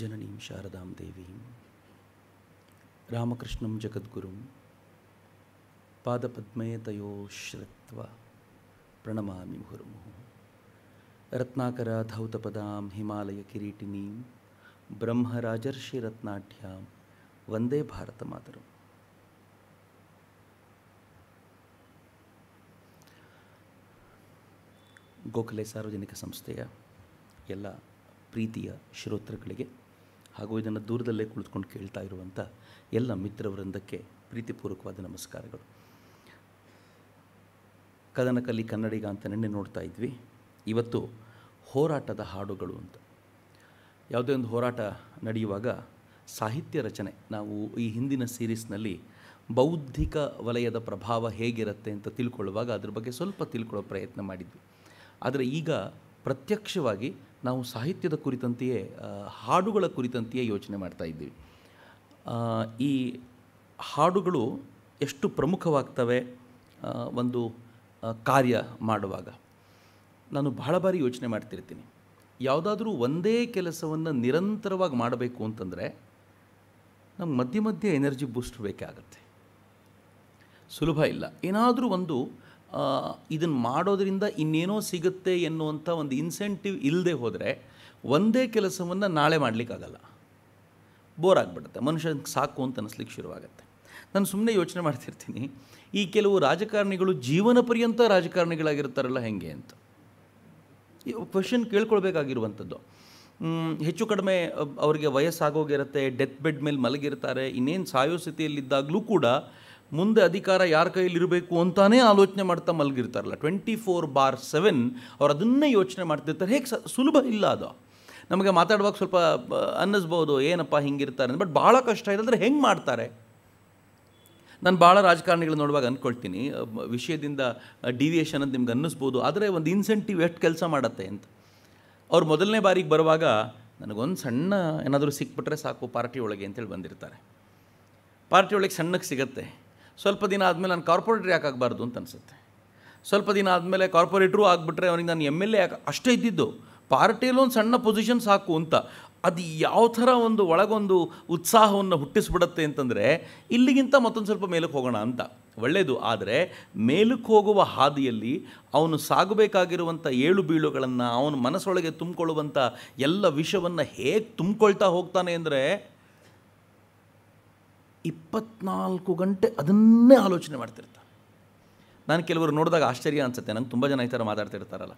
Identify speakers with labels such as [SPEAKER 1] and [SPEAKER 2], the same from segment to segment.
[SPEAKER 1] ಜನನೀಂ ಶಾರದಾಂ ದೇವೀಂ ರಾಮಕೃಷ್ಣಂ ಜಗದ್ಗುರುಂ ಪಾದಪದ್ಮೇ ತಯೋ ಶ್ರತ್ವ ಪ್ರಣಮಾಮಿ ಮುಹುರ್ಮುಹು ರತ್ನಾಕರ ಧೌತಪದಾಂ ಹಿಮಾಲಯ ಕಿರೀಟಿನೀಂ ಬ್ರಹ್ಮರಾಜರ್ಷಿ ರತ್ನಾಢ್ಯಾಂ ವಂದೇ ಭಾರತ ಮಾತರು ಗೋಖಲೆ ಸಾರ್ವಜನಿಕ ಸಂಸ್ಥೆಯ ಎಲ್ಲ ಪ್ರೀತಿಯ ಶ್ರೋತೃಗಳಿಗೆ ಹಾಗೂ ಇದನ್ನು ದೂರದಲ್ಲೇ ಕುಳಿತುಕೊಂಡು ಕೇಳ್ತಾ ಇರುವಂಥ ಎಲ್ಲ ಮಿತ್ರವೃಂದಕ್ಕೆ ಪ್ರೀತಿಪೂರ್ವಕವಾದ ನಮಸ್ಕಾರಗಳು ಕದನಕಲಿ ಕನ್ನಡಿಗ ಅಂತ ನೆನ್ನೆ ನೋಡ್ತಾ ಇದ್ವಿ ಇವತ್ತು ಹೋರಾಟದ ಹಾಡುಗಳು ಅಂತ ಯಾವುದೇ ಒಂದು ಹೋರಾಟ ನಡೆಯುವಾಗ ಸಾಹಿತ್ಯ ರಚನೆ ನಾವು ಈ ಹಿಂದಿನ ಸೀರೀಸ್ನಲ್ಲಿ ಬೌದ್ಧಿಕ ವಲಯದ ಪ್ರಭಾವ ಹೇಗಿರುತ್ತೆ ಅಂತ ತಿಳ್ಕೊಳ್ಳುವಾಗ ಅದ್ರ ಬಗ್ಗೆ ಸ್ವಲ್ಪ ತಿಳ್ಕೊಳ್ಳೋ ಪ್ರಯತ್ನ ಮಾಡಿದ್ವಿ ಆದರೆ ಈಗ ಪ್ರತ್ಯಕ್ಷವಾಗಿ ನಾವು ಸಾಹಿತ್ಯದ ಕುರಿತಂತೆಯೇ ಹಾಡುಗಳ ಕುರಿತಂತೆಯೇ ಯೋಚನೆ ಮಾಡ್ತಾ ಇದ್ದೀವಿ ಈ ಹಾಡುಗಳು ಎಷ್ಟು ಪ್ರಮುಖವಾಗ್ತವೆ ಒಂದು ಕಾರ್ಯ ಮಾಡುವಾಗ ನಾನು ಬಹಳ ಬಾರಿ ಯೋಚನೆ ಮಾಡ್ತಿರ್ತೀನಿ ಯಾವುದಾದ್ರೂ ಒಂದೇ ಕೆಲಸವನ್ನು ನಿರಂತರವಾಗಿ ಮಾಡಬೇಕು ಅಂತಂದರೆ ನಮ್ಗೆ ಮಧ್ಯೆ ಮಧ್ಯೆ ಎನರ್ಜಿ ಬೂಸ್ಟ್ ಬೇಕೇ ಆಗುತ್ತೆ ಸುಲಭ ಇಲ್ಲ ಏನಾದರೂ ಒಂದು ಇದನ್ನು ಮಾಡೋದರಿಂದ ಇನ್ನೇನೋ ಸಿಗುತ್ತೆ ಎನ್ನುವಂಥ ಒಂದು ಇನ್ಸೆಂಟಿವ್ ಇಲ್ಲದೆ ಹೋದರೆ ಒಂದೇ ಕೆಲಸವನ್ನು ನಾಳೆ ಮಾಡಲಿಕ್ಕಾಗಲ್ಲ ಬೋರ್ ಆಗಿಬಿಡುತ್ತೆ ಮನುಷ್ಯನಿಗೆ ಸಾಕು ಅಂತ ಅನಿಸ್ಲಿಕ್ಕೆ ಶುರುವಾಗುತ್ತೆ ನಾನು ಸುಮ್ಮನೆ ಯೋಚನೆ ಮಾಡ್ತಿರ್ತೀನಿ ಈ ಕೆಲವು ರಾಜಕಾರಣಿಗಳು ಜೀವನ ಪರ್ಯಂತ ರಾಜಕಾರಣಿಗಳಾಗಿರ್ತಾರಲ್ಲ ಹೆಂಗೆ ಅಂತ ಕ್ವಶನ್ ಕೇಳ್ಕೊಳ್ಬೇಕಾಗಿರುವಂಥದ್ದು ಹೆಚ್ಚು ಕಡಿಮೆ ಅವರಿಗೆ ವಯಸ್ಸಾಗೋಗಿರುತ್ತೆ ಡೆತ್ ಬೆಡ್ ಮೇಲೆ ಮಲಗಿರ್ತಾರೆ ಇನ್ನೇನು ಸಾಯೋ ಸ್ಥಿತಿಯಲ್ಲಿದ್ದಾಗಲೂ ಕೂಡ ಮುಂದೆ ಅಧಿಕಾರ ಯಾರ ಕೈಯಲ್ಲಿರಬೇಕು ಅಂತಾನೇ ಆಲೋಚನೆ ಮಾಡ್ತಾ ಮಲಗಿರ್ತಾರಲ್ಲ ಟ್ವೆಂಟಿ ಫೋರ್ ಬಾರ್ ಸೆವೆನ್ ಅವ್ರು ಅದನ್ನೇ ಯೋಚನೆ ಮಾಡ್ತಿರ್ತಾರೆ ಹೇಗೆ ಸುಲಭ ಇಲ್ಲ ಅದು ನಮಗೆ ಮಾತಾಡುವಾಗ ಸ್ವಲ್ಪ ಅನ್ನಿಸ್ಬೋದು ಏನಪ್ಪ ಹಿಂಗಿರ್ತಾರೆ ಬಟ್ ಭಾಳ ಕಷ್ಟ ಇಲ್ಲಂದ್ರೆ ಹೆಂಗೆ ಮಾಡ್ತಾರೆ ನಾನು ಭಾಳ ರಾಜಕಾರಣಿಗಳು ನೋಡುವಾಗ ಅಂದ್ಕೊಳ್ತೀನಿ ವಿಷಯದಿಂದ ಡಿವಿಯೇಷನ್ ಅಂತ ನಿಮ್ಗೆ ಅನ್ನಿಸ್ಬೋದು ಆದರೆ ಒಂದು ಇನ್ಸೆಂಟಿವ್ ಎಷ್ಟು ಕೆಲಸ ಮಾಡುತ್ತೆ ಅಂತ ಅವ್ರು ಮೊದಲನೇ ಬಾರಿಗೆ ಬರುವಾಗ ನನಗೊಂದು ಸಣ್ಣ ಏನಾದರೂ ಸಿಕ್ಬಿಟ್ರೆ ಸಾಕು ಪಾರ್ಟಿ ಒಳಗೆ ಅಂತೇಳಿ ಬಂದಿರ್ತಾರೆ ಪಾರ್ಟಿ ಒಳಗೆ ಸಣ್ಣಕ್ಕೆ ಸಿಗತ್ತೆ ಸ್ವಲ್ಪ ದಿನ ಆದಮೇಲೆ ನಾನು ಕಾರ್ಪೊರೇಟ್ರ್ ಯಾಕೆ ಆಗಬಾರ್ದು ಅಂತ ಅನಿಸುತ್ತೆ ಸ್ವಲ್ಪ ದಿನ ಆದಮೇಲೆ ಕಾರ್ಪೊರೇಟ್ರು ಆಗಿಬಿಟ್ರೆ ಅವ್ರಿಗೆ ನಾನು ಎಮ್ ಎಲ್ ಎ ಯಾಕೆ ಅಷ್ಟೇ ಇದ್ದಿದ್ದು ಪಾರ್ಟಿಯಲ್ಲೊಂದು ಒಂದು ಸಣ್ಣ ಪೊಸಿಷನ್ ಸಾಕು ಅಂತ ಅದು ಯಾವ ಥರ ಒಂದು ಒಳಗೊಂದು ಉತ್ಸಾಹವನ್ನು ಹುಟ್ಟಿಸ್ಬಿಡುತ್ತೆ ಅಂತಂದರೆ ಇಲ್ಲಿಗಿಂತ ಮತ್ತೊಂದು ಸ್ವಲ್ಪ ಮೇಲಕ್ಕೆ ಹೋಗೋಣ ಅಂತ ಒಳ್ಳೆಯದು ಆದರೆ ಮೇಲಕ್ಕೆ ಹೋಗುವ ಹಾದಿಯಲ್ಲಿ ಅವನು ಸಾಗಬೇಕಾಗಿರುವಂಥ ಏಳು ಬೀಳುಗಳನ್ನು ಅವನ ಮನಸ್ಸೊಳಗೆ ತುಂಬಿಕೊಳ್ಳುವಂಥ ಎಲ್ಲ ವಿಷವನ್ನು ಹೇಗೆ ತುಂಬಿಕೊಳ್ತಾ ಹೋಗ್ತಾನೆ ಅಂದರೆ ಇಪ್ಪತ್ನಾಲ್ಕು ಗಂಟೆ ಅದನ್ನೇ ಆಲೋಚನೆ ಮಾಡ್ತಿರ್ತಾರೆ ನಾನು ಕೆಲವರು ನೋಡಿದಾಗ ಆಶ್ಚರ್ಯ ಅನಿಸುತ್ತೆ ನಂಗೆ ತುಂಬ ಜನ ಈ ಥರ ಮಾತಾಡ್ತಿರ್ತಾರಲ್ಲ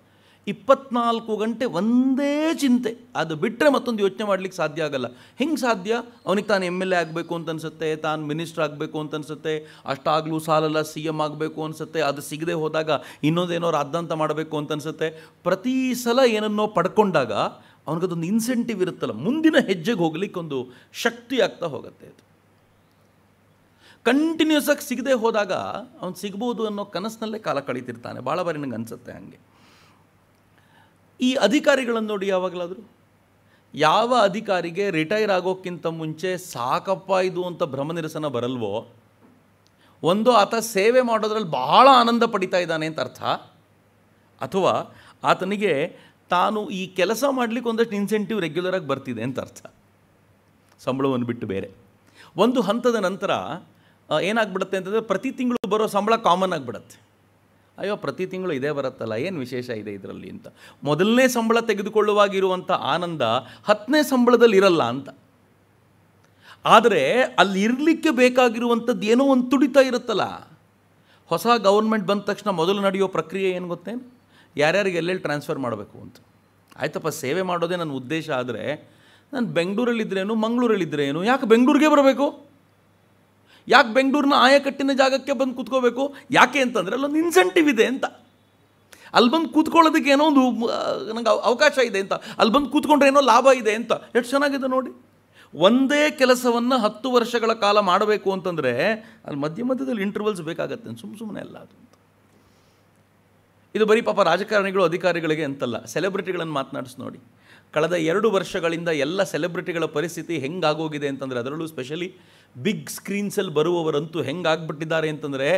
[SPEAKER 1] ಇಪ್ಪತ್ನಾಲ್ಕು ಗಂಟೆ ಒಂದೇ ಚಿಂತೆ ಅದು ಬಿಟ್ಟರೆ ಮತ್ತೊಂದು ಯೋಚನೆ ಮಾಡಲಿಕ್ಕೆ ಸಾಧ್ಯ ಆಗಲ್ಲ ಹೆಂಗೆ ಸಾಧ್ಯ ಅವನಿಗೆ ತಾನು ಎಮ್ ಎಲ್ ಎ ಆಗಬೇಕು ಅಂತ ಅನಿಸುತ್ತೆ ತಾನು ಮಿನಿಸ್ಟ್ರ್ ಆಗಬೇಕು ಅಂತ ಅನಿಸುತ್ತೆ ಅಷ್ಟಾಗಲೂ ಸಾಲಲ್ಲ ಸಿ ಎಮ್ ಆಗಬೇಕು ಅನಿಸುತ್ತೆ ಅದು ಸಿಗದೆ ಹೋದಾಗ ಇನ್ನೊಂದೇನೋ ರಾದ್ಧಾಂತ ಮಾಡಬೇಕು ಅಂತ ಅನಿಸುತ್ತೆ ಪ್ರತಿ ಸಲ ಏನನ್ನೋ ಪಡ್ಕೊಂಡಾಗ ಅದೊಂದು ಇನ್ಸೆಂಟಿವ್ ಇರುತ್ತಲ್ಲ ಮುಂದಿನ ಹೆಜ್ಜೆಗೆ ಹೋಗಲಿಕ್ಕೆ ಒಂದು ಶಕ್ತಿ ಆಗ್ತಾ ಹೋಗುತ್ತೆ ಅದು ಕಂಟಿನ್ಯೂಸ್ ಆಗಿ ಸಿಗದೆ ಹೋದಾಗ ಅವ್ನು ಸಿಗ್ಬೋದು ಅನ್ನೋ ಕನಸಿನಲ್ಲೇ ಕಾಲ ಕಳೀತಿರ್ತಾನೆ ಭಾಳ ಬಾರಿ ನನಗೆ ಅನಿಸುತ್ತೆ ಹಾಗೆ ಈ ಅಧಿಕಾರಿಗಳನ್ನು ನೋಡಿ ಯಾವಾಗಲಾದರೂ ಯಾವ ಅಧಿಕಾರಿಗೆ ರಿಟೈರ್ ಆಗೋಕ್ಕಿಂತ ಮುಂಚೆ ಸಾಕಪ್ಪ ಇದು ಅಂತ ಭ್ರಮ ನಿರಸನ ಬರಲ್ವೋ ಒಂದು ಆತ ಸೇವೆ ಮಾಡೋದ್ರಲ್ಲಿ ಬಹಳ ಆನಂದ ಪಡಿತಾ ಇದ್ದಾನೆ ಅಂತ ಅರ್ಥ ಅಥವಾ ಆತನಿಗೆ ತಾನು ಈ ಕೆಲಸ ಮಾಡಲಿಕ್ಕೆ ಒಂದಷ್ಟು ಇನ್ಸೆಂಟಿವ್ ರೆಗ್ಯುಲರಾಗಿ ಬರ್ತಿದೆ ಅಂತ ಅರ್ಥ ಸಂಬಳವನ್ನು ಬಿಟ್ಟು ಬೇರೆ ಒಂದು ಹಂತದ ನಂತರ ಏನಾಗ್ಬಿಡುತ್ತೆ ಅಂತಂದರೆ ಪ್ರತಿ ತಿಂಗಳು ಬರೋ ಸಂಬಳ ಕಾಮನ್ ಆಗಿಬಿಡುತ್ತೆ ಅಯ್ಯೋ ಪ್ರತಿ ತಿಂಗಳು ಇದೇ ಬರುತ್ತಲ್ಲ ಏನು ವಿಶೇಷ ಇದೆ ಇದರಲ್ಲಿ ಅಂತ ಮೊದಲನೇ ಸಂಬಳ ತೆಗೆದುಕೊಳ್ಳುವಾಗಿರುವಂಥ ಆನಂದ ಹತ್ತನೇ ಸಂಬಳದಲ್ಲಿ ಇರಲ್ಲ ಅಂತ ಆದರೆ ಅಲ್ಲಿ ಇರಲಿಕ್ಕೆ ಬೇಕಾಗಿರುವಂಥದ್ದು ಏನೋ ಒಂದು ತುಡಿತ ಇರುತ್ತಲ್ಲ ಹೊಸ ಗೌರ್ಮೆಂಟ್ ಬಂದ ತಕ್ಷಣ ಮೊದಲು ನಡೆಯೋ ಪ್ರಕ್ರಿಯೆ ಏನು ಗೊತ್ತೇನು ಯಾರ್ಯಾರಿಗೆ ಎಲ್ಲೆಲ್ಲಿ ಟ್ರಾನ್ಸ್ಫರ್ ಮಾಡಬೇಕು ಅಂತ ಆಯ್ತಪ್ಪ ಸೇವೆ ಮಾಡೋದೇ ನನ್ನ ಉದ್ದೇಶ ಆದರೆ ನಾನು ಬೆಂಗಳೂರಲ್ಲಿದ್ದರೇನು ಮಂಗಳೂರಲ್ಲಿದ್ದರೇನು ಯಾಕೆ ಬೆಂಗಳೂರಿಗೆ ಬರಬೇಕು ಯಾಕೆ ಬೆಂಗಳೂರಿನ ಆಯಕಟ್ಟಿನ ಜಾಗಕ್ಕೆ ಬಂದು ಕೂತ್ಕೋಬೇಕು ಯಾಕೆ ಅಂತಂದರೆ ಅಲ್ಲೊಂದು ಇನ್ಸೆಂಟಿವ್ ಇದೆ ಅಂತ ಅಲ್ಲಿ ಬಂದು ಕೂತ್ಕೊಳ್ಳೋದಕ್ಕೆ ಏನೋ ಒಂದು ನನಗೆ ಅವಕಾಶ ಇದೆ ಅಂತ ಅಲ್ಲಿ ಬಂದು ಕೂತ್ಕೊಂಡ್ರೆ ಏನೋ ಲಾಭ ಇದೆ ಅಂತ ಎಷ್ಟು ಚೆನ್ನಾಗಿದೆ ನೋಡಿ ಒಂದೇ ಕೆಲಸವನ್ನು ಹತ್ತು ವರ್ಷಗಳ ಕಾಲ ಮಾಡಬೇಕು ಅಂತಂದರೆ ಅಲ್ಲಿ ಮಧ್ಯ ಮಧ್ಯದಲ್ಲಿ ಇಂಟರ್ವಲ್ಸ್ ಬೇಕಾಗತ್ತೆ ಸುಮ್ಮ ಸುಮ್ಮನೆ ಅಲ್ಲ ಅದು ಇದು ಬರೀ ಪಾಪ ರಾಜಕಾರಣಿಗಳು ಅಧಿಕಾರಿಗಳಿಗೆ ಅಂತಲ್ಲ ಸೆಲೆಬ್ರಿಟಿಗಳನ್ನು ಮಾತನಾಡಿಸ್ ನೋಡಿ ಕಳೆದ ಎರಡು ವರ್ಷಗಳಿಂದ ಎಲ್ಲ ಸೆಲೆಬ್ರಿಟಿಗಳ ಪರಿಸ್ಥಿತಿ ಹೆಂಗಾಗೋಗಿದೆ ಅಂತಂದರೆ ಅದರಲ್ಲೂ ಸ್ಪೆಷಲಿ ಬಿಗ್ ಸ್ಕ್ರೀನ್ಸಲ್ಲಿ ಬರುವವರಂತೂ ಹೆಂಗಾಗ್ಬಿಟ್ಟಿದ್ದಾರೆ ಅಂತಂದರೆ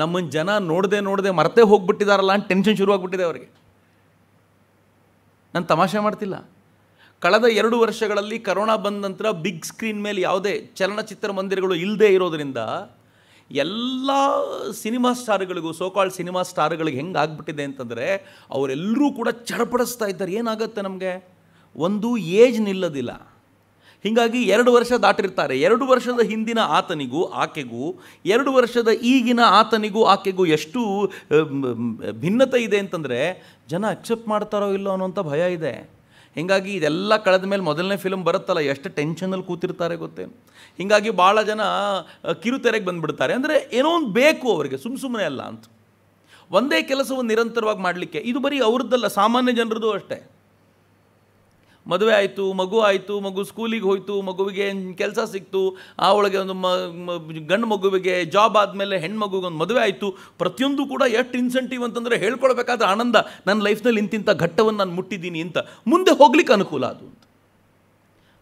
[SPEAKER 1] ನಮ್ಮನ್ನು ಜನ ನೋಡದೆ ನೋಡದೆ ಮರತೇ ಹೋಗ್ಬಿಟ್ಟಿದ್ದಾರಲ್ಲ ಅಂತ ಟೆನ್ಷನ್ ಶುರುವಾಗ್ಬಿಟ್ಟಿದೆ ಅವರಿಗೆ ನಾನು ತಮಾಷೆ ಮಾಡ್ತಿಲ್ಲ ಕಳೆದ ಎರಡು ವರ್ಷಗಳಲ್ಲಿ ಕರೋನಾ ಬಂದ ನಂತರ ಬಿಗ್ ಸ್ಕ್ರೀನ್ ಮೇಲೆ ಯಾವುದೇ ಚಲನಚಿತ್ರ ಮಂದಿರಗಳು ಇಲ್ಲದೆ ಇರೋದರಿಂದ ಎಲ್ಲ ಸಿನಿಮಾ ಸ್ಟಾರ್ಗಳಿಗೂ ಸೋಕಾಲ್ ಸಿನಿಮಾ ಸ್ಟಾರ್ಗಳಿಗೆ ಹೆಂಗೆ ಆಗ್ಬಿಟ್ಟಿದೆ ಅಂತಂದರೆ ಅವರೆಲ್ಲರೂ ಕೂಡ ಚಡಪಡಿಸ್ತಾ ಇದ್ದಾರೆ ಏನಾಗುತ್ತೆ ನಮಗೆ ಒಂದು ಏಜ್ ನಿಲ್ಲೋದಿಲ್ಲ ಹೀಗಾಗಿ ಎರಡು ವರ್ಷ ದಾಟಿರ್ತಾರೆ ಎರಡು ವರ್ಷದ ಹಿಂದಿನ ಆತನಿಗೂ ಆಕೆಗೂ ಎರಡು ವರ್ಷದ ಈಗಿನ ಆತನಿಗೂ ಆಕೆಗೂ ಎಷ್ಟು ಭಿನ್ನತೆ ಇದೆ ಅಂತಂದರೆ ಜನ ಅಕ್ಸೆಪ್ಟ್ ಮಾಡ್ತಾರೋ ಇಲ್ಲೋ ಅನ್ನೋಂಥ ಭಯ ಇದೆ ಹೀಗಾಗಿ ಇದೆಲ್ಲ ಕಳೆದ ಮೇಲೆ ಮೊದಲನೇ ಫಿಲಮ್ ಬರುತ್ತಲ್ಲ ಎಷ್ಟು ಟೆನ್ಷನಲ್ಲಿ ಕೂತಿರ್ತಾರೆ ಗೊತ್ತೇ ಹೀಗಾಗಿ ಭಾಳ ಜನ ಕಿರುತೆರೆಗೆ ಬಂದುಬಿಡ್ತಾರೆ ಅಂದರೆ ಏನೋ ಒಂದು ಬೇಕು ಅವರಿಗೆ ಸುಮ್ಮ ಸುಮ್ಮನೆ ಅಲ್ಲ ಅಂತ ಒಂದೇ ಕೆಲಸವನ್ನು ನಿರಂತರವಾಗಿ ಮಾಡಲಿಕ್ಕೆ ಇದು ಬರೀ ಅವ್ರದ್ದಲ್ಲ ಸಾಮಾನ್ಯ ಜನರದ್ದು ಅಷ್ಟೇ ಮದುವೆ ಆಯಿತು ಮಗು ಆಯಿತು ಮಗು ಸ್ಕೂಲಿಗೆ ಹೋಯಿತು ಮಗುವಿಗೆ ಕೆಲಸ ಸಿಕ್ತು ಆ ಒಳಗೆ ಒಂದು ಮ ಗಂಡು ಮಗುವಿಗೆ ಜಾಬ್ ಆದಮೇಲೆ ಹೆಣ್ಮಗುಗೆ ಒಂದು ಮದುವೆ ಆಯಿತು ಪ್ರತಿಯೊಂದು ಕೂಡ ಎಷ್ಟು ಇನ್ಸೆಂಟಿವ್ ಅಂತಂದರೆ ಹೇಳ್ಕೊಳ್ಬೇಕಾದ ಆನಂದ ನನ್ನ ಲೈಫ್ನಲ್ಲಿ ಇಂತಿಂಥ ಘಟ್ಟವನ್ನು ನಾನು ಮುಟ್ಟಿದ್ದೀನಿ ಅಂತ ಮುಂದೆ ಹೋಗ್ಲಿಕ್ಕೆ ಅನುಕೂಲ ಅದು ಅಂತ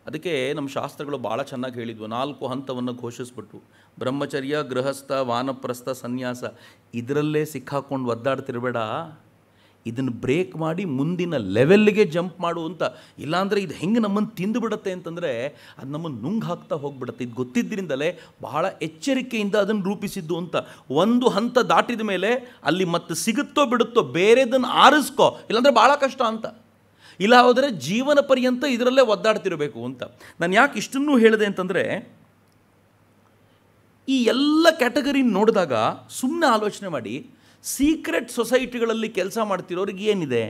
[SPEAKER 1] ಅದಕ್ಕೆ ನಮ್ಮ ಶಾಸ್ತ್ರಗಳು ಭಾಳ ಚೆನ್ನಾಗಿ ಹೇಳಿದ್ವು ನಾಲ್ಕು ಹಂತವನ್ನು ಘೋಷಿಸ್ಬಿಟ್ಟು ಬ್ರಹ್ಮಚರ್ಯ ಗೃಹಸ್ಥ ವಾನಪ್ರಸ್ಥ ಸನ್ಯಾಸ ಇದರಲ್ಲೇ ಸಿಕ್ಕಾಕೊಂಡು ಒದ್ದಾಡ್ತಿರ್ಬೇಡ ಇದನ್ನು ಬ್ರೇಕ್ ಮಾಡಿ ಮುಂದಿನ ಲೆವೆಲ್ಗೆ ಜಂಪ್ ಮಾಡು ಅಂತ ಇಲ್ಲಾಂದರೆ ಇದು ಹೆಂಗೆ ನಮ್ಮನ್ನು ತಿಂದುಬಿಡುತ್ತೆ ಅಂತಂದರೆ ಅದು ನಮ್ಮನ್ನು ನುಂಗ್ ಹಾಕ್ತಾ ಹೋಗ್ಬಿಡುತ್ತೆ ಇದು ಗೊತ್ತಿದ್ದರಿಂದಲೇ ಬಹಳ ಎಚ್ಚರಿಕೆಯಿಂದ ಅದನ್ನು ರೂಪಿಸಿದ್ದು ಅಂತ ಒಂದು ಹಂತ ದಾಟಿದ ಮೇಲೆ ಅಲ್ಲಿ ಮತ್ತೆ ಸಿಗುತ್ತೋ ಬಿಡುತ್ತೋ ಬೇರೆದನ್ನು ಆರಿಸ್ಕೋ ಇಲ್ಲಾಂದರೆ ಭಾಳ ಕಷ್ಟ ಅಂತ ಇಲ್ಲ ಹೋದರೆ ಜೀವನ ಪರ್ಯಂತ ಇದರಲ್ಲೇ ಒದ್ದಾಡ್ತಿರಬೇಕು ಅಂತ ನಾನು ಯಾಕೆ ಇಷ್ಟನ್ನೂ ಹೇಳಿದೆ ಅಂತಂದರೆ ಈ ಎಲ್ಲ ಕ್ಯಾಟಗರಿ ನೋಡಿದಾಗ ಸುಮ್ಮನೆ ಆಲೋಚನೆ ಮಾಡಿ ಸೀಕ್ರೆಟ್ ಸೊಸೈಟಿಗಳಲ್ಲಿ ಕೆಲಸ ಮಾಡ್ತಿರೋರಿಗೆ ಏನಿದೆ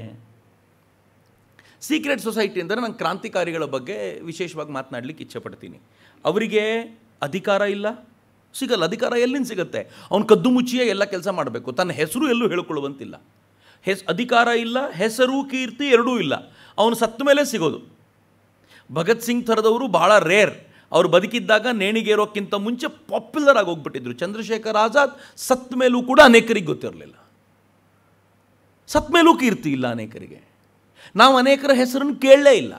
[SPEAKER 1] ಸೀಕ್ರೆಟ್ ಸೊಸೈಟಿ ಅಂದರೆ ನಾನು ಕ್ರಾಂತಿಕಾರಿಗಳ ಬಗ್ಗೆ ವಿಶೇಷವಾಗಿ ಮಾತನಾಡಲಿಕ್ಕೆ ಇಚ್ಛೆಪಡ್ತೀನಿ ಅವರಿಗೆ ಅಧಿಕಾರ ಇಲ್ಲ ಸಿಗಲ್ಲ ಅಧಿಕಾರ ಎಲ್ಲಿಂದ ಸಿಗುತ್ತೆ ಅವ್ನು ಕದ್ದು ಮುಚ್ಚಿಯೇ ಎಲ್ಲ ಕೆಲಸ ಮಾಡಬೇಕು ತನ್ನ ಹೆಸರು ಎಲ್ಲೂ ಹೇಳ್ಕೊಳ್ಳುವಂತಿಲ್ಲ ಹೆಸ್ ಅಧಿಕಾರ ಇಲ್ಲ ಹೆಸರು ಕೀರ್ತಿ ಎರಡೂ ಇಲ್ಲ ಅವನು ಸತ್ತ ಮೇಲೆ ಸಿಗೋದು ಭಗತ್ ಸಿಂಗ್ ಥರದವರು ಭಾಳ ರೇರ್ ಅವರು ಬದುಕಿದ್ದಾಗ ನೇಣಿಗೆ ಇರೋಕ್ಕಿಂತ ಮುಂಚೆ ಪಾಪ್ಯುಲರ್ ಆಗಿ ಹೋಗ್ಬಿಟ್ಟಿದ್ರು ಚಂದ್ರಶೇಖರ್ ಆಜಾದ್ ಸತ್ ಮೇಲೂ ಕೂಡ ಅನೇಕರಿಗೆ ಗೊತ್ತಿರಲಿಲ್ಲ ಸತ್ ಮೇಲೂ ಕೀರ್ತಿ ಇಲ್ಲ ಅನೇಕರಿಗೆ ನಾವು ಅನೇಕರ ಹೆಸರನ್ನು ಕೇಳಲೇ ಇಲ್ಲ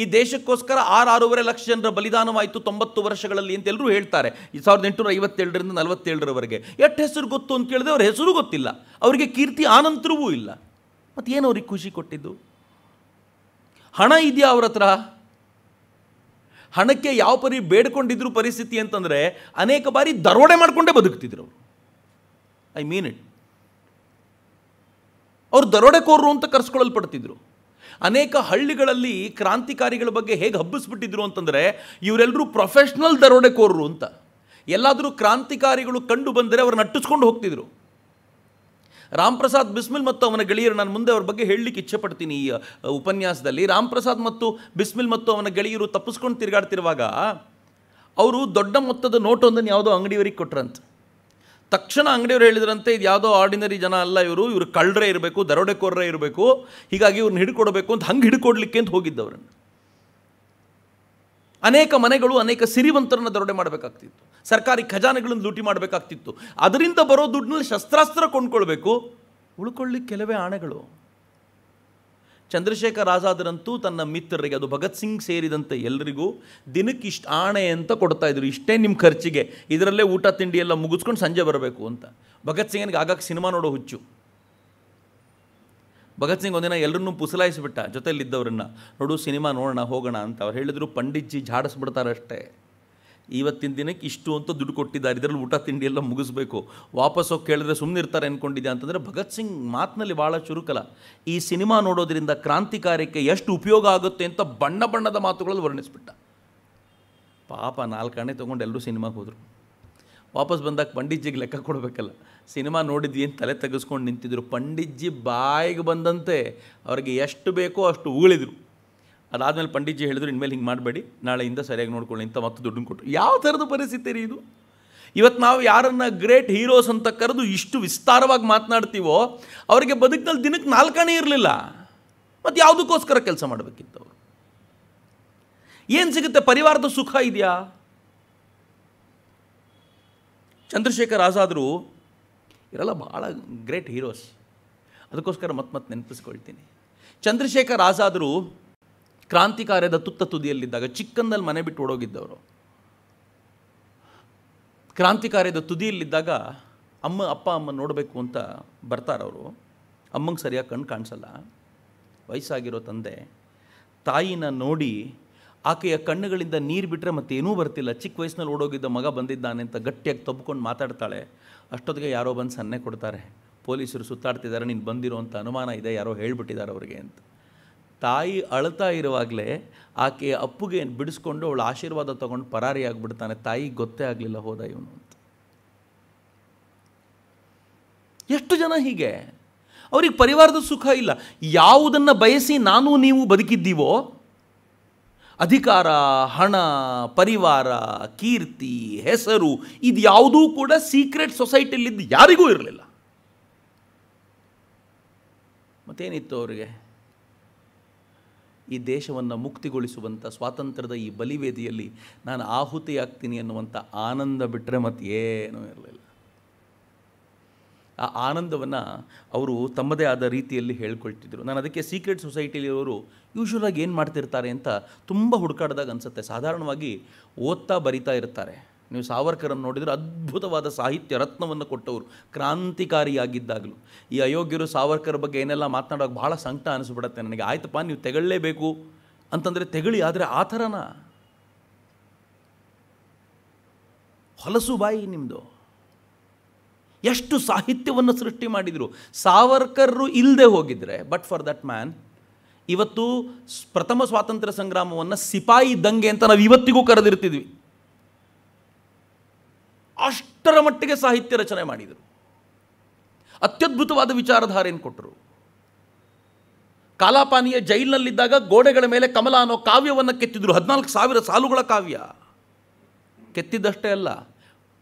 [SPEAKER 1] ಈ ದೇಶಕ್ಕೋಸ್ಕರ ಆರು ಆರೂವರೆ ಲಕ್ಷ ಜನರ ಬಲಿದಾನವಾಯಿತು ತೊಂಬತ್ತು ವರ್ಷಗಳಲ್ಲಿ ಅಂತ ಎಲ್ಲರೂ ಹೇಳ್ತಾರೆ ಈ ಸಾವಿರದ ಎಂಟುನೂರ ಐವತ್ತೇಳರಿಂದ ನಲವತ್ತೇಳರವರೆಗೆ ಎಷ್ಟು ಹೆಸರು ಗೊತ್ತು ಅಂತ ಕೇಳಿದ್ರೆ ಅವ್ರ ಹೆಸರು ಗೊತ್ತಿಲ್ಲ ಅವರಿಗೆ ಕೀರ್ತಿ ಆನಂತರವೂ ಇಲ್ಲ ಮತ್ತೇನು ಅವ್ರಿಗೆ ಖುಷಿ ಕೊಟ್ಟಿದ್ದು ಹಣ ಇದೆಯಾ ಅವ್ರ ಹತ್ರ ಹಣಕ್ಕೆ ಯಾವ ಪರಿ ಬೇಡ್ಕೊಂಡಿದ್ರು ಪರಿಸ್ಥಿತಿ ಅಂತಂದರೆ ಅನೇಕ ಬಾರಿ ದರೋಡೆ ಮಾಡಿಕೊಂಡೇ ಬದುಕ್ತಿದ್ರು ಅವರು ಐ ಮೀನ್ ಇಟ್ ಅವರು ದರೋಡೆಕೋರರು ಅಂತ ಕರೆಸ್ಕೊಳ್ಳಲ್ಪಡ್ತಿದ್ರು ಅನೇಕ ಹಳ್ಳಿಗಳಲ್ಲಿ ಕ್ರಾಂತಿಕಾರಿಗಳ ಬಗ್ಗೆ ಹೇಗೆ ಹಬ್ಬಿಸ್ಬಿಟ್ಟಿದ್ರು ಅಂತಂದರೆ ಇವರೆಲ್ಲರೂ ಪ್ರೊಫೆಷ್ನಲ್ ದರೋಡೆಕೋರರು ಅಂತ ಎಲ್ಲಾದರೂ ಕ್ರಾಂತಿಕಾರಿಗಳು ಕಂಡು ಬಂದರೆ ಅವ್ರನ್ನ ಅಟ್ಟಿಸ್ಕೊಂಡು ಹೋಗ್ತಿದ್ರು ರಾಮ್ ಪ್ರಸಾದ್ ಬಿಸ್ಮಿಲ್ ಮತ್ತು ಅವನ ಗೆಳೆಯರು ನಾನು ಮುಂದೆ ಅವ್ರ ಬಗ್ಗೆ ಹೇಳಲಿಕ್ಕೆ ಪಡ್ತೀನಿ ಈ ಉಪನ್ಯಾಸದಲ್ಲಿ ರಾಮ್ ಪ್ರಸಾದ್ ಮತ್ತು ಬಿಸ್ಮಿಲ್ ಮತ್ತು ಅವನ ಗೆಳೆಯರು ತಪ್ಪಿಸ್ಕೊಂಡು ತಿರುಗಾಡ್ತಿರುವಾಗ ಅವರು ದೊಡ್ಡ ಮೊತ್ತದ ನೋಟೊಂದನ್ನು ಯಾವುದೋ ಅಂಗಡಿಯವರಿಗೆ ಕೊಟ್ರಂತೆ ತಕ್ಷಣ ಅಂಗಡಿಯವರು ಹೇಳಿದ್ರಂತೆ ಇದು ಯಾವುದೋ ಆರ್ಡಿನರಿ ಜನ ಅಲ್ಲ ಇವರು ಇವರು ಕಳ್ಳರೇ ಇರಬೇಕು ದರೋಡೆಕೋರ್ರೆ ಇರಬೇಕು ಹೀಗಾಗಿ ಇವ್ರನ್ನ ಹಿಡ್ಕೊಡಬೇಕು ಅಂತ ಹಂಗೆ ಹಿಡ್ಕೊಡ್ಲಿಕ್ಕೆ ಅಂತ ಹೋಗಿದ್ದವ್ರನ್ನ ಅನೇಕ ಮನೆಗಳು ಅನೇಕ ಸಿರಿವಂತರನ್ನು ದರೋಡೆ ಮಾಡಬೇಕಾಗ್ತಿತ್ತು ಸರ್ಕಾರಿ ಖಜಾನೆಗಳನ್ನು ಲೂಟಿ ಮಾಡಬೇಕಾಗ್ತಿತ್ತು ಅದರಿಂದ ಬರೋ ದುಡ್ಡಿನಲ್ಲಿ ಶಸ್ತ್ರಾಸ್ತ್ರ ಕೊಂಡ್ಕೊಳ್ಬೇಕು ಉಳ್ಕೊಳ್ಳಿ ಕೆಲವೇ ಆಣೆಗಳು ಚಂದ್ರಶೇಖರ್ ಆಜಾದ್ರಂತೂ ತನ್ನ ಮಿತ್ರರಿಗೆ ಅದು ಭಗತ್ ಸಿಂಗ್ ಸೇರಿದಂತೆ ಎಲ್ಲರಿಗೂ ದಿನಕ್ಕೆ ಇಷ್ಟು ಆಣೆ ಅಂತ ಕೊಡ್ತಾ ಇದ್ರು ಇಷ್ಟೇ ನಿಮ್ಮ ಖರ್ಚಿಗೆ ಇದರಲ್ಲೇ ಊಟ ತಿಂಡಿ ಎಲ್ಲ ಮುಗಿಸ್ಕೊಂಡು ಸಂಜೆ ಬರಬೇಕು ಅಂತ ಭಗತ್ ಸಿಂಗನಿಗೆ ಆಗಾಗ ಸಿನಿಮಾ ನೋಡೋ ಹುಚ್ಚು ಭಗತ್ ಸಿಂಗ್ ಒಂದಿನ ಎಲ್ಲರನ್ನೂ ಪುಸಲಾಯಿಸಿಬಿಟ್ಟ ಜೊತೆಯಲ್ಲಿದ್ದವ್ರನ್ನ ನೋಡು ಸಿನಿಮಾ ನೋಡೋಣ ಹೋಗೋಣ ಅಂತ ಅವ್ರು ಹೇಳಿದರು ಪಂಡಿತ್ಜಿ ಝಾಡಿಸ್ಬಿಡ್ತಾರಷ್ಟೇ ಇವತ್ತಿನ ದಿನಕ್ಕೆ ಇಷ್ಟು ಅಂತ ದುಡ್ಡು ಕೊಟ್ಟಿದ್ದಾರೆ ಇದರಲ್ಲಿ ಊಟ ತಿಂಡಿ ಎಲ್ಲ ಮುಗಿಸ್ಬೇಕು ವಾಪಸ್ ಹೋಗಿ ಕೇಳಿದ್ರೆ ಸುಮ್ಮನೆ ಇರ್ತಾರೆ ಅಂದ್ಕೊಂಡಿದ್ದೆ ಅಂತಂದರೆ ಭಗತ್ ಸಿಂಗ್ ಮಾತಿನಲ್ಲಿ ಭಾಳ ಚುರುಕಲ ಈ ಸಿನಿಮಾ ನೋಡೋದ್ರಿಂದ ಕ್ರಾಂತಿಕಾರಕ್ಕೆ ಎಷ್ಟು ಉಪಯೋಗ ಆಗುತ್ತೆ ಅಂತ ಬಣ್ಣ ಬಣ್ಣದ ಮಾತುಗಳಲ್ಲಿ ವರ್ಣಿಸ್ಬಿಟ್ಟ ಪಾಪ ನಾಲ್ಕಾಣೆ ತೊಗೊಂಡು ಎಲ್ಲರೂ ಸಿನಿಮಾಗೆ ಹೋದರು ವಾಪಸ್ ಬಂದಾಗ ಪಂಡಿತ್ಜಿಗೆ ಲೆಕ್ಕ ಕೊಡಬೇಕಲ್ಲ ಸಿನಿಮಾ ನೋಡಿದ್ವಿ ಏನು ತಲೆ ತೆಗೆಸ್ಕೊಂಡು ನಿಂತಿದ್ರು ಪಂಡಿತ್ಜಿ ಬಾಯಿಗೆ ಬಂದಂತೆ ಅವರಿಗೆ ಎಷ್ಟು ಬೇಕೋ ಅಷ್ಟು ಉಗುಳಿದರು ಅದಾದಮೇಲೆ ಪಂಡಿತ್ಜಿ ಹೇಳಿದ್ರು ಇನ್ಮೇಲೆ ಹಿಂಗೆ ಮಾಡಬೇಡಿ ನಾಳೆಯಿಂದ ಸರಿಯಾಗಿ ನೋಡ್ಕೊಳ್ಳಿ ಅಂತ ಮತ್ತೆ ದುಡ್ಡನ್ನು ಕೊಟ್ಟರು ಯಾವ ಥರದ್ದು ಪರಿಸ್ಥಿತಿ ರೀ ಇದು ಇವತ್ತು ನಾವು ಯಾರನ್ನ ಗ್ರೇಟ್ ಹೀರೋಸ್ ಅಂತ ಕರೆದು ಇಷ್ಟು ವಿಸ್ತಾರವಾಗಿ ಮಾತನಾಡ್ತೀವೋ ಅವರಿಗೆ ಬದುಕಿನಲ್ಲಿ ದಿನಕ್ಕೆ ನಾಲ್ಕನೇ ಇರಲಿಲ್ಲ ಮತ್ತು ಯಾವುದಕ್ಕೋಸ್ಕರ ಕೆಲಸ ಅವರು ಏನು ಸಿಗುತ್ತೆ ಪರಿವಾರದ ಸುಖ ಇದೆಯಾ ಚಂದ್ರಶೇಖರ್ ಆಜಾದರು ಇರಲ್ಲ ಭಾಳ ಗ್ರೇಟ್ ಹೀರೋಸ್ ಅದಕ್ಕೋಸ್ಕರ ಮತ್ತೆ ಮತ್ತೆ ನೆನಪಿಸ್ಕೊಳ್ತೀನಿ ಚಂದ್ರಶೇಖರ್ ಆಜಾದರು ಕ್ರಾಂತಿಕಾರ್ಯದ ತುತ್ತ ತುದಿಯಲ್ಲಿದ್ದಾಗ ಚಿಕ್ಕಂದಲ್ಲಿ ಮನೆ ಬಿಟ್ಟು ಓಡೋಗಿದ್ದವರು ಕ್ರಾಂತಿಕಾರ್ಯದ ತುದಿಯಲ್ಲಿದ್ದಾಗ ಅಮ್ಮ ಅಪ್ಪ ಅಮ್ಮ ನೋಡಬೇಕು ಅಂತ ಬರ್ತಾರವರು ಅಮ್ಮಂಗೆ ಸರಿಯಾಗಿ ಕಣ್ಣು ಕಾಣಿಸಲ್ಲ ವಯಸ್ಸಾಗಿರೋ ತಂದೆ ತಾಯಿನ ನೋಡಿ ಆಕೆಯ ಕಣ್ಣುಗಳಿಂದ ನೀರು ಬಿಟ್ಟರೆ ಮತ್ತೇನೂ ಬರ್ತಿಲ್ಲ ಚಿಕ್ಕ ವಯಸ್ಸಿನಲ್ಲಿ ಓಡೋಗಿದ್ದ ಮಗ ಬಂದಿದ್ದಾನೆ ಅಂತ ಗಟ್ಟಿಯಾಗಿ ತಬ್ಕೊಂಡು ಮಾತಾಡ್ತಾಳೆ ಅಷ್ಟೊತ್ತಿಗೆ ಯಾರೋ ಬಂದು ಸನ್ನೆ ಕೊಡ್ತಾರೆ ಪೊಲೀಸರು ಸುತ್ತಾಡ್ತಿದ್ದಾರೆ ನೀನು ಬಂದಿರೋ ಅಂತ ಅನುಮಾನ ಇದೆ ಯಾರೋ ಹೇಳಿಬಿಟ್ಟಿದ್ದಾರೆ ಅವರಿಗೆ ಅಂತ ತಾಯಿ ಅಳ್ತಾ ಇರುವಾಗಲೇ ಆಕೆ ಅಪ್ಪುಗೆ ಬಿಡಿಸ್ಕೊಂಡು ಅವಳು ಆಶೀರ್ವಾದ ತೊಗೊಂಡು ಪರಾರಿ ಆಗಿಬಿಡ್ತಾನೆ ತಾಯಿ ಗೊತ್ತೇ ಆಗಲಿಲ್ಲ ಹೋದ ಇವನು ಅಂತ ಎಷ್ಟು ಜನ ಹೀಗೆ ಅವ್ರಿಗೆ ಪರಿವಾರದ ಸುಖ ಇಲ್ಲ ಯಾವುದನ್ನು ಬಯಸಿ ನಾನು ನೀವು ಬದುಕಿದ್ದೀವೋ ಅಧಿಕಾರ ಹಣ ಪರಿವಾರ ಕೀರ್ತಿ ಹೆಸರು ಇದು ಯಾವುದೂ ಕೂಡ ಸೀಕ್ರೆಟ್ ಸೊಸೈಟಿಯಲ್ಲಿದ್ದು ಯಾರಿಗೂ ಇರಲಿಲ್ಲ ಮತ್ತೇನಿತ್ತು ಅವರಿಗೆ ಈ ದೇಶವನ್ನು ಮುಕ್ತಿಗೊಳಿಸುವಂಥ ಸ್ವಾತಂತ್ರ್ಯದ ಈ ಬಲಿವೇದಿಯಲ್ಲಿ ನಾನು ಆಹುತಿಯಾಗ್ತೀನಿ ಅನ್ನುವಂಥ ಆನಂದ ಬಿಟ್ಟರೆ ಮತ್ತು ಏನೂ ಇರಲಿಲ್ಲ ಆ ಆನಂದವನ್ನು ಅವರು ತಮ್ಮದೇ ಆದ ರೀತಿಯಲ್ಲಿ ಹೇಳ್ಕೊಳ್ತಿದ್ರು ನಾನು ಅದಕ್ಕೆ ಸೀಕ್ರೆಟ್ ಸೊಸೈಟಿಲಿರೋರು ಯೂಶ್ವಲಾಗಿ ಏನು ಮಾಡ್ತಿರ್ತಾರೆ ಅಂತ ತುಂಬ ಹುಡುಕಾಡ್ದಾಗ ಅನಿಸುತ್ತೆ ಸಾಧಾರಣವಾಗಿ ಓದ್ತಾ ಬರಿತಾ ಇರ್ತಾರೆ ನೀವು ಸಾವರ್ಕರನ್ನು ನೋಡಿದರೆ ಅದ್ಭುತವಾದ ಸಾಹಿತ್ಯ ರತ್ನವನ್ನು ಕೊಟ್ಟವರು ಕ್ರಾಂತಿಕಾರಿಯಾಗಿದ್ದಾಗಲೂ ಈ ಅಯೋಗ್ಯರು ಸಾವರ್ಕರ್ ಬಗ್ಗೆ ಏನೆಲ್ಲ ಮಾತನಾಡೋಕೆ ಭಾಳ ಸಂಕಟ ಅನಿಸ್ಬಿಡತ್ತೆ ನನಗೆ ಆಯ್ತಪ್ಪ ನೀವು ತೆಗಳಲೇಬೇಕು ಅಂತಂದರೆ ತೆಗಳಿ ಆದರೆ ಆ ಥರನ ಹೊಲಸು ಬಾಯಿ ನಿಮ್ಮದು ಎಷ್ಟು ಸಾಹಿತ್ಯವನ್ನು ಸೃಷ್ಟಿ ಮಾಡಿದರು ಸಾವರ್ಕರ್ರು ಇಲ್ಲದೆ ಹೋಗಿದ್ರೆ ಬಟ್ ಫಾರ್ ದಟ್ ಮ್ಯಾನ್ ಇವತ್ತು ಪ್ರಥಮ ಸ್ವಾತಂತ್ರ್ಯ ಸಂಗ್ರಾಮವನ್ನು ಸಿಪಾಯಿ ದಂಗೆ ಅಂತ ನಾವು ಇವತ್ತಿಗೂ ಕರೆದಿರ್ತಿದ್ವಿ ಅಷ್ಟರ ಮಟ್ಟಿಗೆ ಸಾಹಿತ್ಯ ರಚನೆ ಮಾಡಿದರು ಅತ್ಯದ್ಭುತವಾದ ವಿಚಾರಧಾರೆಯನ್ನು ಕೊಟ್ಟರು ಕಾಲಾಪಾನಿಯ ಜೈಲಿನಲ್ಲಿದ್ದಾಗ ಗೋಡೆಗಳ ಮೇಲೆ ಕಮಲ ಅನ್ನೋ ಕಾವ್ಯವನ್ನು ಕೆತ್ತಿದ್ರು ಹದಿನಾಲ್ಕು ಸಾವಿರ ಸಾಲುಗಳ ಕಾವ್ಯ ಕೆತ್ತಿದ್ದಷ್ಟೇ ಅಲ್ಲ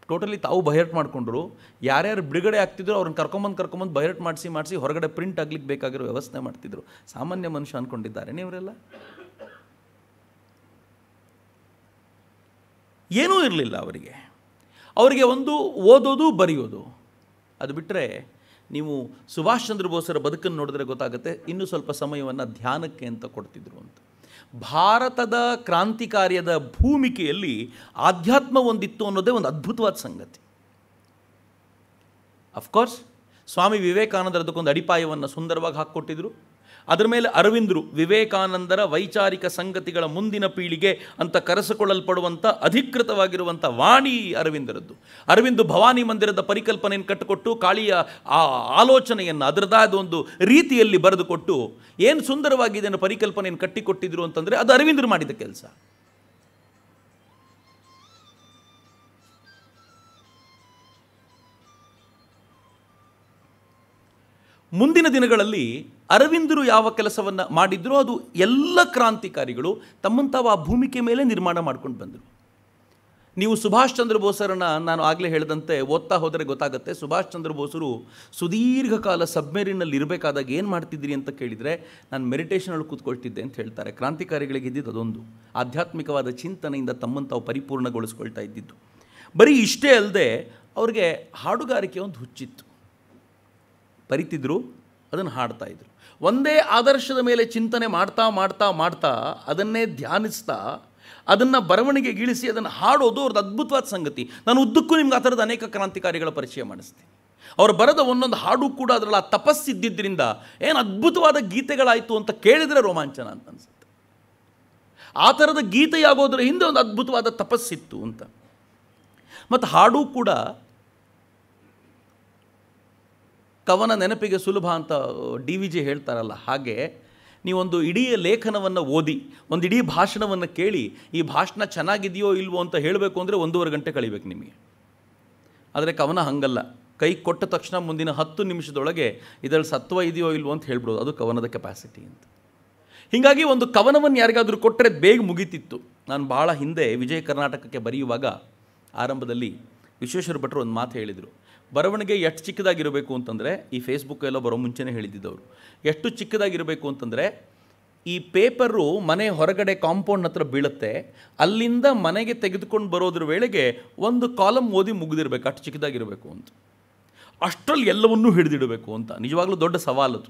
[SPEAKER 1] ಟೋಟಲಿ ತಾವು ಬಹಿರಟ್ ಮಾಡಿಕೊಂಡ್ರು ಯಾರ್ಯಾರು ಬಿಡುಗಡೆ ಆಗ್ತಿದ್ರು ಅವ್ರನ್ನ ಕರ್ಕೊಂಬಂದು ಕರ್ಕೊಂಬಂದು ಬಹಿರಟ್ ಮಾಡಿಸಿ ಮಾಡಿಸಿ ಹೊರಗಡೆ ಪ್ರಿಂಟ್ ಆಗ್ಲಿಕ್ಕೆ ಬೇಕಾಗಿರೋ ವ್ಯವಸ್ಥೆ ಮಾಡ್ತಿದ್ರು ಸಾಮಾನ್ಯ ಮನುಷ್ಯ ಅಂದ್ಕೊಂಡಿದ್ದಾರೆ ನೀವರೆಲ್ಲ ಏನೂ ಇರಲಿಲ್ಲ ಅವರಿಗೆ ಅವರಿಗೆ ಒಂದು ಓದೋದು ಬರೆಯೋದು ಅದು ಬಿಟ್ಟರೆ ನೀವು ಸುಭಾಷ್ ಚಂದ್ರ ಬೋಸರ ಬದುಕನ್ನು ನೋಡಿದ್ರೆ ಗೊತ್ತಾಗುತ್ತೆ ಇನ್ನೂ ಸ್ವಲ್ಪ ಸಮಯವನ್ನು ಧ್ಯಾನಕ್ಕೆ ಅಂತ ಕೊಡ್ತಿದ್ರು ಅಂತ ಭಾರತದ ಕ್ರಾಂತಿಕಾರ್ಯದ ಭೂಮಿಕೆಯಲ್ಲಿ ಆಧ್ಯಾತ್ಮ ಒಂದಿತ್ತು ಅನ್ನೋದೇ ಒಂದು ಅದ್ಭುತವಾದ ಸಂಗತಿ ಅಫ್ಕೋರ್ಸ್ ಸ್ವಾಮಿ ವಿವೇಕಾನಂದರದಕ್ಕೊಂದು ಅಡಿಪಾಯವನ್ನು ಸುಂದರವಾಗಿ ಹಾಕ್ಕೊಟ್ಟಿದ್ರು ಅದರ ಮೇಲೆ ಅರವಿಂದರು ವಿವೇಕಾನಂದರ ವೈಚಾರಿಕ ಸಂಗತಿಗಳ ಮುಂದಿನ ಪೀಳಿಗೆ ಅಂತ ಕರೆಸಿಕೊಳ್ಳಲ್ಪಡುವಂಥ ಅಧಿಕೃತವಾಗಿರುವಂಥ ವಾಣಿ ಅರವಿಂದರದ್ದು ಅರವಿಂದ ಭವಾನಿ ಮಂದಿರದ ಪರಿಕಲ್ಪನೆಯನ್ನು ಕಟ್ಟಿಕೊಟ್ಟು ಕಾಳಿಯ ಆ ಆಲೋಚನೆಯನ್ನು ಅದರದಾದ ಒಂದು ರೀತಿಯಲ್ಲಿ ಬರೆದುಕೊಟ್ಟು ಏನು ಸುಂದರವಾಗಿ ಇದನ್ನು ಪರಿಕಲ್ಪನೆಯನ್ನು ಕಟ್ಟಿಕೊಟ್ಟಿದ್ರು ಅಂತಂದರೆ ಅದು ಅರವಿಂದರು ಮಾಡಿದ ಕೆಲಸ ಮುಂದಿನ ದಿನಗಳಲ್ಲಿ ಅರವಿಂದರು ಯಾವ ಕೆಲಸವನ್ನು ಮಾಡಿದ್ರೋ ಅದು ಎಲ್ಲ ಕ್ರಾಂತಿಕಾರಿಗಳು ತಮ್ಮಂತಾವ ಆ ಭೂಮಿಕೆ ಮೇಲೆ ನಿರ್ಮಾಣ ಮಾಡ್ಕೊಂಡು ಬಂದರು ನೀವು ಸುಭಾಷ್ ಚಂದ್ರ ಬೋಸರನ್ನು ನಾನು ಆಗಲೇ ಹೇಳಿದಂತೆ ಓದ್ತಾ ಹೋದರೆ ಗೊತ್ತಾಗುತ್ತೆ ಸುಭಾಷ್ ಚಂದ್ರ ಬೋಸರು ಸುದೀರ್ಘ ಕಾಲ ಸಬ್ಮೆರಿನಲ್ಲಿ ಇರಬೇಕಾದಾಗ ಏನು ಮಾಡ್ತಿದ್ದೀರಿ ಅಂತ ಕೇಳಿದರೆ ನಾನು ಮೆಡಿಟೇಷನಲ್ಲಿ ಕೂತ್ಕೊಳ್ತಿದ್ದೆ ಅಂತ ಹೇಳ್ತಾರೆ ಕ್ರಾಂತಿಕಾರಿಗಳಿಗೆ ಇದ್ದಿದ್ದು ಅದೊಂದು ಆಧ್ಯಾತ್ಮಿಕವಾದ ಚಿಂತನೆಯಿಂದ ತಮ್ಮನ್ನು ತಾವು ಪರಿಪೂರ್ಣಗೊಳಿಸ್ಕೊಳ್ತಾ ಇದ್ದಿದ್ದು ಬರೀ ಇಷ್ಟೇ ಅಲ್ಲದೆ ಅವ್ರಿಗೆ ಹಾಡುಗಾರಿಕೆ ಒಂದು ಹುಚ್ಚಿತ್ತು ಪರಿತಿದ್ರು ಅದನ್ನು ಹಾಡ್ತಾಯಿದ್ರು ಒಂದೇ ಆದರ್ಶದ ಮೇಲೆ ಚಿಂತನೆ ಮಾಡ್ತಾ ಮಾಡ್ತಾ ಮಾಡ್ತಾ ಅದನ್ನೇ ಧ್ಯಾನಿಸ್ತಾ ಅದನ್ನು ಬರವಣಿಗೆಗಿಳಿಸಿ ಅದನ್ನು ಹಾಡೋದು ಅವ್ರದ್ದು ಅದ್ಭುತವಾದ ಸಂಗತಿ ನಾನು ಉದ್ದಕ್ಕೂ ನಿಮ್ಗೆ ಆ ಥರದ ಅನೇಕ ಕ್ರಾಂತಿಕಾರಿಗಳ ಪರಿಚಯ ಮಾಡಿಸ್ತೀನಿ ಅವರು ಬರೆದ ಒಂದೊಂದು ಹಾಡು ಕೂಡ ಅದರಲ್ಲಿ ಆ ತಪಸ್ಸಿದ್ದಿದ್ದರಿಂದ ಏನು ಅದ್ಭುತವಾದ ಗೀತೆಗಳಾಯಿತು ಅಂತ ಕೇಳಿದರೆ ರೋಮಾಂಚನ ಅಂತ ಅನಿಸುತ್ತೆ ಆ ಥರದ ಗೀತೆಯಾಗೋದ್ರ ಹಿಂದೆ ಒಂದು ಅದ್ಭುತವಾದ ತಪಸ್ಸಿತ್ತು ಅಂತ ಮತ್ತು ಹಾಡು ಕೂಡ ಕವನ ನೆನಪಿಗೆ ಸುಲಭ ಅಂತ ಡಿ ವಿ ಜಿ ಹೇಳ್ತಾರಲ್ಲ ಹಾಗೆ ನೀವೊಂದು ಇಡೀ ಲೇಖನವನ್ನು ಓದಿ ಒಂದು ಇಡೀ ಭಾಷಣವನ್ನು ಕೇಳಿ ಈ ಭಾಷಣ ಚೆನ್ನಾಗಿದೆಯೋ ಇಲ್ವೋ ಅಂತ ಹೇಳಬೇಕು ಅಂದರೆ ಒಂದೂವರೆ ಗಂಟೆ ಕಳಿಬೇಕು ನಿಮಗೆ ಆದರೆ ಕವನ ಹಾಗಲ್ಲ ಕೈ ಕೊಟ್ಟ ತಕ್ಷಣ ಮುಂದಿನ ಹತ್ತು ನಿಮಿಷದೊಳಗೆ ಇದರಲ್ಲಿ ಸತ್ವ ಇದೆಯೋ ಇಲ್ವೋ ಅಂತ ಹೇಳ್ಬೋದು ಅದು ಕವನದ ಕೆಪಾಸಿಟಿ ಅಂತ ಹೀಗಾಗಿ ಒಂದು ಕವನವನ್ನು ಯಾರಿಗಾದರೂ ಕೊಟ್ಟರೆ ಬೇಗ ಮುಗಿತಿತ್ತು ನಾನು ಭಾಳ ಹಿಂದೆ ವಿಜಯ ಕರ್ನಾಟಕಕ್ಕೆ ಬರೆಯುವಾಗ ಆರಂಭದಲ್ಲಿ ವಿಶ್ವೇಶ್ವರ ಭಟ್ರು ಒಂದು ಮಾತು ಹೇಳಿದರು ಬರವಣಿಗೆ ಎಷ್ಟು ಚಿಕ್ಕದಾಗಿರಬೇಕು ಅಂತಂದರೆ ಈ ಫೇಸ್ಬುಕ್ ಎಲ್ಲ ಬರೋ ಮುಂಚೆನೇ ಹೇಳಿದ್ದಿದ್ದವರು ಎಷ್ಟು ಚಿಕ್ಕದಾಗಿರಬೇಕು ಅಂತಂದರೆ ಈ ಪೇಪರು ಮನೆ ಹೊರಗಡೆ ಕಾಂಪೌಂಡ್ ಹತ್ರ ಬೀಳುತ್ತೆ ಅಲ್ಲಿಂದ ಮನೆಗೆ ತೆಗೆದುಕೊಂಡು ಬರೋದ್ರ ವೇಳೆಗೆ ಒಂದು ಕಾಲಮ್ ಓದಿ ಮುಗಿದಿರಬೇಕು ಅಷ್ಟು ಚಿಕ್ಕದಾಗಿರಬೇಕು ಅಂತ ಅಷ್ಟರಲ್ಲಿ ಎಲ್ಲವನ್ನೂ ಹಿಡಿದಿಡಬೇಕು ಅಂತ ನಿಜವಾಗ್ಲೂ ದೊಡ್ಡ ಸವಾಲದು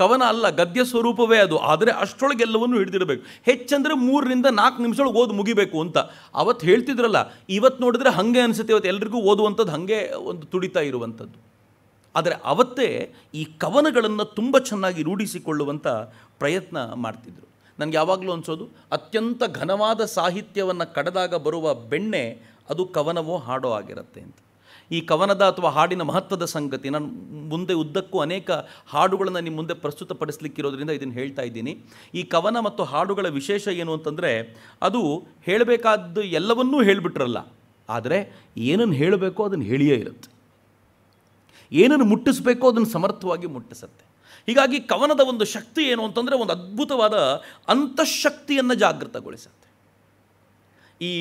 [SPEAKER 1] ಕವನ ಅಲ್ಲ ಗದ್ಯ ಸ್ವರೂಪವೇ ಅದು ಆದರೆ ಅಷ್ಟೊಳಗೆಲ್ಲವನ್ನು ಹಿಡಿದಿಡಬೇಕು ಹೆಚ್ಚಂದರೆ ಮೂರರಿಂದ ನಾಲ್ಕು ನಿಮಿಷೊಳಗೆ ಓದು ಮುಗಿಬೇಕು ಅಂತ ಅವತ್ತು ಹೇಳ್ತಿದ್ರಲ್ಲ ಇವತ್ತು ನೋಡಿದ್ರೆ ಹಾಗೆ ಅನಿಸುತ್ತೆ ಇವತ್ತು ಎಲ್ರಿಗೂ ಓದುವಂಥದ್ದು ಹಾಗೆ ಒಂದು ತುಡಿತಾ ಇರುವಂಥದ್ದು ಆದರೆ ಅವತ್ತೇ ಈ ಕವನಗಳನ್ನು ತುಂಬ ಚೆನ್ನಾಗಿ ರೂಢಿಸಿಕೊಳ್ಳುವಂಥ ಪ್ರಯತ್ನ ಮಾಡ್ತಿದ್ರು ನನಗೆ ಯಾವಾಗಲೂ ಅನಿಸೋದು ಅತ್ಯಂತ ಘನವಾದ ಸಾಹಿತ್ಯವನ್ನು ಕಡದಾಗ ಬರುವ ಬೆಣ್ಣೆ ಅದು ಕವನವೋ ಹಾಡೋ ಆಗಿರುತ್ತೆ ಅಂತ ಈ ಕವನದ ಅಥವಾ ಹಾಡಿನ ಮಹತ್ವದ ಸಂಗತಿ ನಾನು ಮುಂದೆ ಉದ್ದಕ್ಕೂ ಅನೇಕ ಹಾಡುಗಳನ್ನು ನಿಮ್ಮ ಮುಂದೆ ಪ್ರಸ್ತುತಪಡಿಸಲಿಕ್ಕಿರೋದ್ರಿಂದ ಇದನ್ನು ಹೇಳ್ತಾ ಇದ್ದೀನಿ ಈ ಕವನ ಮತ್ತು ಹಾಡುಗಳ ವಿಶೇಷ ಏನು ಅಂತಂದರೆ ಅದು ಹೇಳಬೇಕಾದ್ದು ಎಲ್ಲವನ್ನೂ ಹೇಳಿಬಿಟ್ರಲ್ಲ ಆದರೆ ಏನನ್ನು ಹೇಳಬೇಕೋ ಅದನ್ನು ಹೇಳಿಯೇ ಇರುತ್ತೆ ಏನನ್ನು ಮುಟ್ಟಿಸಬೇಕೋ ಅದನ್ನು ಸಮರ್ಥವಾಗಿ ಮುಟ್ಟಿಸುತ್ತೆ ಹೀಗಾಗಿ ಕವನದ ಒಂದು ಶಕ್ತಿ ಏನು ಅಂತಂದರೆ ಒಂದು ಅದ್ಭುತವಾದ ಅಂತಃಶಕ್ತಿಯನ್ನು ಜಾಗೃತಗೊಳಿಸುತ್ತೆ ಈ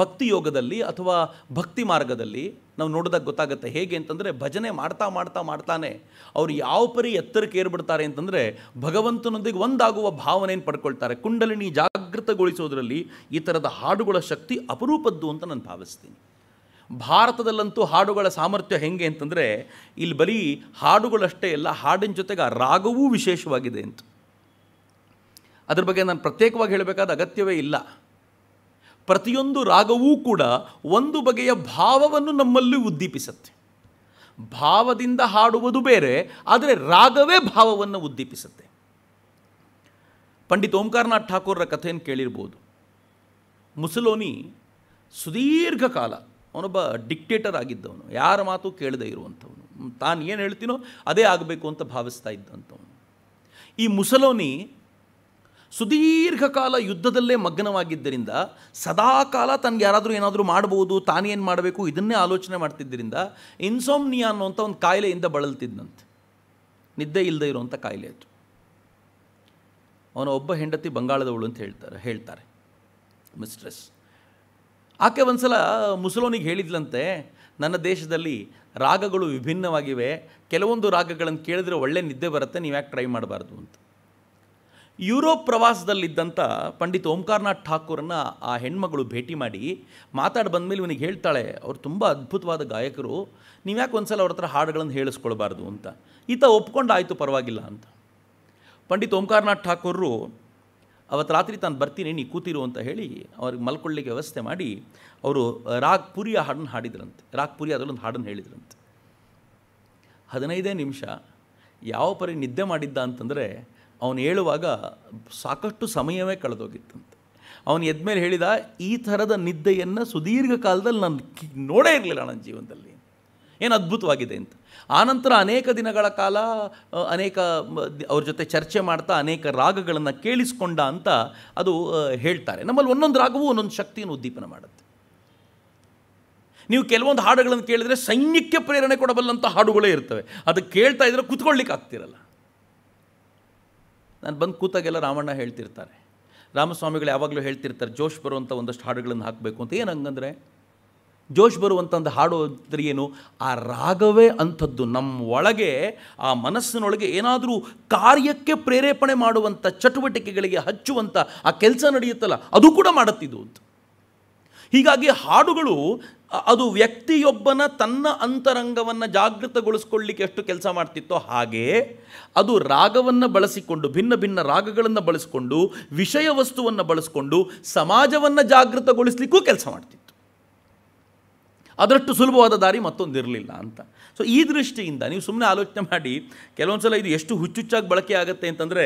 [SPEAKER 1] ಭಕ್ತಿ ಯೋಗದಲ್ಲಿ ಅಥವಾ ಭಕ್ತಿ ಮಾರ್ಗದಲ್ಲಿ ನಾವು ನೋಡಿದಾಗ ಗೊತ್ತಾಗುತ್ತೆ ಹೇಗೆ ಅಂತಂದರೆ ಭಜನೆ ಮಾಡ್ತಾ ಮಾಡ್ತಾ ಮಾಡ್ತಾನೆ ಅವ್ರು ಯಾವ ಪರಿ ಎತ್ತರಕ್ಕೆ ಏರ್ಬಿಡ್ತಾರೆ ಅಂತಂದರೆ ಭಗವಂತನೊಂದಿಗೆ ಒಂದಾಗುವ ಭಾವನೆಯನ್ನು ಪಡ್ಕೊಳ್ತಾರೆ ಕುಂಡಲಿನಿ ಜಾಗೃತಗೊಳಿಸೋದ್ರಲ್ಲಿ ಈ ಥರದ ಹಾಡುಗಳ ಶಕ್ತಿ ಅಪರೂಪದ್ದು ಅಂತ ನಾನು ಭಾವಿಸ್ತೀನಿ ಭಾರತದಲ್ಲಂತೂ ಹಾಡುಗಳ ಸಾಮರ್ಥ್ಯ ಹೆಂಗೆ ಅಂತಂದರೆ ಇಲ್ಲಿ ಬರೀ ಹಾಡುಗಳಷ್ಟೇ ಎಲ್ಲ ಹಾಡಿನ ಜೊತೆಗೆ ಆ ರಾಗವೂ ವಿಶೇಷವಾಗಿದೆ ಅಂತ ಅದ್ರ ಬಗ್ಗೆ ನಾನು ಪ್ರತ್ಯೇಕವಾಗಿ ಹೇಳಬೇಕಾದ ಅಗತ್ಯವೇ ಇಲ್ಲ ಪ್ರತಿಯೊಂದು ರಾಗವೂ ಕೂಡ ಒಂದು ಬಗೆಯ ಭಾವವನ್ನು ನಮ್ಮಲ್ಲಿ ಉದ್ದೀಪಿಸುತ್ತೆ ಭಾವದಿಂದ ಹಾಡುವುದು ಬೇರೆ ಆದರೆ ರಾಗವೇ ಭಾವವನ್ನು ಉದ್ದೀಪಿಸುತ್ತೆ ಪಂಡಿತ್ ಓಂಕಾರನಾಥ್ ಠಾಕೂರರ ಕಥೆಯನ್ನು ಕೇಳಿರ್ಬೋದು ಮುಸಲೋನಿ ಸುದೀರ್ಘ ಕಾಲ ಅವನೊಬ್ಬ ಡಿಕ್ಟೇಟರ್ ಆಗಿದ್ದವನು ಯಾರ ಮಾತು ಕೇಳದೇ ಇರುವಂಥವನು ತಾನು ಏನು ಹೇಳ್ತೀನೋ ಅದೇ ಆಗಬೇಕು ಅಂತ ಭಾವಿಸ್ತಾ ಇದ್ದಂಥವನು ಈ ಮುಸಲೋನಿ ಸುದೀರ್ಘ ಕಾಲ ಯುದ್ಧದಲ್ಲೇ ಮಗ್ನವಾಗಿದ್ದರಿಂದ ಸದಾಕಾಲ ತನಗೆ ಯಾರಾದರೂ ಏನಾದರೂ ಮಾಡ್ಬೋದು ತಾನೇನು ಮಾಡಬೇಕು ಇದನ್ನೇ ಆಲೋಚನೆ ಮಾಡ್ತಿದ್ದರಿಂದ ಇನ್ಸೋಮ್ನಿಯಾ ಅನ್ನುವಂಥ ಒಂದು ಕಾಯಿಲೆಯಿಂದ ಬಳಲ್ತಿದ್ನಂತೆ ನಿದ್ದೆ ಇಲ್ಲದೆ ಇರುವಂಥ ಕಾಯಿಲೆ ಅದು ಅವನ ಒಬ್ಬ ಹೆಂಡತಿ ಬಂಗಾಳದವಳು ಅಂತ ಹೇಳ್ತಾರೆ ಹೇಳ್ತಾರೆ ಮಿಸ್ಟ್ರೆಸ್ ಆಕೆ ಒಂದು ಸಲ ಮುಸಲೋನಿಗೆ ಹೇಳಿದ್ಲಂತೆ ನನ್ನ ದೇಶದಲ್ಲಿ ರಾಗಗಳು ವಿಭಿನ್ನವಾಗಿವೆ ಕೆಲವೊಂದು ರಾಗಗಳನ್ನು ಕೇಳಿದ್ರೆ ಒಳ್ಳೆ ನಿದ್ದೆ ಬರುತ್ತೆ ನೀವು ಯಾಕೆ ಟ್ರೈ ಮಾಡಬಾರ್ದು ಅಂತ ಯುರೋಪ್ ಪ್ರವಾಸದಲ್ಲಿದ್ದಂಥ ಪಂಡಿತ್ ಓಂಕಾರನಾಥ್ ಠಾಕೂರನ್ನ ಆ ಹೆಣ್ಮಗಳು ಭೇಟಿ ಮಾಡಿ ಮಾತಾಡಿ ಬಂದ ಮೇಲೆ ಇವನಿಗೆ ಹೇಳ್ತಾಳೆ ಅವ್ರು ತುಂಬ ಅದ್ಭುತವಾದ ಗಾಯಕರು ನೀವ್ಯಾಕೆ ಒಂದು ಸಲ ಅವ್ರ ಹತ್ರ ಹಾಡುಗಳನ್ನು ಹೇಳಿಸ್ಕೊಳ್ಬಾರ್ದು ಅಂತ ಈತ ಒಪ್ಕೊಂಡು ಆಯಿತು ಪರವಾಗಿಲ್ಲ ಅಂತ ಪಂಡಿತ್ ಓಂಕಾರನಾಥ್ ಠಾಕೂರರು ಅವತ್ತು ರಾತ್ರಿ ತಾನು ಬರ್ತೀನಿ ನೀ ಕೂತಿರು ಅಂತ ಹೇಳಿ ಅವ್ರಿಗೆ ಮಲ್ಕೊಳ್ಳಿಕ್ಕೆ ವ್ಯವಸ್ಥೆ ಮಾಡಿ ಅವರು ರಾಗ್ ಪುರಿಯ ಹಾಡನ್ನು ಹಾಡಿದ್ರಂತೆ ರಾಗ್ ಪುರಿ ಅದರಲ್ಲೊಂದು ಹಾಡನ್ನು ಹೇಳಿದ್ರಂತೆ ಹದಿನೈದೇ ನಿಮಿಷ ಯಾವ ಪರಿ ನಿದ್ದೆ ಮಾಡಿದ್ದ ಅಂತಂದರೆ ಅವನು ಹೇಳುವಾಗ ಸಾಕಷ್ಟು ಸಮಯವೇ ಕಳೆದೋಗಿತ್ತಂತೆ ಅವನು ಎದ್ಮೇಲೆ ಹೇಳಿದ ಈ ಥರದ ನಿದ್ದೆಯನ್ನು ಸುದೀರ್ಘ ಕಾಲದಲ್ಲಿ ನಾನು ನೋಡೇ ಇರಲಿಲ್ಲ ನನ್ನ ಜೀವನದಲ್ಲಿ ಏನು ಅದ್ಭುತವಾಗಿದೆ ಅಂತ ಆನಂತರ ಅನೇಕ ದಿನಗಳ ಕಾಲ ಅನೇಕ ಅವ್ರ ಜೊತೆ ಚರ್ಚೆ ಮಾಡ್ತಾ ಅನೇಕ ರಾಗಗಳನ್ನು ಕೇಳಿಸ್ಕೊಂಡ ಅಂತ ಅದು ಹೇಳ್ತಾರೆ ನಮ್ಮಲ್ಲಿ ಒಂದೊಂದು ರಾಗವೂ ಒಂದೊಂದು ಶಕ್ತಿಯನ್ನು ಉದ್ದೀಪನ ಮಾಡುತ್ತೆ ನೀವು ಕೆಲವೊಂದು ಹಾಡುಗಳನ್ನು ಕೇಳಿದರೆ ಸೈನ್ಯಕ್ಕೆ ಪ್ರೇರಣೆ ಕೊಡಬಲ್ಲಂಥ ಹಾಡುಗಳೇ ಇರ್ತವೆ ಅದು ಕೇಳ್ತಾ ಇದ್ರೆ ಕುತ್ಕೊಳ್ಳಿಕ್ಕೆ ಆಗ್ತಿರಲ್ಲ ನಾನು ಬಂದು ಕೂತಾಗೆಲ್ಲ ರಾಮಣ್ಣ ಹೇಳ್ತಿರ್ತಾರೆ ರಾಮಸ್ವಾಮಿಗಳು ಯಾವಾಗಲೂ ಹೇಳ್ತಿರ್ತಾರೆ ಜೋಶ್ ಬರುವಂಥ ಒಂದಷ್ಟು ಹಾಡುಗಳನ್ನು ಹಾಕಬೇಕು ಅಂತ ಏನು ಹಂಗಂದರೆ ಜೋಶ್ ಬರುವಂಥ ಒಂದು ಹಾಡು ಅಂದರೆ ಏನು ಆ ರಾಗವೇ ಅಂಥದ್ದು ನಮ್ಮ ಒಳಗೆ ಆ ಮನಸ್ಸಿನೊಳಗೆ ಏನಾದರೂ ಕಾರ್ಯಕ್ಕೆ ಪ್ರೇರೇಪಣೆ ಮಾಡುವಂಥ ಚಟುವಟಿಕೆಗಳಿಗೆ ಹಚ್ಚುವಂಥ ಆ ಕೆಲಸ ನಡೆಯುತ್ತಲ್ಲ ಅದು ಕೂಡ ಮಾಡುತ್ತಿದ್ದು ಅಂತ ಹೀಗಾಗಿ ಹಾಡುಗಳು ಅದು ವ್ಯಕ್ತಿಯೊಬ್ಬನ ತನ್ನ ಅಂತರಂಗವನ್ನು ಜಾಗೃತಗೊಳಿಸ್ಕೊಳ್ಳಿಕ್ಕೆ ಎಷ್ಟು ಕೆಲಸ ಮಾಡ್ತಿತ್ತೋ ಹಾಗೆ ಅದು ರಾಗವನ್ನು ಬಳಸಿಕೊಂಡು ಭಿನ್ನ ಭಿನ್ನ ರಾಗಗಳನ್ನು ಬಳಸಿಕೊಂಡು ವಿಷಯ ವಸ್ತುವನ್ನು ಬಳಸಿಕೊಂಡು ಸಮಾಜವನ್ನು ಜಾಗೃತಗೊಳಿಸ್ಲಿಕ್ಕೂ ಕೆಲಸ ಮಾಡ್ತಿತ್ತು ಅದರಷ್ಟು ಸುಲಭವಾದ ದಾರಿ ಮತ್ತೊಂದಿರಲಿಲ್ಲ ಅಂತ ಸೊ ಈ ದೃಷ್ಟಿಯಿಂದ ನೀವು ಸುಮ್ಮನೆ ಆಲೋಚನೆ ಮಾಡಿ ಕೆಲವೊಂದು ಸಲ ಇದು ಎಷ್ಟು ಹುಚ್ಚುಚ್ಚಾಗಿ ಬಳಕೆ ಆಗುತ್ತೆ ಅಂತಂದರೆ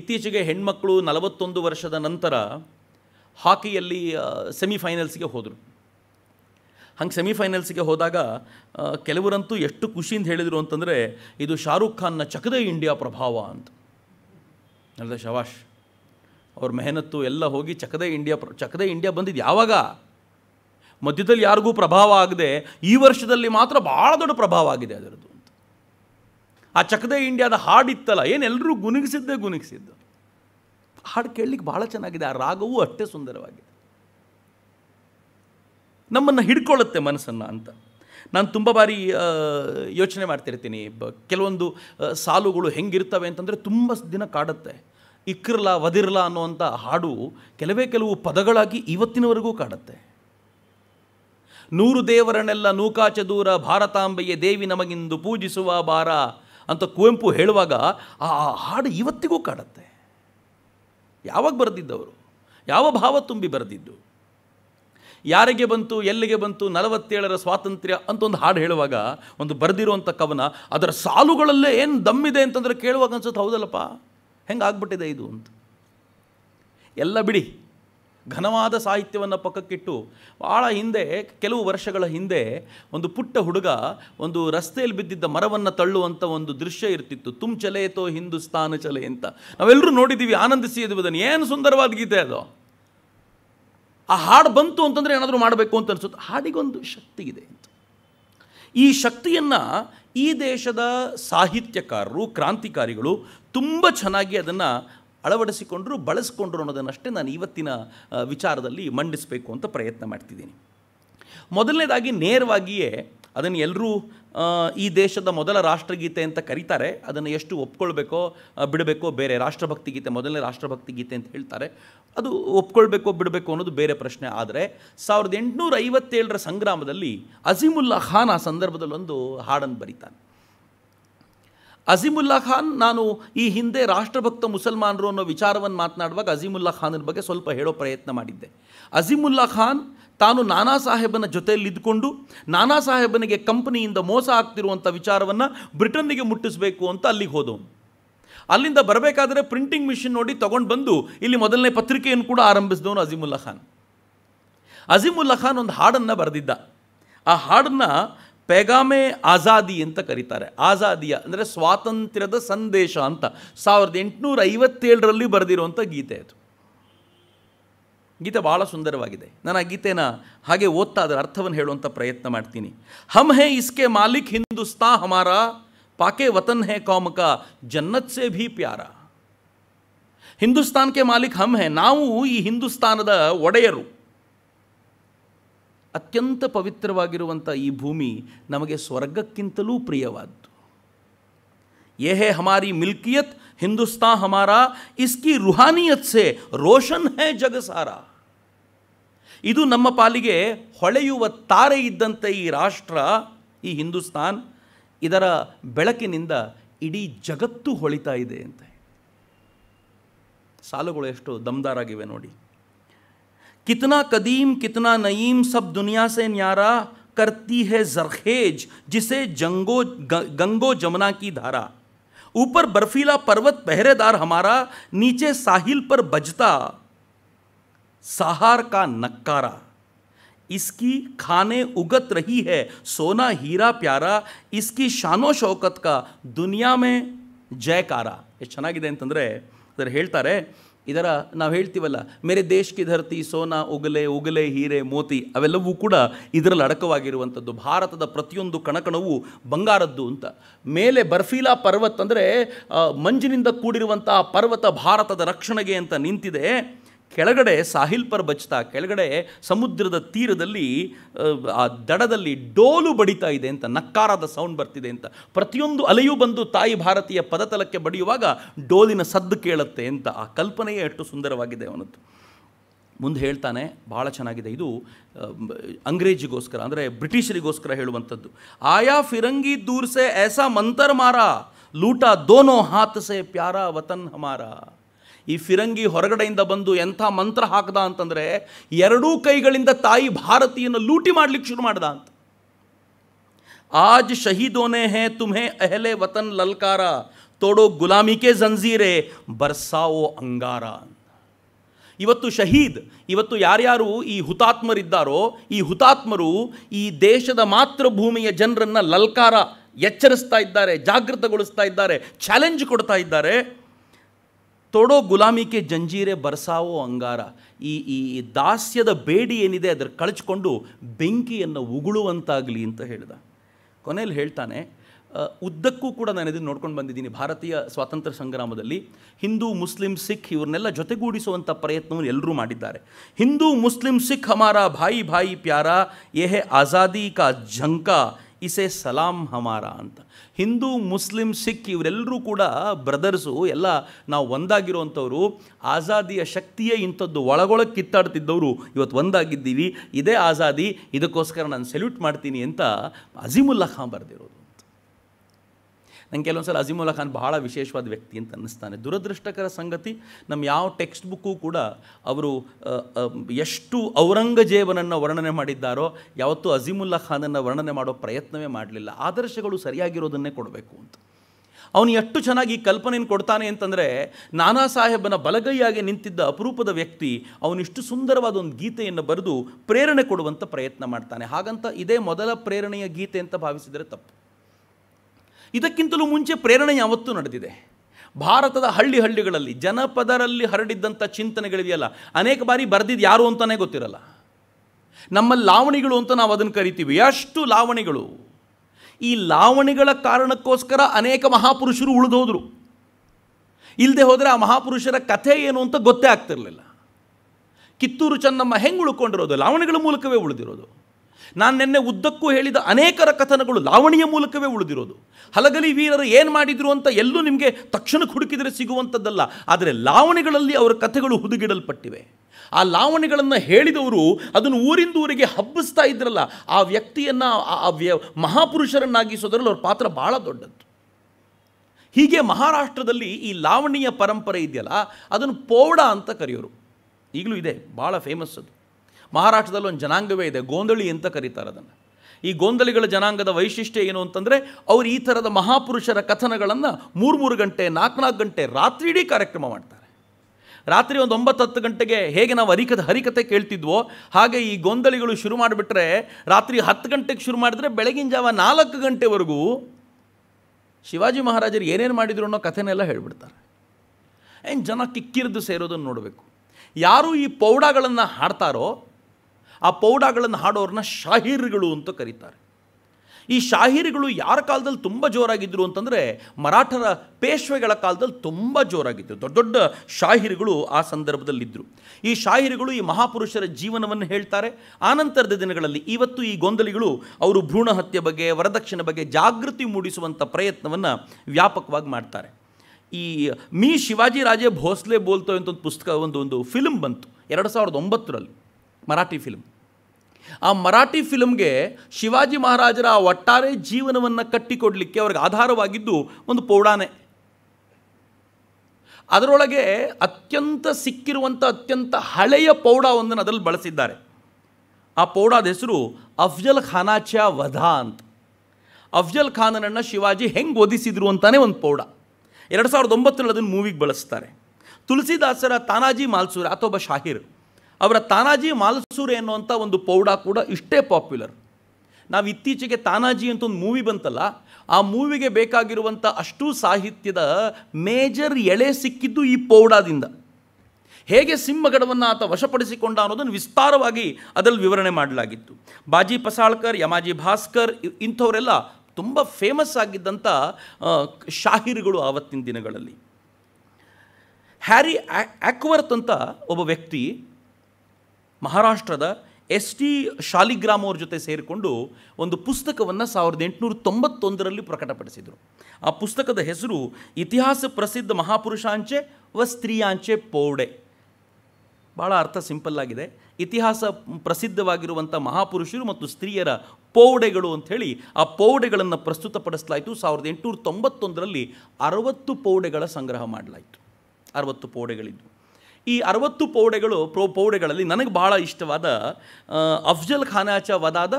[SPEAKER 1] ಇತ್ತೀಚೆಗೆ ಹೆಣ್ಮಕ್ಳು ನಲವತ್ತೊಂದು ವರ್ಷದ ನಂತರ ಹಾಕಿಯಲ್ಲಿ ಸೆಮಿಫೈನಲ್ಸ್ಗೆ ಹೋದರು ಹಂಗೆ ಸೆಮಿಫೈನಲ್ಸ್ಗೆ ಹೋದಾಗ ಕೆಲವರಂತೂ ಎಷ್ಟು ಖುಷಿಯಿಂದ ಹೇಳಿದರು ಅಂತಂದರೆ ಇದು ಶಾರುಖ್ ಖಾನ್ನ ಚಕದೆ ಇಂಡಿಯಾ ಪ್ರಭಾವ ಅಂತ ಅಲ್ಲದೆ ಶವಾಶ್ ಅವ್ರ ಮೆಹನತ್ತು ಎಲ್ಲ ಹೋಗಿ ಚಕದೆ ಇಂಡಿಯಾ ಪ್ರ ಚಕದೆ ಇಂಡಿಯಾ ಬಂದಿದ್ದು ಯಾವಾಗ ಮಧ್ಯದಲ್ಲಿ ಯಾರಿಗೂ ಪ್ರಭಾವ ಆಗದೆ ಈ ವರ್ಷದಲ್ಲಿ ಮಾತ್ರ ಭಾಳ ದೊಡ್ಡ ಪ್ರಭಾವ ಆಗಿದೆ ಅದರದ್ದು ಅಂತ ಆ ಚಕದೆ ಇಂಡಿಯಾದ ಹಾಡಿತ್ತಲ್ಲ ಏನು ಎಲ್ಲರೂ ಗುಣಗಿಸಿದ್ದೇ ಗುಣಗಿಸಿದ್ದು ಹಾಡು ಕೇಳಲಿಕ್ಕೆ ಭಾಳ ಚೆನ್ನಾಗಿದೆ ಆ ರಾಗವೂ ಅಷ್ಟೇ ಸುಂದರವಾಗಿದೆ ನಮ್ಮನ್ನು ಹಿಡ್ಕೊಳ್ಳುತ್ತೆ ಮನಸ್ಸನ್ನು ಅಂತ ನಾನು ತುಂಬ ಬಾರಿ ಯೋಚನೆ ಮಾಡ್ತಿರ್ತೀನಿ ಬ ಕೆಲವೊಂದು ಸಾಲುಗಳು ಹೆಂಗಿರ್ತವೆ ಅಂತಂದರೆ ತುಂಬ ದಿನ ಕಾಡುತ್ತೆ ಇಕ್ಕಿರ್ಲ ವದಿರ್ಲಾ ಅನ್ನುವಂಥ ಹಾಡು ಕೆಲವೇ ಕೆಲವು ಪದಗಳಾಗಿ ಇವತ್ತಿನವರೆಗೂ ಕಾಡುತ್ತೆ ನೂರು ದೇವರನ್ನೆಲ್ಲ ನೂಕಾಚದೂರ ಭಾರತಾಂಬೆಯ ದೇವಿ ನಮಗಿಂದು ಪೂಜಿಸುವ ಬಾರ ಅಂತ ಕುವೆಂಪು ಹೇಳುವಾಗ ಆ ಹಾಡು ಇವತ್ತಿಗೂ ಕಾಡುತ್ತೆ ಯಾವಾಗ ಬರೆದಿದ್ದವರು ಯಾವ ಭಾವ ತುಂಬಿ ಬರೆದಿದ್ದು ಯಾರಿಗೆ ಬಂತು ಎಲ್ಲಿಗೆ ಬಂತು ನಲವತ್ತೇಳರ ಸ್ವಾತಂತ್ರ್ಯ ಅಂತ ಒಂದು ಹಾಡು ಹೇಳುವಾಗ ಒಂದು ಬರೆದಿರುವಂಥ ಕವನ ಅದರ ಸಾಲುಗಳಲ್ಲೇ ಏನು ದಮ್ಮಿದೆ ಅಂತಂದರೆ ಕೇಳುವಾಗ ಅನ್ಸುತ್ತೆ ಹೌದಲ್ಲಪ್ಪ ಹೆಂಗೆ ಆಗ್ಬಿಟ್ಟಿದೆ ಇದು ಅಂತ ಎಲ್ಲ ಬಿಡಿ ಘನವಾದ ಸಾಹಿತ್ಯವನ್ನು ಪಕ್ಕಕ್ಕಿಟ್ಟು ಭಾಳ ಹಿಂದೆ ಕೆಲವು ವರ್ಷಗಳ ಹಿಂದೆ ಒಂದು ಪುಟ್ಟ ಹುಡುಗ ಒಂದು ರಸ್ತೆಯಲ್ಲಿ ಬಿದ್ದಿದ್ದ ಮರವನ್ನು ತಳ್ಳುವಂಥ ಒಂದು ದೃಶ್ಯ ಇರ್ತಿತ್ತು ತುಮ್ ಚಲೆಯತೋ ಹಿಂದೂಸ್ತಾನ ಚಲೆ ಅಂತ ನಾವೆಲ್ಲರೂ ನೋಡಿದ್ದೀವಿ ಆನಂದಿಸಿ ಅದನ್ನು ಏನು ಸುಂದರವಾದ ಗೀತೆ ಅದು ಆ ಹಾಡು ಬಂತು ಅಂತಂದರೆ ಏನಾದರೂ ಮಾಡಬೇಕು ಅಂತ ಅನಿಸುತ್ತೆ ಹಾಡಿಗೊಂದು ಶಕ್ತಿ ಇದೆ ಅಂತ ಈ ಶಕ್ತಿಯನ್ನು ಈ ದೇಶದ ಸಾಹಿತ್ಯಕಾರರು ಕ್ರಾಂತಿಕಾರಿಗಳು ತುಂಬ ಚೆನ್ನಾಗಿ ಅದನ್ನು ಅಳವಡಿಸಿಕೊಂಡ್ರು ಬಳಸ್ಕೊಂಡ್ರು ಅನ್ನೋದನ್ನಷ್ಟೇ ನಾನು ಇವತ್ತಿನ ವಿಚಾರದಲ್ಲಿ ಮಂಡಿಸಬೇಕು ಅಂತ ಪ್ರಯತ್ನ ಮಾಡ್ತಿದ್ದೀನಿ ಮೊದಲನೇದಾಗಿ ನೇರವಾಗಿಯೇ ಅದನ್ನು ಎಲ್ಲರೂ ಈ ದೇಶದ ಮೊದಲ ರಾಷ್ಟ್ರಗೀತೆ ಅಂತ ಕರೀತಾರೆ ಅದನ್ನು ಎಷ್ಟು ಒಪ್ಕೊಳ್ಬೇಕೋ ಬಿಡಬೇಕೋ ಬೇರೆ ರಾಷ್ಟ್ರಭಕ್ತಿ ಗೀತೆ ಮೊದಲನೇ ರಾಷ್ಟ್ರಭಕ್ತಿ ಗೀತೆ ಅಂತ ಹೇಳ್ತಾರೆ ಅದು ಒಪ್ಕೊಳ್ಬೇಕೋ ಬಿಡಬೇಕು ಅನ್ನೋದು ಬೇರೆ ಪ್ರಶ್ನೆ ಆದರೆ ಸಾವಿರದ ಎಂಟುನೂರ ಐವತ್ತೇಳರ ಸಂಗ್ರಾಮದಲ್ಲಿ ಅಜೀಮುಲ್ಲಾ ಖಾನ್ ಆ ಸಂದರ್ಭದಲ್ಲಿ ಒಂದು ಹಾಡನ್ನು ಬರೀತಾನೆ ಅಜೀಮುಲ್ಲಾ ಖಾನ್ ನಾನು ಈ ಹಿಂದೆ ರಾಷ್ಟ್ರಭಕ್ತ ಮುಸಲ್ಮಾನರು ಅನ್ನೋ ವಿಚಾರವನ್ನು ಮಾತನಾಡುವಾಗ ಅಜೀಮುಲ್ಲಾ ಖಾನ್ ಬಗ್ಗೆ ಸ್ವಲ್ಪ ಹೇಳೋ ಪ್ರಯತ್ನ ಮಾಡಿದ್ದೆ ಅಜೀಮುಲ್ಲಾ ಖಾನ್ ತಾನು ನಾನಾ ಸಾಹೇಬನ ಜೊತೆಯಲ್ಲಿದ್ದುಕೊಂಡು ನಾನಾ ಸಾಹೇಬನಿಗೆ ಕಂಪನಿಯಿಂದ ಮೋಸ ಆಗ್ತಿರುವಂಥ ವಿಚಾರವನ್ನು ಬ್ರಿಟನ್ನಿಗೆ ಮುಟ್ಟಿಸಬೇಕು ಅಂತ ಅಲ್ಲಿಗೆ ಹೋದವು ಅಲ್ಲಿಂದ ಬರಬೇಕಾದರೆ ಪ್ರಿಂಟಿಂಗ್ ಮಿಷಿನ್ ನೋಡಿ ತೊಗೊಂಡು ಬಂದು ಇಲ್ಲಿ ಮೊದಲನೇ ಪತ್ರಿಕೆಯನ್ನು ಕೂಡ ಆರಂಭಿಸಿದವನು ಅಜೀಮುಲ್ಲಾ ಖಾನ್ ಅಜೀಮುಲ್ಲಾ ಖಾನ್ ಒಂದು ಹಾಡನ್ನು ಬರೆದಿದ್ದ ಆ ಹಾಡನ್ನು ಪೆಗಾಮೆ ಆಜಾದಿ ಅಂತ ಕರೀತಾರೆ ಆಜಾದಿಯ ಅಂದರೆ ಸ್ವಾತಂತ್ರ್ಯದ ಸಂದೇಶ ಅಂತ ಸಾವಿರದ ಎಂಟುನೂರ ಐವತ್ತೇಳರಲ್ಲಿ ಬರೆದಿರುವಂಥ ಗೀತೆ ಅದು ಗೀತೆ ಭಾಳ ಸುಂದರವಾಗಿದೆ ನಾನು ಆ ಗೀತೆನ ಹಾಗೆ ಓದ್ತಾ ಅದರ ಅರ್ಥವನ್ನು ಹೇಳುವಂಥ ಪ್ರಯತ್ನ ಮಾಡ್ತೀನಿ ಹಮ್ ಹೇ ಇಸ್ಕೆ ಮಾಲಿಕ್ ಹಿಂದೂಸ್ತಾ ಹಮಾರ ಪಾಕೆ ವತನ್ ಹೇ ಕೌಮಕ ಜನ್ನತ್ ಸೇ ಭೀ ಪ್ಯಾರ ಹಿಂದೂಸ್ತಾನಕ್ಕೆ ಮಾಲಿಕ್ ಹಮ್ ಹೇ ನಾವು ಈ ಹಿಂದೂಸ್ತಾನದ ಒಡೆಯರು ಅತ್ಯಂತ ಪವಿತ್ರವಾಗಿರುವಂಥ ಈ ಭೂಮಿ ನಮಗೆ ಸ್ವರ್ಗಕ್ಕಿಂತಲೂ ಪ್ರಿಯವಾದ್ದು ಏ ಹೇ ಹಮಾರಿ ಮಿಲ್ಕಿಯತ್ ಹಿಂದೂಸ್ತಾ ಹಮಾರಾ ಇಸ್ಕಿ ರುಹಾನಿಯತ್ಸೆ ರೋಷನ್ ಹೇ ಜಗಸಾರಾ ಇದು ನಮ್ಮ ಪಾಲಿಗೆ ಹೊಳೆಯುವ ತಾರೆ ಇದ್ದಂಥ ಈ ರಾಷ್ಟ್ರ ಈ ಹಿಂದೂಸ್ತಾನ್ ಇದರ ಬೆಳಕಿನಿಂದ ಇಡೀ ಜಗತ್ತು ಹೊಳಿತಾ ಇದೆ ಅಂತೆ ಸಾಲುಗಳು ಎಷ್ಟು ದಮ್ದಾರಾಗಿವೆ ನೋಡಿ ಕಿತ್ನಾ ಕದೀಮ್ ಕಿತ್ನಾ ನಯೀಮ್ ಸಬ್ ದುನಿಯಾ ಸೆ ನ್ಯಾರಾ ಕರ್ತಿ है जरखेज ಜಿಸೆ ಜಂಗೋ ಗಂಗೋ जमुना की ಧಾರಾ ऊपर बर्फीला ಪರ್ವತ್ पहरेदार ಹಮಾರಾ नीचे ಸಾಹಿಲ್ ಪರ್ बजता सहार ಕಾ नक्कारा ಇಸ್ಕಿ ಖಾನೆ उगत रही है सोना हीरा ಪ್ಯಾರಾ इसकी ಶಾನೋ ಶೌಕತ್ का ದುನಿಯಾ ಮೇ ಜಯಕಾರ ಎಷ್ಟು ಚೆನ್ನಾಗಿದೆ ಅಂತಂದರೆ ಇದರ ಹೇಳ್ತಾರೆ ಇದರ ನಾವು ಹೇಳ್ತೀವಲ್ಲ ಮೇರೆ ದೇಶ್ ಕಿ ಧರ್ತಿ ಸೋನಾ ಉಗಲೆ ಉಗಲೆ ಹೀರೆ ಮೋತಿ ಅವೆಲ್ಲವೂ ಕೂಡ ಇದರಲ್ಲಿ ಅಡಕವಾಗಿರುವಂಥದ್ದು ಭಾರತದ ಪ್ರತಿಯೊಂದು ಕಣಕಣವು ಬಂಗಾರದ್ದು ಅಂತ ಮೇಲೆ ಬರ್ಫೀಲಾ ಪರ್ವತ್ ಅಂದರೆ ಮಂಜಿನಿಂದ ಕೂಡಿರುವಂಥ ಪರ್ವತ ಭಾರತದ ರಕ್ಷಣೆಗೆ ಅಂತ ನಿಂತಿದೆ ಕೆಳಗಡೆ ಸಾಹಿಲ್ ಪರ್ ಬಚ್ತಾ ಕೆಳಗಡೆ ಸಮುದ್ರದ ತೀರದಲ್ಲಿ ಆ ದಡದಲ್ಲಿ ಡೋಲು ಬಡಿತಾ ಇದೆ ಅಂತ ನಕ್ಕಾರದ ಸೌಂಡ್ ಬರ್ತಿದೆ ಅಂತ ಪ್ರತಿಯೊಂದು ಅಲೆಯೂ ಬಂದು ತಾಯಿ ಭಾರತೀಯ ಪದತಲಕ್ಕೆ ಬಡಿಯುವಾಗ ಡೋಲಿನ ಸದ್ದು ಕೇಳುತ್ತೆ ಅಂತ ಆ ಕಲ್ಪನೆಯೇ ಎಷ್ಟು ಸುಂದರವಾಗಿದೆ ಅವನದ್ದು ಮುಂದೆ ಹೇಳ್ತಾನೆ ಭಾಳ ಚೆನ್ನಾಗಿದೆ ಇದು ಅಂಗ್ರೇಜಿಗೋಸ್ಕರ ಅಂದರೆ ಬ್ರಿಟಿಷರಿಗೋಸ್ಕರ ಹೇಳುವಂಥದ್ದು ಆಯಾ ಫಿರಂಗಿ ದೂರ್ಸೆ ಐಸಾ ಮಂತರ್ ಮಾರಾ ಲೂಟಾ ದೋನೋ ಹಾತ್ಸೆ ಪ್ಯಾರಾ ವತನ್ ಹಮಾರಾ ಈ ಫಿರಂಗಿ ಹೊರಗಡೆಯಿಂದ ಬಂದು ಎಂಥ ಮಂತ್ರ ಹಾಕ್ದ ಅಂತಂದರೆ ಎರಡೂ ಕೈಗಳಿಂದ ತಾಯಿ ಭಾರತೀಯನ ಲೂಟಿ ಮಾಡ್ಲಿಕ್ಕೆ ಶುರು ಮಾಡ್ದ ಅಂತ ಆಜ್ ಶಹೀದೋನೆ ಹೇ ತುಮೇ ಅಹಲೆ ವತನ್ ಲಲ್ಕಾರ ತೋಡೋ ಗುಲಾಮಿಕೆ ಜಂಜೀರೆ ಬರ್ಸಾವೋ ಅಂಗಾರ ಇವತ್ತು ಶಹೀದ್ ಇವತ್ತು ಯಾರ್ಯಾರು ಈ ಹುತಾತ್ಮರಿದ್ದಾರೋ ಈ ಹುತಾತ್ಮರು ಈ ದೇಶದ ಮಾತೃಭೂಮಿಯ ಜನರನ್ನು ಲಲ್ಕಾರ ಎಚ್ಚರಿಸ್ತಾ ಇದ್ದಾರೆ ಜಾಗೃತಗೊಳಿಸ್ತಾ ಇದ್ದಾರೆ ಚಾಲೆಂಜ್ ಕೊಡ್ತಾ ಇದ್ದಾರೆ ತೊಡೋ ಗುಲಾಮಿಕೆ ಜಂಜೀರೆ ಬರಸಾವೋ ಅಂಗಾರ ಈ ಈ ದಾಸ್ಯದ ಬೇಡಿ ಏನಿದೆ ಅದರ ಕಳಚಿಕೊಂಡು ಬೆಂಕಿಯನ್ನು ಉಗುಳುವಂತಾಗಲಿ ಅಂತ ಹೇಳಿದ ಕೊನೆಯಲ್ಲಿ ಹೇಳ್ತಾನೆ ಉದ್ದಕ್ಕೂ ಕೂಡ ನಾನು ಇದನ್ನು ನೋಡ್ಕೊಂಡು ಬಂದಿದ್ದೀನಿ ಭಾರತೀಯ ಸ್ವಾತಂತ್ರ್ಯ ಸಂಗ್ರಾಮದಲ್ಲಿ ಹಿಂದೂ ಮುಸ್ಲಿಂ ಸಿಖ್ ಇವ್ರನ್ನೆಲ್ಲ ಜೊತೆಗೂಡಿಸುವಂಥ ಪ್ರಯತ್ನವನ್ನು ಎಲ್ಲರೂ ಮಾಡಿದ್ದಾರೆ ಹಿಂದೂ ಮುಸ್ಲಿಂ ಸಿಖ್ ಹಮಾರಾ ಭಾಯಿ ಭಾಯಿ ಪ್ಯಾರಾ ಏಹೆ ಆಜಾದಿ ಕಾ ಝಂಕಾ ಇಸೆ ಸಲಾಂ ಹಮಾರ ಅಂತ ಹಿಂದೂ ಮುಸ್ಲಿಂ ಸಿಖ್ ಇವರೆಲ್ಲರೂ ಕೂಡ ಬ್ರದರ್ಸು ಎಲ್ಲ ನಾವು ಒಂದಾಗಿರುವಂಥವ್ರು ಆಜಾದಿಯ ಶಕ್ತಿಯೇ ಇಂಥದ್ದು ಒಳಗೊಳಗೆ ಕಿತ್ತಾಡ್ತಿದ್ದವರು ಇವತ್ತು ಒಂದಾಗಿದ್ದೀವಿ ಇದೇ ಆಜಾದಿ ಇದಕ್ಕೋಸ್ಕರ ನಾನು ಸೆಲ್ಯೂಟ್ ಮಾಡ್ತೀನಿ ಅಂತ ಅಜೀಮುಲ್ಲಾ ಖಾನ್ ಬರೆದಿರೋದು ನಂಗೆ ಕೆಲವೊಂದು ಸಲ ಅಜಿಮುಲ್ಲಾ ಖಾನ್ ಬಹಳ ವಿಶೇಷವಾದ ವ್ಯಕ್ತಿ ಅಂತ ಅನ್ನಿಸ್ತಾನೆ ದುರದೃಷ್ಟಕರ ಸಂಗತಿ ನಮ್ಮ ಯಾವ ಟೆಕ್ಸ್ಟ್ ಬುಕ್ಕು ಕೂಡ ಅವರು ಎಷ್ಟು ಔರಂಗಜೇಬನನ್ನು ವರ್ಣನೆ ಮಾಡಿದ್ದಾರೋ ಯಾವತ್ತೂ ಅಜೀಮುಲ್ಲಾ ಖಾನನ್ನು ವರ್ಣನೆ ಮಾಡೋ ಪ್ರಯತ್ನವೇ ಮಾಡಲಿಲ್ಲ ಆದರ್ಶಗಳು ಸರಿಯಾಗಿರೋದನ್ನೇ ಕೊಡಬೇಕು ಅಂತ ಅವನು ಎಷ್ಟು ಚೆನ್ನಾಗಿ ಕಲ್ಪನೆಯನ್ನು ಕೊಡ್ತಾನೆ ಅಂತಂದರೆ ನಾನಾ ಸಾಹೇಬನ ಬಲಗೈಯಾಗಿ ನಿಂತಿದ್ದ ಅಪರೂಪದ ವ್ಯಕ್ತಿ ಅವನಿಷ್ಟು ಸುಂದರವಾದ ಒಂದು ಗೀತೆಯನ್ನು ಬರೆದು ಪ್ರೇರಣೆ ಕೊಡುವಂಥ ಪ್ರಯತ್ನ ಮಾಡ್ತಾನೆ ಹಾಗಂತ ಇದೇ ಮೊದಲ ಪ್ರೇರಣೆಯ ಗೀತೆ ಅಂತ ಭಾವಿಸಿದರೆ ತಪ್ಪು ಇದಕ್ಕಿಂತಲೂ ಮುಂಚೆ ಪ್ರೇರಣೆ ಯಾವತ್ತೂ ನಡೆದಿದೆ ಭಾರತದ ಹಳ್ಳಿ ಹಳ್ಳಿಗಳಲ್ಲಿ ಜನಪದರಲ್ಲಿ ಹರಡಿದ್ದಂಥ ಚಿಂತನೆಗಳಿದೆಯಲ್ಲ ಅನೇಕ ಬಾರಿ ಬರೆದಿದ್ದು ಯಾರು ಅಂತಲೇ ಗೊತ್ತಿರಲ್ಲ ನಮ್ಮ ಲಾವಣಿಗಳು ಅಂತ ನಾವು ಅದನ್ನು ಕರಿತೀವಿ ಎಷ್ಟು ಲಾವಣಿಗಳು ಈ ಲಾವಣಿಗಳ ಕಾರಣಕ್ಕೋಸ್ಕರ ಅನೇಕ ಮಹಾಪುರುಷರು ಉಳಿದೋದ್ರು ಇಲ್ಲದೆ ಹೋದರೆ ಆ ಮಹಾಪುರುಷರ ಕಥೆ ಏನು ಅಂತ ಗೊತ್ತೇ ಆಗ್ತಿರಲಿಲ್ಲ ಕಿತ್ತೂರು ಚೆನ್ನಮ್ಮ ಹೆಂಗೆ ಉಳ್ಕೊಂಡಿರೋದು ಲಾವಣಿಗಳ ಮೂಲಕವೇ ಉಳಿದಿರೋದು ನಾನು ನಿನ್ನೆ ಉದ್ದಕ್ಕೂ ಹೇಳಿದ ಅನೇಕರ ಕಥನಗಳು ಲಾವಣಿಯ ಮೂಲಕವೇ ಉಳಿದಿರೋದು ಹಲಗಲಿ ವೀರರು ಏನು ಮಾಡಿದರು ಅಂತ ಎಲ್ಲೂ ನಿಮಗೆ ತಕ್ಷಣಕ್ಕೆ ಹುಡುಕಿದರೆ ಸಿಗುವಂಥದ್ದಲ್ಲ ಆದರೆ ಲಾವಣಿಗಳಲ್ಲಿ ಅವರ ಕಥೆಗಳು ಹುದುಗಿಡಲ್ಪಟ್ಟಿವೆ ಆ ಲಾವಣಿಗಳನ್ನು ಹೇಳಿದವರು ಅದನ್ನು ಊರಿಂದ ಊರಿಗೆ ಹಬ್ಬಿಸ್ತಾ ಇದ್ರಲ್ಲ ಆ ವ್ಯಕ್ತಿಯನ್ನು ಆ ವ್ಯ ಮಹಾಪುರುಷರನ್ನಾಗಿಸೋದ್ರಲ್ಲಿ ಅವ್ರ ಪಾತ್ರ ಭಾಳ ದೊಡ್ಡದ್ದು ಹೀಗೆ ಮಹಾರಾಷ್ಟ್ರದಲ್ಲಿ ಈ ಲಾವಣಿಯ ಪರಂಪರೆ ಇದೆಯಲ್ಲ ಅದನ್ನು ಪೌಡ ಅಂತ ಕರೆಯೋರು ಈಗಲೂ ಇದೆ ಭಾಳ ಫೇಮಸ್ ಅದು ಮಹಾರಾಷ್ಟ್ರದಲ್ಲಿ ಒಂದು ಜನಾಂಗವೇ ಇದೆ ಗೋಂದಳಿ ಅಂತ ಕರೀತಾರೆ ಅದನ್ನು ಈ ಗೋಂದಲಿಗಳ ಜನಾಂಗದ ವೈಶಿಷ್ಟ್ಯ ಏನು ಅಂತಂದರೆ ಅವರು ಈ ಥರದ ಮಹಾಪುರುಷರ ಕಥನಗಳನ್ನು ಮೂರು ಮೂರು ಗಂಟೆ ನಾಲ್ಕು ನಾಲ್ಕು ಗಂಟೆ ರಾತ್ರಿ ಇಡೀ ಕಾರ್ಯಕ್ರಮ ಮಾಡ್ತಾರೆ ರಾತ್ರಿ ಒಂದು ಒಂಬತ್ತು ಹತ್ತು ಗಂಟೆಗೆ ಹೇಗೆ ನಾವು ಹರಿಕದ ಹರಿಕತೆ ಕೇಳ್ತಿದ್ವೋ ಹಾಗೆ ಈ ಗೊಂದಲಿಗಳು ಶುರು ಮಾಡಿಬಿಟ್ರೆ ರಾತ್ರಿ ಹತ್ತು ಗಂಟೆಗೆ ಶುರು ಮಾಡಿದ್ರೆ ಬೆಳಗಿನ ಜಾವ ನಾಲ್ಕು ಗಂಟೆವರೆಗೂ ಶಿವಾಜಿ ಮಹಾರಾಜರು ಏನೇನು ಮಾಡಿದ್ರು ಅನ್ನೋ ಕಥೆನೆಲ್ಲ ಹೇಳ್ಬಿಡ್ತಾರೆ ಏನು ಜನ ಕಿಕ್ಕಿರಿದು ಸೇರೋದನ್ನು ನೋಡಬೇಕು ಯಾರು ಈ ಪೌಡಾಗಳನ್ನು ಹಾಡ್ತಾರೋ ಆ ಪೌಡಾಗಳನ್ನು ಹಾಡೋರನ್ನ ಶಾಹಿರ್ಗಳು ಅಂತ ಕರೀತಾರೆ ಈ ಶಾಹಿರಿಗಳು ಯಾರ ಕಾಲದಲ್ಲಿ ತುಂಬ ಜೋರಾಗಿದ್ದರು ಅಂತಂದರೆ ಮರಾಠರ ಪೇಶ್ವೆಗಳ ಕಾಲದಲ್ಲಿ ತುಂಬ ಜೋರಾಗಿದ್ದರು ದೊಡ್ಡ ದೊಡ್ಡ ಶಾಹಿರಿಗಳು ಆ ಸಂದರ್ಭದಲ್ಲಿದ್ದರು ಈ ಶಾಹಿರಿಗಳು ಈ ಮಹಾಪುರುಷರ ಜೀವನವನ್ನು ಹೇಳ್ತಾರೆ ಆನಂತರದ ದಿನಗಳಲ್ಲಿ ಇವತ್ತು ಈ ಗೊಂದಲಿಗಳು ಅವರು ಭ್ರೂಣ ಹತ್ಯೆ ಬಗ್ಗೆ ವರದಕ್ಷಿಣೆ ಬಗ್ಗೆ ಜಾಗೃತಿ ಮೂಡಿಸುವಂಥ ಪ್ರಯತ್ನವನ್ನು ವ್ಯಾಪಕವಾಗಿ ಮಾಡ್ತಾರೆ ಈ ಮೀ ಶಿವಾಜಿ ರಾಜೇ ಭೋಸ್ಲೆ ಬೋಲ್ತೋ ಅಂತ ಒಂದು ಪುಸ್ತಕ ಒಂದು ಒಂದು ಫಿಲ್ಮ್ ಬಂತು ಎರಡು ಸಾವಿರದ ಒಂಬತ್ತರಲ್ಲಿ ಮರಾಠಿ ಫಿಲ್ಮ್ ಆ ಮರಾಠಿ ಫಿಲಮ್ಗೆ ಶಿವಾಜಿ ಮಹಾರಾಜರ ಒಟ್ಟಾರೆ ಜೀವನವನ್ನು ಕಟ್ಟಿಕೊಡಲಿಕ್ಕೆ ಅವ್ರಿಗೆ ಆಧಾರವಾಗಿದ್ದು ಒಂದು ಪೌಡಾನೆ ಅದರೊಳಗೆ ಅತ್ಯಂತ ಸಿಕ್ಕಿರುವಂಥ ಅತ್ಯಂತ ಹಳೆಯ ಪೌಡ ಒಂದನ್ನು ಅದರಲ್ಲಿ ಬಳಸಿದ್ದಾರೆ ಆ ಪೌಡಾದ ಹೆಸರು ಅಫ್ಜಲ್ ಖಾನಾಚ್ಯ ವಧಾ ಅಂತ ಅಫ್ಜಲ್ ಖಾನನನ್ನು ಶಿವಾಜಿ ಹೆಂಗೆ ಓದಿಸಿದ್ರು ಅಂತಾನೆ ಒಂದು ಪೌಡ ಎರಡು ಸಾವಿರದ ಒಂಬತ್ತರಲ್ಲಿ ಅದನ್ನು ಮೂವಿಗೆ ಬಳಸ್ತಾರೆ ತುಳಸಿದಾಸರ ತಾನಾಜಿ ಮಾಲ್ಸೂರ ಅಥವಾ ಶಾಹಿರ್ ಅವರ ತಾನಾಜಿ ಮಾಲಸೂರೆ ಅನ್ನುವಂಥ ಒಂದು ಪೌಡ ಕೂಡ ಇಷ್ಟೇ ಪಾಪ್ಯುಲರ್ ನಾವು ಇತ್ತೀಚೆಗೆ ತಾನಾಜಿ ಅಂತ ಒಂದು ಮೂವಿ ಬಂತಲ್ಲ ಆ ಮೂವಿಗೆ ಬೇಕಾಗಿರುವಂಥ ಅಷ್ಟು ಸಾಹಿತ್ಯದ ಮೇಜರ್ ಎಳೆ ಸಿಕ್ಕಿದ್ದು ಈ ಪೌಡಾದಿಂದ ಹೇಗೆ ಸಿಂಹಗಡವನ್ನು ಆತ ವಶಪಡಿಸಿಕೊಂಡ ಅನ್ನೋದನ್ನು ವಿಸ್ತಾರವಾಗಿ ಅದರಲ್ಲಿ ವಿವರಣೆ ಮಾಡಲಾಗಿತ್ತು ಬಾಜಿ ಪಸಾಳ್ಕರ್ ಯಮಾಜಿ ಭಾಸ್ಕರ್ ಇಂಥವರೆಲ್ಲ ತುಂಬ ಫೇಮಸ್ ಆಗಿದ್ದಂಥ ಶಾಹಿರ್ಗಳು ಆವತ್ತಿನ ದಿನಗಳಲ್ಲಿ ಹ್ಯಾರಿ ಆ್ಯಕ್ವರ್ತ್ ಅಂತ ಒಬ್ಬ ವ್ಯಕ್ತಿ ಮಹಾರಾಷ್ಟ್ರದ ಎಸ್ ಟಿ ಶಾಲಿಗ್ರಾಮ್ ಅವ್ರ ಜೊತೆ ಸೇರಿಕೊಂಡು ಒಂದು ಪುಸ್ತಕವನ್ನು ಸಾವಿರದ ಎಂಟುನೂರ ತೊಂಬತ್ತೊಂದರಲ್ಲಿ ಪ್ರಕಟಪಡಿಸಿದರು ಆ ಪುಸ್ತಕದ ಹೆಸರು ಇತಿಹಾಸ ಪ್ರಸಿದ್ಧ ಮಹಾಪುರುಷಾಂಚೆ ವ ಸ್ತ್ರೀಯಾಂಚೆ ಪೌಡೆ ಭಾಳ ಅರ್ಥ ಸಿಂಪಲ್ ಆಗಿದೆ ಇತಿಹಾಸ ಪ್ರಸಿದ್ಧವಾಗಿರುವಂಥ ಮಹಾಪುರುಷರು ಮತ್ತು ಸ್ತ್ರೀಯರ ಪೌಡೆಗಳು ಅಂಥೇಳಿ ಆ ಪೌಡೆಗಳನ್ನು ಪ್ರಸ್ತುತಪಡಿಸಲಾಯಿತು ಸಾವಿರದ ಎಂಟುನೂರ ತೊಂಬತ್ತೊಂದರಲ್ಲಿ ಅರವತ್ತು ಪೌಡೆಗಳ ಸಂಗ್ರಹ ಮಾಡಲಾಯಿತು ಅರವತ್ತು ಪೌಡೆಗಳಿದ್ದು ಈ ಅರವತ್ತು ಪೌಡೆಗಳು ಪ್ರೊ ಪೌಡೆಗಳಲ್ಲಿ ನನಗೆ ಭಾಳ ಇಷ್ಟವಾದ ಅಫ್ಜಲ್ ಖಾನಾಚ ವದಾದ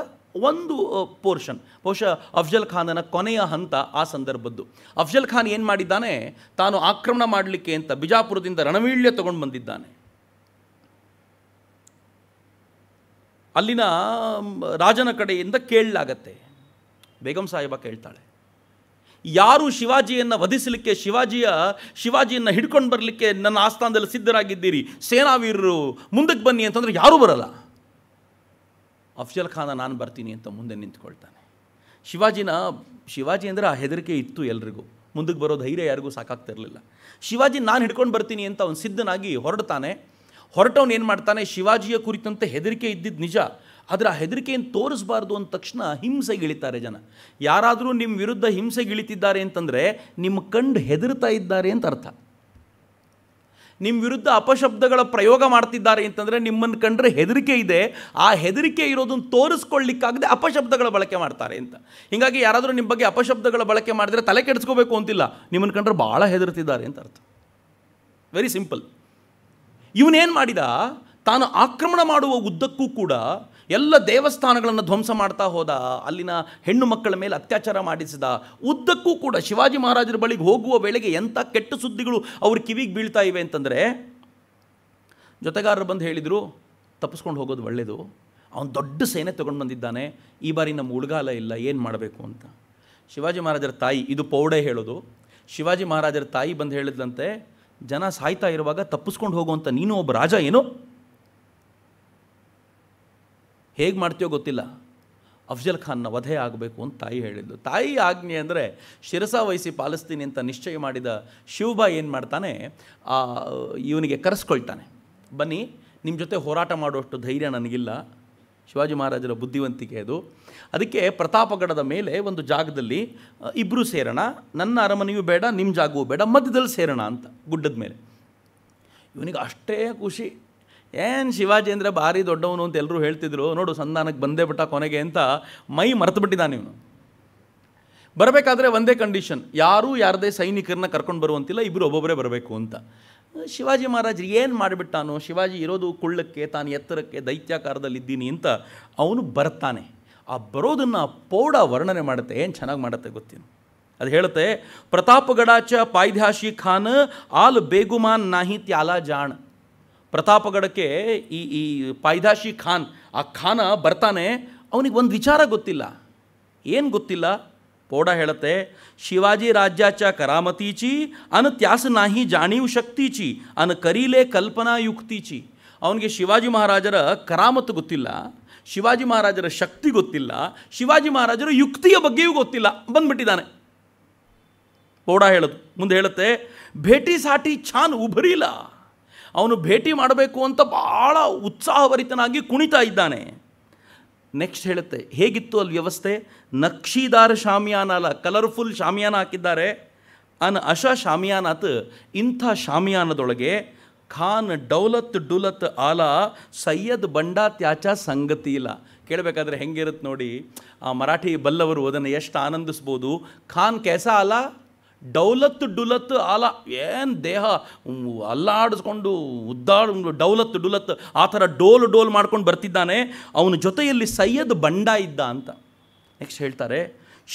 [SPEAKER 1] ಒಂದು ಪೋರ್ಷನ್ ಬಹುಶಃ ಅಫ್ಜಲ್ ಖಾನನ ಕೊನೆಯ ಹಂತ ಆ ಸಂದರ್ಭದ್ದು ಅಫ್ಜಲ್ ಖಾನ್ ಏನು ಮಾಡಿದ್ದಾನೆ ತಾನು ಆಕ್ರಮಣ ಮಾಡಲಿಕ್ಕೆ ಅಂತ ಬಿಜಾಪುರದಿಂದ ರಣವೀಳ್ಯ ತಗೊಂಡು ಬಂದಿದ್ದಾನೆ ಅಲ್ಲಿನ ರಾಜನ ಕಡೆಯಿಂದ ಕೇಳಲಾಗತ್ತೆ ಬೇಗಂ ಸಾಹೇಬ ಕೇಳ್ತಾಳೆ ಯಾರು ಶಿವಾಜಿಯನ್ನು ವಧಿಸಲಿಕ್ಕೆ ಶಿವಾಜಿಯ ಶಿವಾಜಿಯನ್ನು ಹಿಡ್ಕೊಂಡು ಬರಲಿಕ್ಕೆ ನನ್ನ ಆಸ್ಥಾನದಲ್ಲಿ ಸಿದ್ಧರಾಗಿದ್ದೀರಿ ಸೇನಾವೀರರು ಮುಂದಕ್ಕೆ ಬನ್ನಿ ಅಂತಂದರೆ ಯಾರೂ ಬರಲ್ಲ ಅಫ್ಜಲ್ ಖಾನ ನಾನು ಬರ್ತೀನಿ ಅಂತ ಮುಂದೆ ನಿಂತ್ಕೊಳ್ತಾನೆ ಶಿವಾಜಿನ ಶಿವಾಜಿ ಅಂದರೆ ಆ ಹೆದರಿಕೆ ಇತ್ತು ಎಲ್ರಿಗೂ ಮುಂದಕ್ಕೆ ಬರೋ ಧೈರ್ಯ ಯಾರಿಗೂ ಸಾಕಾಗ್ತಿರಲಿಲ್ಲ ಶಿವಾಜಿ ನಾನು ಹಿಡ್ಕೊಂಡು ಬರ್ತೀನಿ ಅಂತ ಅವನು ಸಿದ್ಧನಾಗಿ ಹೊರಡ್ತಾನೆ ಹೊರಟವನು ಏನು ಮಾಡ್ತಾನೆ ಶಿವಾಜಿಯ ಕುರಿತಂತೆ ಹೆದರಿಕೆ ಇದ್ದಿದ್ದು ನಿಜ ಅದರ ಹೆದರಿಕೆಯನ್ನು ತೋರಿಸಬಾರ್ದು ಅಂದ ತಕ್ಷಣ ಹಿಂಸೆಗಿಳಿತಾರೆ ಜನ ಯಾರಾದರೂ ನಿಮ್ಮ ವಿರುದ್ಧ ಹಿಂಸೆಗಿಳಿತಿದ್ದಾರೆ ಅಂತಂದರೆ ನಿಮ್ಮ ಕಂಡು ಹೆದರ್ತಾ ಇದ್ದಾರೆ ಅಂತ ಅರ್ಥ ನಿಮ್ಮ ವಿರುದ್ಧ ಅಪಶಬ್ದಗಳ ಪ್ರಯೋಗ ಮಾಡ್ತಿದ್ದಾರೆ ಅಂತಂದರೆ ನಿಮ್ಮನ್ನು ಕಂಡ್ರೆ ಹೆದರಿಕೆ ಇದೆ ಆ ಹೆದರಿಕೆ ಇರೋದನ್ನು ತೋರಿಸ್ಕೊಳ್ಳಿಕ್ಕಾಗದೆ ಅಪಶಬ್ದಗಳ ಬಳಕೆ ಮಾಡ್ತಾರೆ ಅಂತ ಹೀಗಾಗಿ ಯಾರಾದರೂ ನಿಮ್ಮ ಬಗ್ಗೆ ಅಪಶಬ್ದಗಳ ಬಳಕೆ ಮಾಡಿದರೆ ತಲೆ ಕೆಡಿಸ್ಕೋಬೇಕು ಅಂತಿಲ್ಲ ನಿಮ್ಮನ್ನು ಕಂಡ್ರೆ ಭಾಳ ಹೆದರ್ತಿದ್ದಾರೆ ಅಂತ ಅರ್ಥ ವೆರಿ ಸಿಂಪಲ್ ಇವನೇನು ಮಾಡಿದ ತಾನು ಆಕ್ರಮಣ ಮಾಡುವ ಉದ್ದಕ್ಕೂ ಕೂಡ ಎಲ್ಲ ದೇವಸ್ಥಾನಗಳನ್ನು ಧ್ವಂಸ ಮಾಡ್ತಾ ಹೋದ ಅಲ್ಲಿನ ಹೆಣ್ಣು ಮಕ್ಕಳ ಮೇಲೆ ಅತ್ಯಾಚಾರ ಮಾಡಿಸಿದ ಉದ್ದಕ್ಕೂ ಕೂಡ ಶಿವಾಜಿ ಮಹಾರಾಜರ ಬಳಿಗೆ ಹೋಗುವ ವೇಳೆಗೆ ಎಂಥ ಕೆಟ್ಟ ಸುದ್ದಿಗಳು ಅವ್ರ ಕಿವಿಗೆ ಬೀಳ್ತಾ ಇವೆ ಅಂತಂದರೆ ಜೊತೆಗಾರರು ಬಂದು ಹೇಳಿದರು ತಪ್ಪಿಸ್ಕೊಂಡು ಹೋಗೋದು ಒಳ್ಳೆಯದು ಅವನು ದೊಡ್ಡ ಸೇನೆ ತೊಗೊಂಡು ಬಂದಿದ್ದಾನೆ ಈ ಬಾರಿ ನಮ್ಮ ಉಳ್ಗಾಲ ಇಲ್ಲ ಏನು ಮಾಡಬೇಕು ಅಂತ ಶಿವಾಜಿ ಮಹಾರಾಜರ ತಾಯಿ ಇದು ಪೌಡೆ ಹೇಳೋದು ಶಿವಾಜಿ ಮಹಾರಾಜರ ತಾಯಿ ಬಂದು ಹೇಳಿದ್ಲಂತೆ ಜನ ಸಾಯ್ತಾ ಇರುವಾಗ ತಪ್ಪಿಸ್ಕೊಂಡು ಹೋಗುವಂಥ ನೀನು ಒಬ್ಬ ರಾಜ ಏನು ಹೇಗೆ ಮಾಡ್ತೀಯೋ ಗೊತ್ತಿಲ್ಲ ಅಫ್ಜಲ್ ಖಾನ್ನ ವಧೆ ಆಗಬೇಕು ಅಂತ ತಾಯಿ ಹೇಳಿದ್ದು ತಾಯಿ ಆಜ್ಞೆ ಅಂದರೆ ಶಿರಸ ವಹಿಸಿ ಪಾಲಿಸ್ತೀನಿ ಅಂತ ನಿಶ್ಚಯ ಮಾಡಿದ ಶಿವಬಾ ಏನು ಮಾಡ್ತಾನೆ ಇವನಿಗೆ ಕರೆಸ್ಕೊಳ್ತಾನೆ ಬನ್ನಿ ನಿಮ್ಮ ಜೊತೆ ಹೋರಾಟ ಮಾಡುವಷ್ಟು ಧೈರ್ಯ ನನಗಿಲ್ಲ ಶಿವಾಜಿ ಮಹಾರಾಜರ ಬುದ್ಧಿವಂತಿಕೆ ಅದು ಅದಕ್ಕೆ ಪ್ರತಾಪಗಡದ ಮೇಲೆ ಒಂದು ಜಾಗದಲ್ಲಿ ಇಬ್ಬರೂ ಸೇರೋಣ ನನ್ನ ಅರಮನೆಯೂ ಬೇಡ ನಿಮ್ಮ ಜಾಗವೂ ಬೇಡ ಮಧ್ಯದಲ್ಲಿ ಸೇರೋಣ ಅಂತ ಗುಡ್ಡದ ಮೇಲೆ ಇವನಿಗೆ ಅಷ್ಟೇ ಖುಷಿ ಏನು ಶಿವಾಜಿ ಅಂದರೆ ಭಾರಿ ದೊಡ್ಡವನು ಅಂತ ಎಲ್ಲರೂ ಹೇಳ್ತಿದ್ರು ನೋಡು ಸಂಧಾನಕ್ಕೆ ಬಂದೇ ಬಿಟ್ಟ ಕೊನೆಗೆ ಅಂತ ಮೈ ಮರೆತುಬಿಟ್ಟಿದ್ದಾನೆ ಇವನು ಬರಬೇಕಾದ್ರೆ ಒಂದೇ ಕಂಡೀಷನ್ ಯಾರೂ ಯಾರದೇ ಸೈನಿಕರನ್ನ ಕರ್ಕೊಂಡು ಬರುವಂತಿಲ್ಲ ಇಬ್ಬರು ಒಬ್ಬೊಬ್ಬರೇ ಬರಬೇಕು ಅಂತ ಶಿವಾಜಿ ಮಹಾರಾಜ್ ಏನು ಮಾಡಿಬಿಟ್ಟಾನು ಶಿವಾಜಿ ಇರೋದು ಕುಳ್ಳಕ್ಕೆ ತಾನು ಎತ್ತರಕ್ಕೆ ಇದ್ದೀನಿ ಅಂತ ಅವನು ಬರ್ತಾನೆ ಆ ಬರೋದನ್ನು ಪೌಡ ವರ್ಣನೆ ಮಾಡುತ್ತೆ ಏನು ಚೆನ್ನಾಗಿ ಮಾಡುತ್ತೆ ಗೊತ್ತೇನು ಅದು ಹೇಳುತ್ತೆ ಪ್ರತಾಪಗಡಾಚ ಪಾಯ್ದಾಶಿ ಖಾನ್ ಆಲ್ ಬೇಗುಮಾನ್ ನಾಹಿ ತ್ಯಾಲ ಜಾಣ್ ಪ್ರತಾಪಗಡಕ್ಕೆ ಈ ಈ ಪಾಯ್ದಾಶಿ ಖಾನ್ ಆ ಖಾನ ಬರ್ತಾನೆ ಅವನಿಗೆ ಒಂದು ವಿಚಾರ ಗೊತ್ತಿಲ್ಲ ಏನು ಗೊತ್ತಿಲ್ಲ ಪೋಡ ಹೇಳುತ್ತೆ ಶಿವಾಜಿ ರಾಜ್ಯಾಚ ಕರಾಮತೀಚಿ ಅನ್ ತ್ಯಾಸ ನಾಹಿ ಜಾಣೀವ್ ಶಕ್ತೀಚಿ ಅನ್ ಕರೀಲೆ ಕಲ್ಪನಾ ಯುಕ್ತೀಚಿ ಅವನಿಗೆ ಶಿವಾಜಿ ಮಹಾರಾಜರ ಕರಾಮತ್ತು ಗೊತ್ತಿಲ್ಲ ಶಿವಾಜಿ ಮಹಾರಾಜರ ಶಕ್ತಿ ಗೊತ್ತಿಲ್ಲ ಶಿವಾಜಿ ಮಹಾರಾಜರ ಯುಕ್ತಿಯ ಬಗ್ಗೆಯೂ ಗೊತ್ತಿಲ್ಲ ಬಂದ್ಬಿಟ್ಟಿದ್ದಾನೆ ಪೌಡ ಹೇಳೋದು ಮುಂದೆ ಹೇಳುತ್ತೆ ಭೇಟಿ ಸಾಟಿ ಛಾನ್ ಉಭರಿಲ ಅವನು ಭೇಟಿ ಮಾಡಬೇಕು ಅಂತ ಭಾಳ ಉತ್ಸಾಹಭರಿತನಾಗಿ ಕುಣಿತಾ ಇದ್ದಾನೆ ನೆಕ್ಸ್ಟ್ ಹೇಳುತ್ತೆ ಹೇಗಿತ್ತು ಅಲ್ಲಿ ವ್ಯವಸ್ಥೆ ನಕ್ಷಿದಾರ ಶಾಮಿಯಾನ ಅಲ್ಲ ಕಲರ್ಫುಲ್ ಶಾಮಿಯಾನ ಹಾಕಿದ್ದಾರೆ ಅನ್ ಅಶ ಶಾಮಿಯಾನಾತ್ ಇಂಥ ಶಾಮಿಯಾನದೊಳಗೆ ಖಾನ್ ಡೌಲತ್ ಡುಲತ್ ಆಲ ಸೈಯದ್ ಬಂಡಾ ತ್ಯಾಚ ಸಂಗತಿ ಇಲ್ಲ ಕೇಳಬೇಕಾದ್ರೆ ಹೆಂಗಿರುತ್ತೆ ನೋಡಿ ಆ ಮರಾಠಿ ಬಲ್ಲವರು ಅದನ್ನು ಎಷ್ಟು ಆನಂದಿಸ್ಬೋದು ಖಾನ್ ಕೆಸ ಅಲ ಡೌಲತ್ತು ಡುಲತ್ ಆಲ ಏನು ದೇಹ ಅಲ್ಲಾಡಿಸ್ಕೊಂಡು ಉದ್ದಾಡ ಡೌಲತ್ತು ಡುಲತ್ ಆ ಥರ ಡೋಲು ಡೋಲ್ ಮಾಡ್ಕೊಂಡು ಬರ್ತಿದ್ದಾನೆ ಅವನ ಜೊತೆಯಲ್ಲಿ ಸೈಯದ್ ಬಂಡ ಇದ್ದ ಅಂತ ನೆಕ್ಸ್ಟ್ ಹೇಳ್ತಾರೆ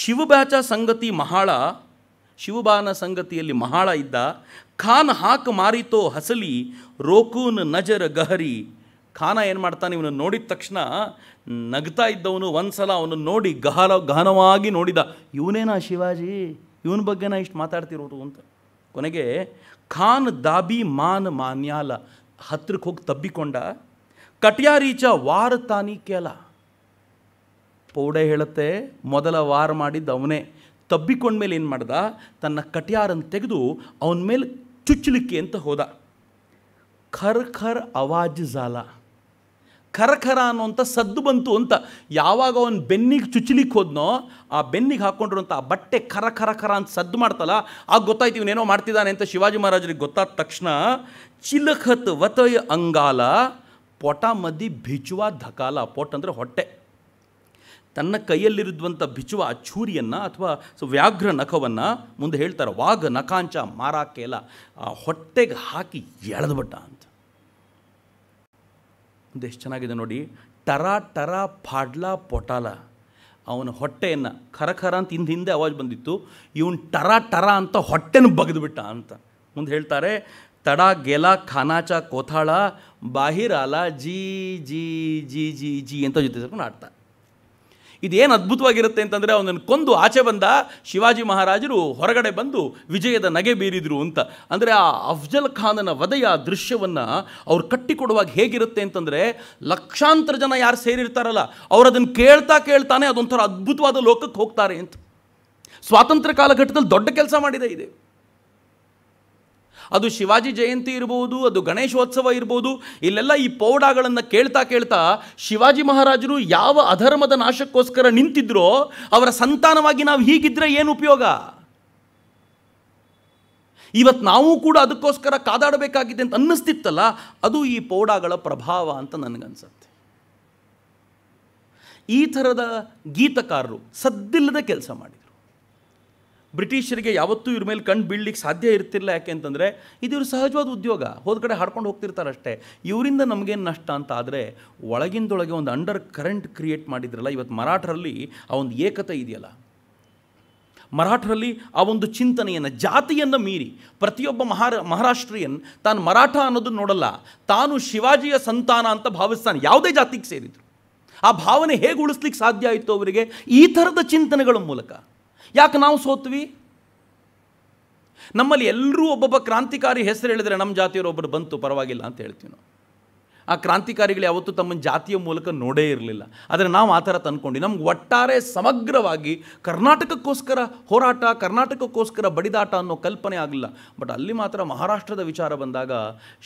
[SPEAKER 1] ಶಿವಬಾಚ ಸಂಗತಿ ಮಹಾಳ ಶಿವಬಾನ ಸಂಗತಿಯಲ್ಲಿ ಮಹಾಳ ಇದ್ದ ಖಾನ್ ಹಾಕ್ ಮಾರಿತೋ ಹಸಲಿ ರೋಕೂನ್ ನಜರ ಗಹರಿ ಖಾನ ಏನು ಮಾಡ್ತಾನೆ ಇವನು ನೋಡಿದ ತಕ್ಷಣ ನಗ್ತಾ ಇದ್ದವನು ಒಂದು ಸಲ ಅವನು ನೋಡಿ ಗಹನ ಗಹನವಾಗಿ ನೋಡಿದ ಇವನೇನಾ ಶಿವಾಜಿ ಇವನ ಬಗ್ಗೆ ನಾ ಇಷ್ಟು ಮಾತಾಡ್ತಿರೋದು ಅಂತ ಕೊನೆಗೆ ಖಾನ್ ದಾಬಿ ಮಾನ್ ಮಾನ್ಯಾಲ ಹತ್ರಕ್ಕೆ ಹೋಗಿ ತಬ್ಬಿಕೊಂಡ ಕಟ್ಯಾರೀಚ ವಾರ ತಾನಿ ಕೇಲ ಪೌಡೆ ಹೇಳುತ್ತೆ ಮೊದಲ ವಾರ ಮಾಡಿದ್ದು ಅವನೇ ಮೇಲೆ ಏನು ಮಾಡ್ದ ತನ್ನ ಕಟ್ಯಾರನ್ನು ತೆಗೆದು ಅವನ ಮೇಲೆ ಚುಚ್ಚಲಿಕ್ಕೆ ಅಂತ ಹೋದ ಖರ್ ಖರ್ ಅವಾಜ್ ಜಾಲ ಕರಕರ ಅನ್ನುವಂಥ ಸದ್ದು ಬಂತು ಅಂತ ಯಾವಾಗ ಅವನು ಬೆನ್ನಿಗೆ ಚುಚ್ಚಲಿಕ್ಕೆ ಹೋದ್ನೋ ಆ ಬೆನ್ನಿಗೆ ಹಾಕ್ಕೊಂಡಿರುವಂಥ ಆ ಬಟ್ಟೆ ಖರ ಕರ ಖರ ಅಂತ ಸದ್ದು ಮಾಡ್ತಲ್ಲ ಆಗ ಗೊತ್ತಾಯ್ತು ಇವನೇನೋ ಮಾಡ್ತಿದ್ದಾನೆ ಅಂತ ಶಿವಾಜಿ ಮಹಾರಾಜರಿಗೆ ಗೊತ್ತಾದ ತಕ್ಷಣ ಚಿಲಖತ್ ವತಯ ಅಂಗಾಲ ಪೊಟ ಮದಿ ಭಿಚುವ ಧಕಾಲ ಪೊಟ್ ಅಂದರೆ ಹೊಟ್ಟೆ ತನ್ನ ಕೈಯಲ್ಲಿರುವಂಥ ಬಿಚುವ ಆ ಚೂರಿಯನ್ನು ಅಥವಾ ವ್ಯಾಘ್ರ ನಖವನ್ನು ಮುಂದೆ ಹೇಳ್ತಾರೆ ವಾಘ ನಖಾಂಚ ಮಾರಾಕೇಲ ಆ ಹೊಟ್ಟೆಗೆ ಹಾಕಿ ಎಳೆದ್ಬಿಟ್ಟ ಅಂತ ಎಷ್ಟು ಚೆನ್ನಾಗಿದೆ ನೋಡಿ ಟರ ಟರ ಫಾಡ್ಲಾ ಪೊಟಾಲ ಅವನ ಹೊಟ್ಟೆಯನ್ನು ಖರಖರ ಅಂತ ಹಿಂದೆ ಹಿಂದೆ ಅವಾಜ್ ಬಂದಿತ್ತು ಇವನು ಟರ ಟರ ಅಂತ ಹೊಟ್ಟೆನ ಬಗೆದುಬಿಟ್ಟ ಅಂತ ಮುಂದೆ ಹೇಳ್ತಾರೆ ತಡ ಗೆಲ ಖಾನಾಚ ಕೋಥಾಳ ಬಾಹಿರಾಲ ಜಿ ಜಿ ಜಿ ಜಿ ಜಿ ಅಂತ ಜೊತೆ ಸೇರ್ಕೊಂಡು ಆಡ್ತಾ ಇದೇನು ಅದ್ಭುತವಾಗಿರುತ್ತೆ ಅಂತಂದರೆ ಅವನನ್ನು ಕೊಂದು ಆಚೆ ಬಂದ ಶಿವಾಜಿ ಮಹಾರಾಜರು ಹೊರಗಡೆ ಬಂದು ವಿಜಯದ ನಗೆ ಬೀರಿದರು ಅಂತ ಅಂದರೆ ಆ ಅಫ್ಜಲ್ ಖಾನನ ವಧೆಯ ದೃಶ್ಯವನ್ನು ಅವ್ರು ಕಟ್ಟಿಕೊಡುವಾಗ ಹೇಗಿರುತ್ತೆ ಅಂತಂದರೆ ಲಕ್ಷಾಂತರ ಜನ ಯಾರು ಸೇರಿರ್ತಾರಲ್ಲ ಅವ್ರು ಅದನ್ನು ಕೇಳ್ತಾ ಕೇಳ್ತಾನೆ ಅದೊಂಥರ ಅದ್ಭುತವಾದ ಲೋಕಕ್ಕೆ ಹೋಗ್ತಾರೆ ಅಂತ ಸ್ವಾತಂತ್ರ್ಯ ಕಾಲಘಟ್ಟದಲ್ಲಿ ದೊಡ್ಡ ಕೆಲಸ ಮಾಡಿದೆ ಇದೆ ಅದು ಶಿವಾಜಿ ಜಯಂತಿ ಇರ್ಬೋದು ಅದು ಗಣೇಶೋತ್ಸವ ಇರ್ಬೋದು ಇಲ್ಲೆಲ್ಲ ಈ ಪೌಡಾಗಳನ್ನು ಕೇಳ್ತಾ ಕೇಳ್ತಾ ಶಿವಾಜಿ ಮಹಾರಾಜರು ಯಾವ ಅಧರ್ಮದ ನಾಶಕ್ಕೋಸ್ಕರ ನಿಂತಿದ್ರೋ ಅವರ ಸಂತಾನವಾಗಿ ನಾವು ಹೀಗಿದ್ರೆ ಏನು ಉಪಯೋಗ ಇವತ್ತು ನಾವು ಕೂಡ ಅದಕ್ಕೋಸ್ಕರ ಕಾದಾಡಬೇಕಾಗಿದೆ ಅಂತ ಅನ್ನಿಸ್ತಿತ್ತಲ್ಲ ಅದು ಈ ಪೌಡಾಗಳ ಪ್ರಭಾವ ಅಂತ ನನಗನ್ಸತ್ತೆ ಈ ಥರದ ಗೀತಕಾರರು ಸದ್ದಿಲ್ಲದೆ ಕೆಲಸ ಮಾಡಿ ಬ್ರಿಟಿಷರಿಗೆ ಯಾವತ್ತೂ ಇವ್ರ ಮೇಲೆ ಕಣ್ಣು ಬೀಳ್ಲಿಕ್ಕೆ ಸಾಧ್ಯ ಇರ್ತಿಲ್ಲ ಯಾಕೆ ಅಂತಂದರೆ ಇದು ಇವ್ರ ಸಹಜವಾದ ಉದ್ಯೋಗ ಹೋದ ಕಡೆ ಹಾಡ್ಕೊಂಡು ಹೋಗ್ತಿರ್ತಾರೆ ಅಷ್ಟೇ ಇವರಿಂದ ನಮಗೇನು ನಷ್ಟ ಅಂತ ಆದರೆ ಒಳಗಿಂದೊಳಗೆ ಒಂದು ಅಂಡರ್ ಕರೆಂಟ್ ಕ್ರಿಯೇಟ್ ಮಾಡಿದ್ರಲ್ಲ ಇವತ್ತು ಮರಾಠರಲ್ಲಿ ಆ ಒಂದು ಏಕತೆ ಇದೆಯಲ್ಲ ಮರಾಠರಲ್ಲಿ ಆ ಒಂದು ಚಿಂತನೆಯನ್ನು ಜಾತಿಯನ್ನು ಮೀರಿ ಪ್ರತಿಯೊಬ್ಬ ಮಹಾರ ಮಹಾರಾಷ್ಟ್ರೀಯನ್ ತಾನು ಮರಾಠ ಅನ್ನೋದನ್ನು ನೋಡಲ್ಲ ತಾನು ಶಿವಾಜಿಯ ಸಂತಾನ ಅಂತ ಭಾವಿಸ್ತಾನೆ ಯಾವುದೇ ಜಾತಿಗೆ ಸೇರಿದ್ರು ಆ ಭಾವನೆ ಹೇಗೆ ಉಳಿಸ್ಲಿಕ್ಕೆ ಸಾಧ್ಯ ಆಯಿತು ಅವರಿಗೆ ಈ ಥರದ ಚಿಂತನೆಗಳ ಮೂಲಕ ಯಾಕೆ ನಾವು ಸೋತ್ವಿ ನಮ್ಮಲ್ಲಿ ಎಲ್ಲರೂ ಒಬ್ಬೊಬ್ಬ ಕ್ರಾಂತಿಕಾರಿ ಹೆಸರು ಹೇಳಿದರೆ ನಮ್ಮ ಒಬ್ಬರು ಬಂತು ಪರವಾಗಿಲ್ಲ ಅಂತ ಹೇಳ್ತೀವಿ ನಾವು ಆ ಕ್ರಾಂತಿಕಾರಿಗಳು ಯಾವತ್ತೂ ತಮ್ಮ ಜಾತಿಯ ಮೂಲಕ ನೋಡೇ ಇರಲಿಲ್ಲ ಆದರೆ ನಾವು ಆ ಥರ ತಂದ್ಕೊಂಡು ನಮ್ಗೆ ಒಟ್ಟಾರೆ ಸಮಗ್ರವಾಗಿ ಕರ್ನಾಟಕಕ್ಕೋಸ್ಕರ ಹೋರಾಟ ಕರ್ನಾಟಕಕ್ಕೋಸ್ಕರ ಬಡಿದಾಟ ಅನ್ನೋ ಕಲ್ಪನೆ ಆಗಲಿಲ್ಲ ಬಟ್ ಅಲ್ಲಿ ಮಾತ್ರ ಮಹಾರಾಷ್ಟ್ರದ ವಿಚಾರ ಬಂದಾಗ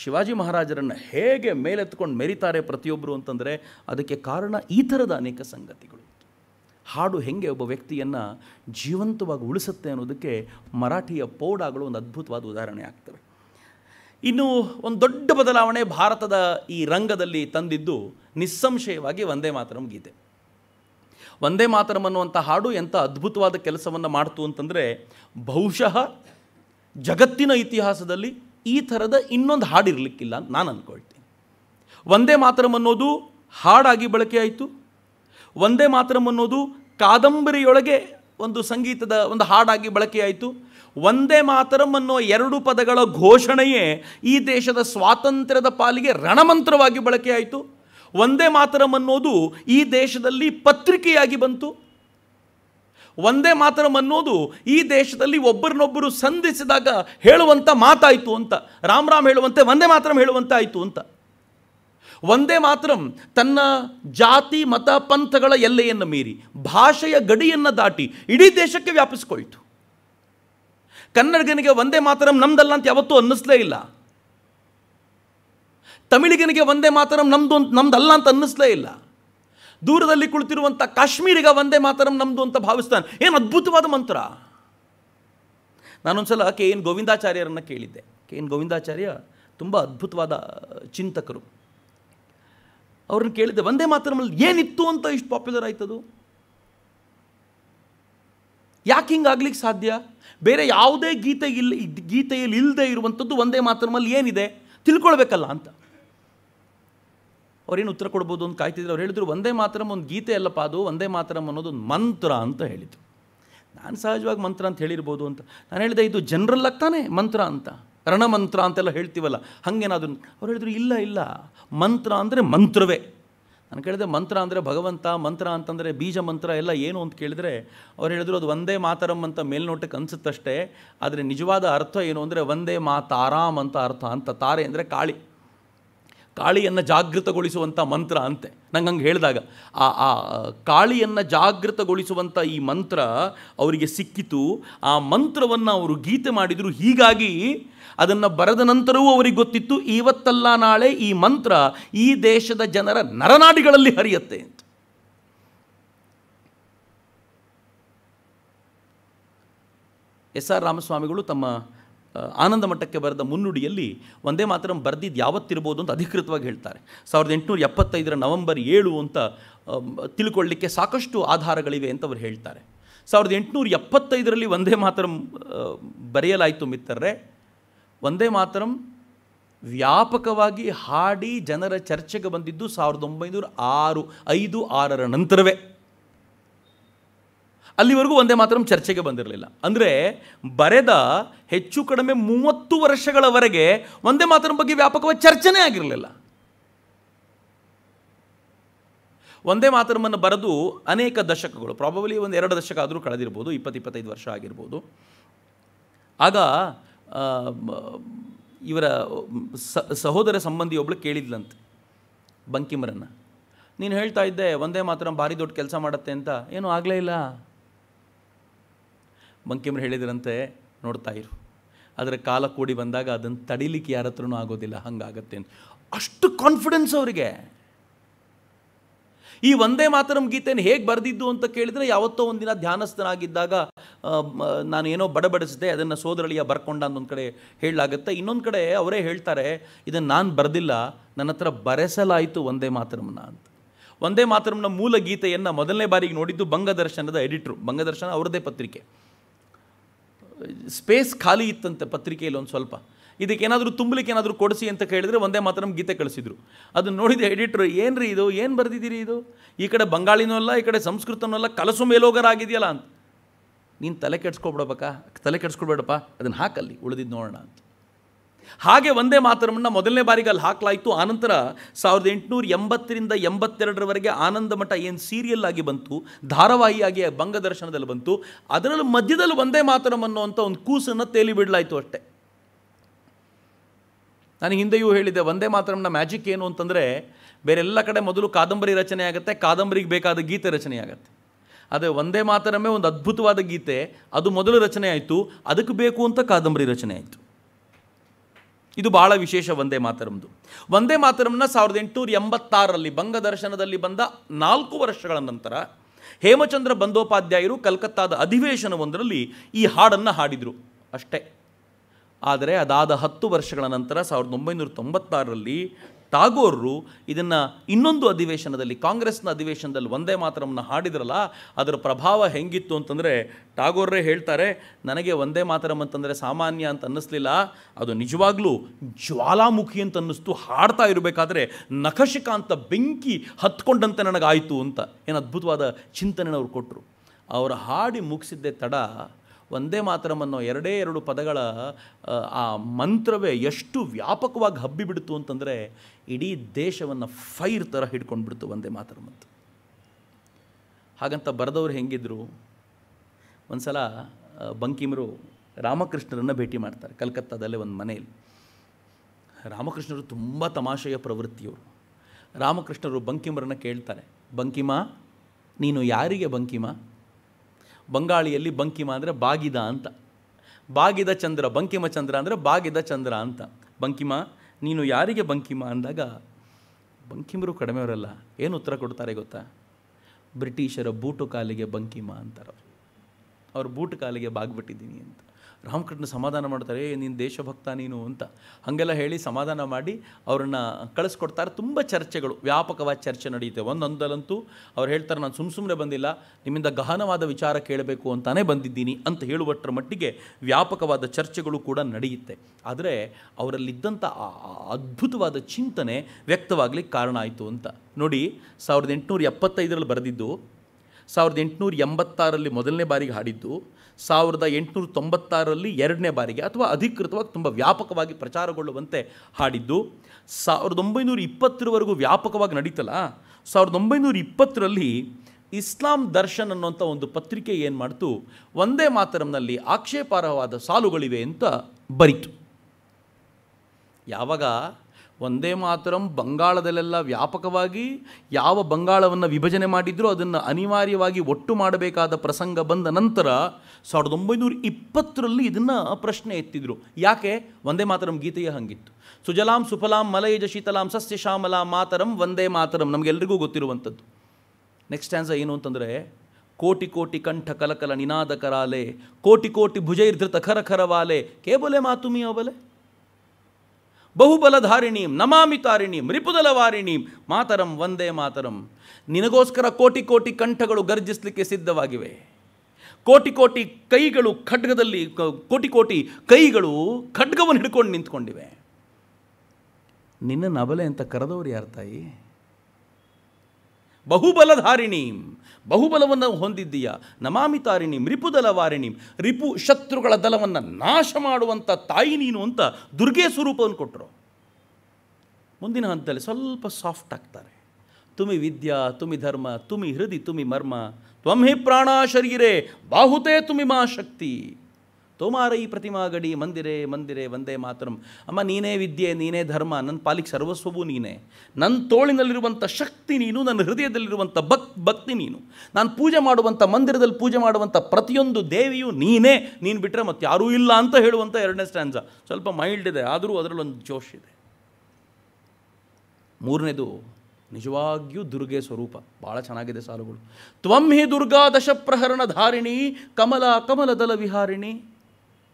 [SPEAKER 1] ಶಿವಾಜಿ ಮಹಾರಾಜರನ್ನು ಹೇಗೆ ಮೇಲೆತ್ಕೊಂಡು ಮೆರಿತಾರೆ ಪ್ರತಿಯೊಬ್ಬರು ಅಂತಂದರೆ ಅದಕ್ಕೆ ಕಾರಣ ಈ ಥರದ ಅನೇಕ ಸಂಗತಿಗಳು ಹಾಡು ಹೆಂಗೆ ಒಬ್ಬ ವ್ಯಕ್ತಿಯನ್ನು ಜೀವಂತವಾಗಿ ಉಳಿಸುತ್ತೆ ಅನ್ನೋದಕ್ಕೆ ಮರಾಠಿಯ ಪೌಡಾಗಳು ಒಂದು ಅದ್ಭುತವಾದ ಉದಾಹರಣೆ ಆಗ್ತವೆ ಇನ್ನು ಒಂದು ದೊಡ್ಡ ಬದಲಾವಣೆ ಭಾರತದ ಈ ರಂಗದಲ್ಲಿ ತಂದಿದ್ದು ನಿಸ್ಸಂಶಯವಾಗಿ ವಂದೇ ಮಾತರಂ ಗೀತೆ ವಂದೇ ಮಾತರಂ ಅನ್ನುವಂಥ ಹಾಡು ಎಂಥ ಅದ್ಭುತವಾದ ಕೆಲಸವನ್ನು ಮಾಡ್ತು ಅಂತಂದರೆ ಬಹುಶಃ ಜಗತ್ತಿನ ಇತಿಹಾಸದಲ್ಲಿ ಈ ಥರದ ಇನ್ನೊಂದು ಹಾಡಿರಲಿಕ್ಕಿಲ್ಲ ಅಂತ ನಾನು ಅಂದ್ಕೊಳ್ತೀನಿ ವಂದೇ ಮಾತರಂ ಅನ್ನೋದು ಹಾಡಾಗಿ ಬಳಕೆಯಾಯಿತು ಒಂದೇ ವಂದೇ ಮಾತರಂ ಅನ್ನೋದು ಕಾದಂಬರಿಯೊಳಗೆ ಒಂದು ಸಂಗೀತದ ಒಂದು ಹಾಡಾಗಿ ಬಳಕೆಯಾಯಿತು ಒಂದೇ ಮಾತರಂ ಅನ್ನೋ ಎರಡು ಪದಗಳ ಘೋಷಣೆಯೇ ಈ ದೇಶದ ಸ್ವಾತಂತ್ರ್ಯದ ಪಾಲಿಗೆ ರಣಮಂತ್ರವಾಗಿ ಬಳಕೆಯಾಯಿತು ಒಂದೇ ಮಾತರಂ ಅನ್ನೋದು ಈ ದೇಶದಲ್ಲಿ ಪತ್ರಿಕೆಯಾಗಿ ಬಂತು ಒಂದೇ ಮಾತರಂ ಅನ್ನೋದು ಈ ದೇಶದಲ್ಲಿ ಒಬ್ಬರನ್ನೊಬ್ಬರು ಸಂಧಿಸಿದಾಗ ಹೇಳುವಂಥ ಮಾತಾಯಿತು ಅಂತ ರಾಮ್ ರಾಮ್ ಹೇಳುವಂತೆ ಒಂದೇ ಮಾತರಂ ಹೇಳುವಂತೆ ಆಯಿತು ಅಂತ ಒಂದೇ ಮಾತ್ರ ತನ್ನ ಜಾತಿ ಮತ ಪಂಥಗಳ ಎಲ್ಲೆಯನ್ನು ಮೀರಿ ಭಾಷೆಯ ಗಡಿಯನ್ನು ದಾಟಿ ಇಡೀ ದೇಶಕ್ಕೆ ವ್ಯಾಪಿಸಿಕೊಳ್ತು ಕನ್ನಡಿಗನಿಗೆ ಒಂದೇ ಮಾತರಂ ನಮ್ದಲ್ಲ ಅಂತ ಯಾವತ್ತೂ ಅನ್ನಿಸ್ಲೇ ಇಲ್ಲ ತಮಿಳಿಗನಿಗೆ ಒಂದೇ ಮಾತರಂ ನಮ್ದು ಅಂತ ನಮ್ದಲ್ಲ ಅಂತ ಅನ್ನಿಸ್ಲೇ ಇಲ್ಲ ದೂರದಲ್ಲಿ ಕುಳಿತಿರುವಂಥ ಕಾಶ್ಮೀರಿಗ ಒಂದೇ ಮಾತರಂ ನಮ್ದು ಅಂತ ಭಾವಿಸ್ತಾನೆ ಏನು ಅದ್ಭುತವಾದ ಮಂತ್ರ ನಾನೊಂದ್ಸಲ ಕೆ ಎನ್ ಗೋವಿಂದಾಚಾರ್ಯರನ್ನು ಕೇಳಿದ್ದೆ ಕೆ ಎನ್ ಗೋವಿಂದಾಚಾರ್ಯ ತುಂಬ ಅದ್ಭುತವಾದ ಚಿಂತಕರು ಅವ್ರನ್ನ ಕೇಳಿದೆ ಒಂದೇ ಮಾತರಮಲ್ಲಿ ಏನಿತ್ತು ಅಂತ ಇಷ್ಟು ಪಾಪ್ಯುಲರ್ ಆಯ್ತದು ಯಾಕೆ ಹಿಂಗಾಗ್ಲಿಕ್ಕೆ ಸಾಧ್ಯ ಬೇರೆ ಯಾವುದೇ ಗೀತೆ ಇಲ್ಲ ಗೀತೆಯಲ್ಲಿ ಇಲ್ಲದೆ ಇರುವಂಥದ್ದು ಒಂದೇ ಮಾತ್ರಮಲ್ಲಿ ಏನಿದೆ ತಿಳ್ಕೊಳ್ಬೇಕಲ್ಲ ಅಂತ ಅವ್ರೇನು ಉತ್ತರ ಕೊಡ್ಬೋದು ಅಂತ ಕಾಯ್ತಿದ್ರು ಅವ್ರು ಹೇಳಿದ್ರು ಒಂದೇ ಮಾತ್ರ ಒಂದು ಗೀತೆ ಅಲ್ಲಪ್ಪ ಅದು ಒಂದೇ ಮಾತರಂ ಅನ್ನೋದು ಒಂದು ಮಂತ್ರ ಅಂತ ಹೇಳಿದರು ನಾನು ಸಹಜವಾಗಿ ಮಂತ್ರ ಅಂತ ಹೇಳಿರ್ಬೋದು ಅಂತ ನಾನು ಹೇಳಿದೆ ಇದು ಜನರಲ್ ಆಗ್ತಾನೆ ಮಂತ್ರ ಅಂತ ರಣಮಂತ್ರ ಅಂತೆಲ್ಲ ಹೇಳ್ತೀವಲ್ಲ ಹಾಗೇನಾದ್ರು ಅವ್ರು ಹೇಳಿದ್ರು ಇಲ್ಲ ಇಲ್ಲ ಮಂತ್ರ ಅಂದರೆ ಮಂತ್ರವೇ ನಾನು ಕೇಳಿದೆ ಮಂತ್ರ ಅಂದರೆ ಭಗವಂತ ಮಂತ್ರ ಅಂತಂದರೆ ಬೀಜ ಮಂತ್ರ ಎಲ್ಲ ಏನು ಅಂತ ಕೇಳಿದರೆ ಅವ್ರು ಹೇಳಿದ್ರು ಅದು ಒಂದೇ ಮಾತರಂ ಅಂತ ಮೇಲ್ನೋಟಕ್ಕೆ ಅನಿಸುತ್ತಷ್ಟೇ ಆದರೆ ನಿಜವಾದ ಅರ್ಥ ಏನು ಅಂದರೆ ಒಂದೇ ಮಾತಾರಾಮ್ ಅಂತ ಅರ್ಥ ಅಂತ ತಾರೆ ಅಂದರೆ ಕಾಳಿ ಕಾಳಿಯನ್ನು ಜಾಗೃತಗೊಳಿಸುವಂಥ ಮಂತ್ರ ಅಂತೆ ನಂಗೆ ಹಂಗೆ ಹೇಳಿದಾಗ ಆ ಆ ಕಾಳಿಯನ್ನು ಜಾಗೃತಗೊಳಿಸುವಂಥ ಈ ಮಂತ್ರ ಅವರಿಗೆ ಸಿಕ್ಕಿತು ಆ ಮಂತ್ರವನ್ನು ಅವರು ಗೀತೆ ಮಾಡಿದರು ಹೀಗಾಗಿ ಅದನ್ನು ಬರೆದ ನಂತರವೂ ಅವರಿಗೆ ಗೊತ್ತಿತ್ತು ಇವತ್ತಲ್ಲ ನಾಳೆ ಈ ಮಂತ್ರ ಈ ದೇಶದ ಜನರ ನರನಾಡಿಗಳಲ್ಲಿ ಹರಿಯತ್ತೆ ಅಂತ ಎಸ್ ಆರ್ ರಾಮಸ್ವಾಮಿಗಳು ತಮ್ಮ ಆನಂದ ಮಟ್ಟಕ್ಕೆ ಬರೆದ ಮುನ್ನುಡಿಯಲ್ಲಿ ಒಂದೇ ಮಾತ್ರ ಬರೆದಿದ್ದು ಯಾವತ್ತಿರ್ಬೋದು ಅಂತ ಅಧಿಕೃತವಾಗಿ ಹೇಳ್ತಾರೆ ಸಾವಿರದ ಎಂಟುನೂರ ಎಪ್ಪತ್ತೈದರ ನವೆಂಬರ್ ಏಳು ಅಂತ ತಿಳ್ಕೊಳ್ಳಿಕ್ಕೆ ಸಾಕಷ್ಟು ಆಧಾರಗಳಿವೆ ಅಂತ ಅವರು ಹೇಳ್ತಾರೆ ಸಾವಿರದ ಎಂಟುನೂರ ಎಪ್ಪತ್ತೈದರಲ್ಲಿ ಒಂದೇ ಮಾತ್ರ ಬರೆಯಲಾಯಿತು ಮಿತ್ತರ್ರೆ ಒಂದೇ ಮಾತ್ರ ವ್ಯಾಪಕವಾಗಿ ಹಾಡಿ ಜನರ ಚರ್ಚೆಗೆ ಬಂದಿದ್ದು ಸಾವಿರದ ಒಂಬೈನೂರ ಆರು ಐದು ಆರರ ನಂತರವೇ ಅಲ್ಲಿವರೆಗೂ ಒಂದೇ ಮಾತ್ರ ಚರ್ಚೆಗೆ ಬಂದಿರಲಿಲ್ಲ ಅಂದರೆ ಬರೆದ ಹೆಚ್ಚು ಕಡಿಮೆ ಮೂವತ್ತು ವರ್ಷಗಳವರೆಗೆ ಒಂದೇ ಮಾತ್ರ ಬಗ್ಗೆ ವ್ಯಾಪಕವಾಗಿ ಚರ್ಚೆನೇ ಆಗಿರಲಿಲ್ಲ ಒಂದೇ ಮಾತರಮನ್ನು ಬರೆದು ಅನೇಕ ದಶಕಗಳು ಪ್ರಾಬಬಲಿ ಒಂದು ಎರಡು ದಶಕ ಆದರೂ ಕಳೆದಿರ್ಬೋದು ಇಪ್ಪತ್ತು ಇಪ್ಪತ್ತೈದು ವರ್ಷ ಆಗಿರ್ಬೋದು ಆಗ ಇವರ ಸಹೋದರ ಸಂಬಂಧಿ ಸಂಬಂಧಿಯೊಬ್ಬಳು ಕೇಳಿದ್ಲಂತೆ ಬಂಕಿಮರನ್ನು ನೀನು ಹೇಳ್ತಾ ಇದ್ದೆ ಒಂದೇ ಮಾತ್ರ ಭಾರಿ ದೊಡ್ಡ ಕೆಲಸ ಮಾಡುತ್ತೆ ಅಂತ ಏನೂ ಆಗಲೇ ಇಲ್ಲ ಬಂಕಿಮ್ರು ಹೇಳಿದ್ರಂತೆ ನೋಡ್ತಾ ಇರು ಆದರೆ ಕಾಲ ಕೂಡಿ ಬಂದಾಗ ಅದನ್ನು ತಡಿಲಿಕ್ಕೆ ಯಾರ ಹತ್ರನೂ ಆಗೋದಿಲ್ಲ ಹಂಗಾಗತ್ತೆ ಅಷ್ಟು ಕಾನ್ಫಿಡೆನ್ಸ್ ಅವರಿಗೆ ಈ ಒಂದೇ ಮಾತರಂ ಗೀತೆಯನ್ನು ಹೇಗೆ ಬರೆದಿದ್ದು ಅಂತ ಕೇಳಿದರೆ ಯಾವತ್ತೋ ಒಂದಿನ ಧ್ಯಾನಸ್ಥನಾಗಿದ್ದಾಗ ನಾನು ಏನೋ ಬಡಬಡಿಸಿದೆ ಅದನ್ನು ಸೋದರಳಿಯ ಬರ್ಕೊಂಡ ಅನ್ನೊಂದು ಕಡೆ ಹೇಳಲಾಗುತ್ತೆ ಇನ್ನೊಂದು ಕಡೆ ಅವರೇ ಹೇಳ್ತಾರೆ ಇದನ್ನು ನಾನು ಬರೆದಿಲ್ಲ ನನ್ನ ಹತ್ರ ಬರೆಸಲಾಯಿತು ಒಂದೇ ಮಾತರಮ್ನ ಅಂತ ಒಂದೇ ಮಾತರಮ್ನ ಮೂಲ ಗೀತೆಯನ್ನು ಮೊದಲನೇ ಬಾರಿಗೆ ನೋಡಿದ್ದು ಬಂಗದರ್ಶನದ ಎಡಿಟ್ರು ಬಂಗದರ್ಶನ ಅವರದೇ ಪತ್ರಿಕೆ ಸ್ಪೇಸ್ ಖಾಲಿ ಇತ್ತಂತೆ ಪತ್ರಿಕೆಯಲ್ಲಿ ಒಂದು ಸ್ವಲ್ಪ ಇದಕ್ಕೇನಾದರೂ ತುಂಬಲಿಕ್ಕೆ ಏನಾದರೂ ಕೊಡಿಸಿ ಅಂತ ಕೇಳಿದರೆ ಒಂದೇ ಮಾತ್ರ ಗೀತೆ ಕಳಿಸಿದ್ರು ಅದನ್ನು ನೋಡಿದ ಎಡಿಟ್ರು ಏನು ರೀ ಇದು ಏನು ಬರೆದಿದ್ದೀರಿ ಇದು ಈ ಕಡೆ ಬಂಗಾಳಿನೂ ಅಲ್ಲ ಈ ಕಡೆ ಸಂಸ್ಕೃತನೂ ಅಲ್ಲ ಕಲಸು ಮೇಲೋಗರಾಗಿದೆಯಲ್ಲ ಅಂತ ನೀನು ತಲೆ ಕೆಡ್ಸ್ಕೊಬಿಡಬೇಕಾ ತಲೆ ಕೆಡ್ಸ್ಕೊಬೇಡಪ್ಪ ಅದನ್ನು ಹಾಕಲ್ಲಿ ಉಳಿದಿದ್ದು ನೋಡೋಣ ಅಂತ ಹಾಗೆ ಒಂದೇ ಮಾತರಮ್ಮನ್ನ ಮೊದಲನೇ ಬಾರಿಗೆ ಅಲ್ಲಿ ಹಾಕಲಾಯಿತು ಆನಂತರ ಸಾವಿರದ ಎಂಟುನೂರ ಎಂಬತ್ತರಿಂದ ಎಂಬತ್ತೆರಡರವರೆಗೆ ಆನಂದ ಮಠ ಏನು ಸೀರಿಯಲ್ ಆಗಿ ಬಂತು ಧಾರಾವಾಹಿಯಾಗಿ ಬಂಗದರ್ಶನದಲ್ಲಿ ಬಂತು ಅದರಲ್ಲೂ ಮಧ್ಯದಲ್ಲಿ ಒಂದೇ ಮಾತರಂ ಅನ್ನುವಂಥ ಒಂದು ಕೂಸನ್ನು ತೇಲಿ ಬಿಡಲಾಯಿತು ಅಷ್ಟೆ ನಾನು ಹಿಂದೆಯೂ ಹೇಳಿದೆ ಒಂದೇ ಮಾತರಂನ ಮ್ಯಾಜಿಕ್ ಏನು ಅಂತಂದರೆ ಬೇರೆಲ್ಲ ಕಡೆ ಮೊದಲು ಕಾದಂಬರಿ ರಚನೆ ಆಗುತ್ತೆ ಕಾದಂಬರಿಗೆ ಬೇಕಾದ ಗೀತೆ ರಚನೆ ಆಗುತ್ತೆ ಅದೇ ಒಂದೇ ಮಾತರಮೇ ಒಂದು ಅದ್ಭುತವಾದ ಗೀತೆ ಅದು ಮೊದಲು ರಚನೆ ಆಯಿತು ಅದಕ್ಕೆ ಬೇಕು ಅಂತ ಕಾದಂಬರಿ ರಚನೆ ಆಯಿತು ಇದು ಬಹಳ ವಿಶೇಷ ವಂದೇ ಮಾತರಮ್ದು ವಂದೇ ಮಾತರಂನ ಸಾವಿರದ ಎಂಟುನೂರ ಎಂಬತ್ತಾರರಲ್ಲಿ ಬಂಗದರ್ಶನದಲ್ಲಿ ಬಂದ ನಾಲ್ಕು ವರ್ಷಗಳ ನಂತರ ಹೇಮಚಂದ್ರ ಬಂದೋಪಾಧ್ಯಾಯರು ಕಲ್ಕತ್ತಾದ ಅಧಿವೇಶನವೊಂದರಲ್ಲಿ ಈ ಹಾಡನ್ನು ಹಾಡಿದರು ಅಷ್ಟೇ ಆದರೆ ಅದಾದ ಹತ್ತು ವರ್ಷಗಳ ನಂತರ ಸಾವಿರದ ಒಂಬೈನೂರ ತೊಂಬತ್ತಾರರಲ್ಲಿ ಟಾಗೋರ್ರು ಇದನ್ನು ಇನ್ನೊಂದು ಅಧಿವೇಶನದಲ್ಲಿ ಕಾಂಗ್ರೆಸ್ನ ಅಧಿವೇಶನದಲ್ಲಿ ಒಂದೇ ಮಾತರವನ್ನು ಹಾಡಿದ್ರಲ್ಲ ಅದರ ಪ್ರಭಾವ ಹೆಂಗಿತ್ತು ಅಂತಂದರೆ ಟಾಗೋರ್ರೇ ಹೇಳ್ತಾರೆ ನನಗೆ ಒಂದೇ ಮಾತರಂ ಅಂತಂದರೆ ಸಾಮಾನ್ಯ ಅಂತ ಅನ್ನಿಸ್ಲಿಲ್ಲ ಅದು ನಿಜವಾಗ್ಲೂ ಜ್ವಾಲಾಮುಖಿ ಅಂತ ಅನ್ನಿಸ್ತು ಹಾಡ್ತಾ ಇರಬೇಕಾದ್ರೆ ನಖಶಿಕ ಅಂತ ಬೆಂಕಿ ಹತ್ಕೊಂಡಂತೆ ನನಗಾಯಿತು ಅಂತ ಏನು ಅದ್ಭುತವಾದ ಅವ್ರು ಕೊಟ್ಟರು ಅವರು ಹಾಡಿ ಮುಗಿಸಿದ್ದೆ ತಡ ಒಂದೇ ಅನ್ನೋ ಎರಡೇ ಎರಡು ಪದಗಳ ಆ ಮಂತ್ರವೇ ಎಷ್ಟು ವ್ಯಾಪಕವಾಗಿ ಹಬ್ಬಿಬಿಡ್ತು ಅಂತಂದರೆ ಇಡೀ ದೇಶವನ್ನು ಫೈರ್ ಥರ ಹಿಡ್ಕೊಂಡು ಬಿಡ್ತು ಒಂದೇ ಅಂತ ಹಾಗಂತ ಬರೆದವ್ರು ಹೆಂಗಿದ್ರು ಒಂದು ಸಲ ಬಂಕಿಮರು ರಾಮಕೃಷ್ಣರನ್ನು ಭೇಟಿ ಮಾಡ್ತಾರೆ ಕಲ್ಕತ್ತಾದಲ್ಲೇ ಒಂದು ಮನೆಯಲ್ಲಿ ರಾಮಕೃಷ್ಣರು ತುಂಬ ತಮಾಷೆಯ ಪ್ರವೃತ್ತಿಯವರು ರಾಮಕೃಷ್ಣರು ಬಂಕಿಮರನ್ನು ಕೇಳ್ತಾರೆ ಬಂಕಿಮ ನೀನು ಯಾರಿಗೆ ಬಂಕಿಮ ಬಂಗಾಳಿಯಲ್ಲಿ ಬಂಕಿಮ ಅಂದರೆ ಬಾಗಿದ ಅಂತ ಬಾಗಿದ ಚಂದ್ರ ಬಂಕಿಮ ಚಂದ್ರ ಅಂದರೆ ಬಾಗಿದ ಚಂದ್ರ ಅಂತ ಬಂಕಿಮ ನೀನು ಯಾರಿಗೆ ಬಂಕಿಮ ಅಂದಾಗ ಬಂಕಿಮರು ಕಡಿಮೆಯವರಲ್ಲ ಏನು ಉತ್ತರ ಕೊಡ್ತಾರೆ ಗೊತ್ತಾ ಬ್ರಿಟಿಷರ ಬೂಟು ಕಾಲಿಗೆ ಬಂಕಿಮ ಅಂತಾರೆ ಅವರು ಬೂಟು ಕಾಲಿಗೆ ಬಾಗ್ಬಿಟ್ಟಿದ್ದೀನಿ ಅಂತ ರಾಮಕೃಷ್ಣ ಸಮಾಧಾನ ಮಾಡ್ತಾರೆ ನೀನು ದೇಶಭಕ್ತ ನೀನು ಅಂತ ಹಾಗೆಲ್ಲ ಹೇಳಿ ಸಮಾಧಾನ ಮಾಡಿ ಅವ್ರನ್ನ ಕಳಿಸ್ಕೊಡ್ತಾರೆ ತುಂಬ ಚರ್ಚೆಗಳು ವ್ಯಾಪಕವಾದ ಚರ್ಚೆ ನಡೆಯುತ್ತೆ ಒಂದೊಂದಲ್ಲಂತೂ ಅವ್ರು ಹೇಳ್ತಾರೆ ನಾನು ಸುಮ್ಮ ಸುಮ್ಮನೆ ಬಂದಿಲ್ಲ ನಿಮ್ಮಿಂದ ಗಹನವಾದ ವಿಚಾರ ಕೇಳಬೇಕು ಅಂತಾನೇ ಬಂದಿದ್ದೀನಿ ಅಂತ ಹೇಳುವಷ್ಟರ ಮಟ್ಟಿಗೆ ವ್ಯಾಪಕವಾದ ಚರ್ಚೆಗಳು ಕೂಡ ನಡೆಯುತ್ತೆ ಆದರೆ ಅವರಲ್ಲಿದ್ದಂಥ ಅದ್ಭುತವಾದ ಚಿಂತನೆ ವ್ಯಕ್ತವಾಗಲಿಕ್ಕೆ ಕಾರಣ ಆಯಿತು ಅಂತ ನೋಡಿ ಸಾವಿರದ ಎಂಟುನೂರ ಎಪ್ಪತ್ತೈದರಲ್ಲಿ ಬರೆದಿದ್ದು ಸಾವಿರದ ಎಂಟುನೂರ ಎಂಬತ್ತಾರಲ್ಲಿ ಮೊದಲನೇ ಬಾರಿಗೆ ಹಾಡಿದ್ದು ಸಾವಿರದ ಎಂಟುನೂರ ತೊಂಬತ್ತಾರಲ್ಲಿ ಎರಡನೇ ಬಾರಿಗೆ ಅಥವಾ ಅಧಿಕೃತವಾಗಿ ತುಂಬ ವ್ಯಾಪಕವಾಗಿ ಪ್ರಚಾರಗೊಳ್ಳುವಂತೆ ಹಾಡಿದ್ದು ಸಾವಿರದ ಒಂಬೈನೂರ ಇಪ್ಪತ್ತರವರೆಗೂ ವ್ಯಾಪಕವಾಗಿ ನಡೀತಲ್ಲ ಸಾವಿರದ ಒಂಬೈನೂರ ಇಪ್ಪತ್ತರಲ್ಲಿ ಇಸ್ಲಾಂ ದರ್ಶನ್ ಅನ್ನುವಂಥ ಒಂದು ಪತ್ರಿಕೆ ಏನು ಮಾಡ್ತು ಒಂದೇ ಮಾತರಂನಲ್ಲಿ ಆಕ್ಷೇಪಾರ್ಹವಾದ ಸಾಲುಗಳಿವೆ ಅಂತ ಬರಿತು ಯಾವಾಗ ಒಂದೇ ಮಾತರಂ ಬಂಗಾಳದಲ್ಲೆಲ್ಲ ವ್ಯಾಪಕವಾಗಿ ಯಾವ ಬಂಗಾಳವನ್ನು ವಿಭಜನೆ ಮಾಡಿದ್ರೂ ಅದನ್ನು ಅನಿವಾರ್ಯವಾಗಿ ಒಟ್ಟು ಮಾಡಬೇಕಾದ ಪ್ರಸಂಗ ಬಂದ ನಂತರ ಸಾವಿರದ ಒಂಬೈನೂರ ಇಪ್ಪತ್ತರಲ್ಲಿ ಇದನ್ನು ಪ್ರಶ್ನೆ ಎತ್ತಿದ್ರು ಯಾಕೆ ಒಂದೇ ಮಾತರಂ ಗೀತೆಯ ಹಂಗಿತ್ತು ಸುಜಲಾಂ ಸುಫಲಾಂ ಮಲಯಜ ಶೀತಲಾಂ ಸಸ್ಯ ಶ್ಯಾಮಲಾಂ ಮಾತರಂ ಒಂದೇ ಮಾತರಂ ನಮಗೆಲ್ಲರಿಗೂ ಗೊತ್ತಿರುವಂಥದ್ದು ನೆಕ್ಸ್ಟ್ ಆನ್ಸರ್ ಏನು ಅಂತಂದರೆ ಕೋಟಿ ಕೋಟಿ ಕಂಠ ಕಲಕಲ ನಿನಾದ ಕರಾಲೆ ಕೋಟಿ ಕೋಟಿ ಭುಜೈರ್ಧೃತ ಖರ ಖರವಾಲೆ ಕೇಬಲೆ ಮಾತುಮಿ ಅವಲೆ ಬಹುಬಲಧಾರಿಣೀಂ ನಮಾಮಿ ತಾರಿಣೀಂ ರಿಪುದಲ ಮಾತರಂ ವಂದೇ ಮಾತರಂ ನಿನಗೋಸ್ಕರ ಕೋಟಿ ಕೋಟಿ ಕಂಠಗಳು ಗರ್ಜಿಸಲಿಕ್ಕೆ ಸಿದ್ಧವಾಗಿವೆ ಕೋಟಿ ಕೋಟಿ ಕೈಗಳು ಖಡ್ಗದಲ್ಲಿ ಕೋಟಿ ಕೋಟಿ ಕೈಗಳು ಖಡ್ಗವನ್ನು ಹಿಡ್ಕೊಂಡು ನಿಂತ್ಕೊಂಡಿವೆ ನಿನ್ನ ನಬಲೆ ಅಂತ ಕರೆದವರು ಯಾರು ತಾಯಿ ಬಹುಬಲಧಾರಿಣೀಂ ಬಹುಬಲವನ್ನು ಹೊಂದಿದ್ದೀಯ ನಮಾಮಿ ತಾರಿಣಿ ವಾರಿಣಿ ರಿಪು ಶತ್ರುಗಳ ದಲವನ್ನು ನಾಶ ಮಾಡುವಂಥ ತಾಯಿ ನೀನು ಅಂತ ದುರ್ಗೆ ಸ್ವರೂಪವನ್ನು ಕೊಟ್ಟರು ಮುಂದಿನ ಹಂತದಲ್ಲಿ ಸ್ವಲ್ಪ ಸಾಫ್ಟ್ ಆಗ್ತಾರೆ ತುಮಿ ವಿದ್ಯಾ ತುಮಿ ಧರ್ಮ ತುಮಿ ಹೃದಯ ತುಮಿ ಮರ್ಮ ತ್ವಂ ಹಿ ಪ್ರಾಣ ಶರೀರೇ ಬಾಹುತೇ ತುಮಿ ಮಾ ಶಕ್ತಿ ತೋಮಾರ ಈ ಪ್ರತಿಮಾ ಗಡಿ ಮಂದಿರೆ ಮಂದಿರೆ ಒಂದೇ ಮಾತರಂ ಅಮ್ಮ ನೀನೇ ವಿದ್ಯೆ ನೀನೇ ಧರ್ಮ ನನ್ನ ಪಾಲಿಗೆ ಸರ್ವಸ್ವವೂ ನೀನೇ ನನ್ನ ತೋಳಿನಲ್ಲಿರುವಂಥ ಶಕ್ತಿ ನೀನು ನನ್ನ ಹೃದಯದಲ್ಲಿರುವಂಥ ಭಕ್ ಭಕ್ತಿ ನೀನು ನಾನು ಪೂಜೆ ಮಾಡುವಂಥ ಮಂದಿರದಲ್ಲಿ ಪೂಜೆ ಮಾಡುವಂಥ ಪ್ರತಿಯೊಂದು ದೇವಿಯೂ ನೀನೇ ನೀನು ಬಿಟ್ಟರೆ ಮತ್ತೆ ಯಾರೂ ಇಲ್ಲ ಅಂತ ಹೇಳುವಂಥ ಎರಡನೇ ಸ್ಟ್ಯಾಂಡ್ಸ ಸ್ವಲ್ಪ ಮೈಲ್ಡ್ ಇದೆ ಆದರೂ ಅದರಲ್ಲೊಂದು ಜೋಶ್ ಇದೆ ಮೂರನೇದು ನಿಜವಾಗಿಯೂ ದುರ್ಗೆ ಸ್ವರೂಪ ಭಾಳ ಚೆನ್ನಾಗಿದೆ ಸಾಲುಗಳು ತ್ವಂ ಹಿ ದುರ್ಗಾ ದಶಪ್ರಹರಣ ಧಾರಿಣಿ ಕಮಲ ಕಮಲದಲ ವಿಹಾರಿಣಿ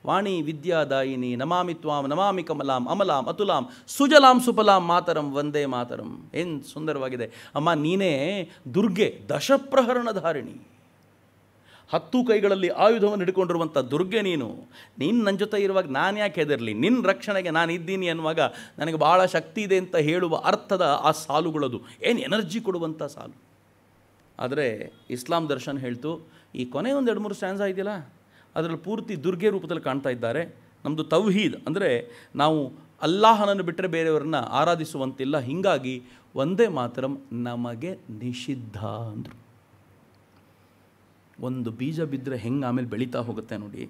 [SPEAKER 1] ವಾಣಿ ವಿದ್ಯಾದಾಯಿನಿ ನಮಾಮಿ ತ್ವಾಂ ನಮಾಮಿ ಕಮಲಾಂ ಅಮಲಾಂ ಅತುಲಾಂ ಸುಜಲಾಂ ಸುಫಲಾಂ ಮಾತರಂ ವಂದೇ ಮಾತರಂ ಏನು ಸುಂದರವಾಗಿದೆ ಅಮ್ಮ ನೀನೇ ದುರ್ಗೆ ದಶಪ್ರಹರಣಧಾರಿಣಿ ಹತ್ತು ಕೈಗಳಲ್ಲಿ ಆಯುಧವನ್ನು ಹಿಡ್ಕೊಂಡಿರುವಂಥ ದುರ್ಗೆ ನೀನು ನೀನು ನನ್ನ ಜೊತೆ ಇರುವಾಗ ನಾನು ಯಾಕೆ ಹೆದರಲಿ ನಿನ್ನ ರಕ್ಷಣೆಗೆ ನಾನು ಇದ್ದೀನಿ ಅನ್ನುವಾಗ ನನಗೆ ಭಾಳ ಶಕ್ತಿ ಇದೆ ಅಂತ ಹೇಳುವ ಅರ್ಥದ ಆ ಸಾಲುಗಳದು ಏನು ಎನರ್ಜಿ ಕೊಡುವಂಥ ಸಾಲು ಆದರೆ ಇಸ್ಲಾಂ ದರ್ಶನ್ ಹೇಳ್ತು ಈ ಕೊನೆ ಒಂದು ಎರಡು ಮೂರು ಸ್ಟ್ಯಾನ್ಸ್ ಇದೆಯಲ್ಲ ಅದರಲ್ಲಿ ಪೂರ್ತಿ ದುರ್ಗೆ ರೂಪದಲ್ಲಿ ಕಾಣ್ತಾ ಇದ್ದಾರೆ ನಮ್ಮದು ತೌಹೀದ್ ಅಂದರೆ ನಾವು ಅಲ್ಲಾಹನನ್ನು ಬಿಟ್ಟರೆ ಬೇರೆಯವರನ್ನ ಆರಾಧಿಸುವಂತಿಲ್ಲ ಹೀಗಾಗಿ ಒಂದೇ ಮಾತ್ರ ನಮಗೆ ನಿಷಿದ್ಧ ಅಂದರು ಒಂದು ಬೀಜ ಬಿದ್ದರೆ ಹೆಂಗೆ ಆಮೇಲೆ ಬೆಳೀತಾ ಹೋಗುತ್ತೆ ನೋಡಿ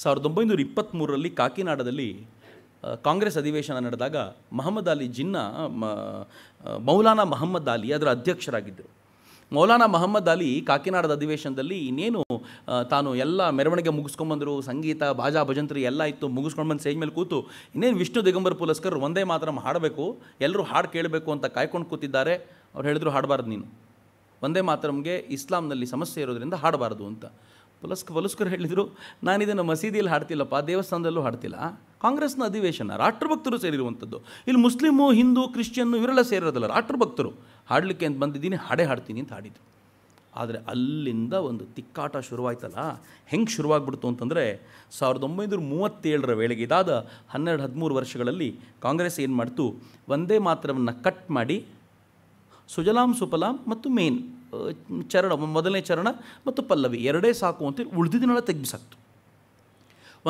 [SPEAKER 1] ಸಾವಿರದ ಒಂಬೈನೂರ ಇಪ್ಪತ್ತ್ಮೂರರಲ್ಲಿ ಕಾಕಿನಾಡದಲ್ಲಿ ಕಾಂಗ್ರೆಸ್ ಅಧಿವೇಶನ ನಡೆದಾಗ ಮಹಮ್ಮದ್ ಅಲಿ ಜಿನ್ನ ಮೌಲಾನಾ ಮೊಹಮ್ಮದ್ ಅಲಿ ಅದರ ಅಧ್ಯಕ್ಷರಾಗಿದ್ದರು ಮೌಲಾನಾ ಮಹಮ್ಮದ್ ಅಲಿ ಕಾಕಿನಾಡದ ಅಧಿವೇಶನದಲ್ಲಿ ಇನ್ನೇನು ತಾನು ಎಲ್ಲ ಮೆರವಣಿಗೆ ಮುಗಿಸ್ಕೊಂಬಂದರು ಸಂಗೀತ ಬಾಜಾ ಭಜಂತ್ರಿ ಎಲ್ಲ ಇತ್ತು ಮುಗಿಸ್ಕೊಂಡು ಬಂದು ಸ್ಟೇಜ್ ಮೇಲೆ ಕೂತು ಇನ್ನೇನು ವಿಷ್ಣು ದಿಗಂಬರ್ ಪುಲಸ್ಕರ್ ಒಂದೇ ಮಾತ್ರ ಹಾಡಬೇಕು ಎಲ್ಲರೂ ಹಾಡು ಕೇಳಬೇಕು ಅಂತ ಕಾಯ್ಕೊಂಡು ಕೂತಿದ್ದಾರೆ ಅವ್ರು ಹೇಳಿದ್ರು ಹಾಡಬಾರ್ದು ನೀನು ಒಂದೇ ಮಾತ್ರಮ್ಗೆ ಇಸ್ಲಾಂನಲ್ಲಿ ಸಮಸ್ಯೆ ಇರೋದ್ರಿಂದ ಹಾಡಬಾರ್ದು ಅಂತ ಪುಲಸ್ಕ ಪುಲಸ್ಕರ್ ಹೇಳಿದರು ನಾನಿದನ್ನು ಮಸೀದಿಯಲ್ಲಿ ಹಾಡ್ತಿಲ್ಲಪ್ಪ ದೇವಸ್ಥಾನದಲ್ಲೂ ಹಾಡ್ತಿಲ್ಲ ಕಾಂಗ್ರೆಸ್ನ ಅಧಿವೇಶನ ರಾಷ್ಟ್ರಭಕ್ತರು ಸೇರಿರುವಂಥದ್ದು ಇಲ್ಲಿ ಮುಸ್ಲಿಮು ಹಿಂದೂ ಕ್ರಿಶ್ಚಿಯನ್ನು ಇವರೆಲ್ಲ ಸೇರೋದಲ್ಲ ರಾಷ್ಟ್ರಭಕ್ತರು ಹಾಡಲಿಕ್ಕೆ ಅಂತ ಬಂದಿದ್ದೀನಿ ಹಾಡೇ ಹಾಡ್ತೀನಿ ಅಂತ ಹಾಡಿದ್ದು ಆದರೆ ಅಲ್ಲಿಂದ ಒಂದು ತಿಕ್ಕಾಟ ಶುರುವಾಯ್ತಲ್ಲ ಹೆಂಗೆ ಶುರುವಾಗ್ಬಿಡ್ತು ಅಂತಂದರೆ ಸಾವಿರದ ಒಂಬೈನೂರ ಮೂವತ್ತೇಳರ ವೇಳೆಗೆ ಇದಾದ ಹನ್ನೆರಡು ಹದಿಮೂರು ವರ್ಷಗಳಲ್ಲಿ ಕಾಂಗ್ರೆಸ್ ಏನು ಮಾಡ್ತು ಒಂದೇ ಮಾತ್ರವನ್ನು ಕಟ್ ಮಾಡಿ ಸುಜಲಾಂ ಸುಫಲಾಂ ಮತ್ತು ಮೇನ್ ಚರಣ ಮೊದಲನೇ ಚರಣ ಮತ್ತು ಪಲ್ಲವಿ ಎರಡೇ ಸಾಕು ಅಂತ ಉಳಿದಿದ್ದನ್ನೆಲ್ಲ ತೆಗ್ಬಿಸಾಕ್ತು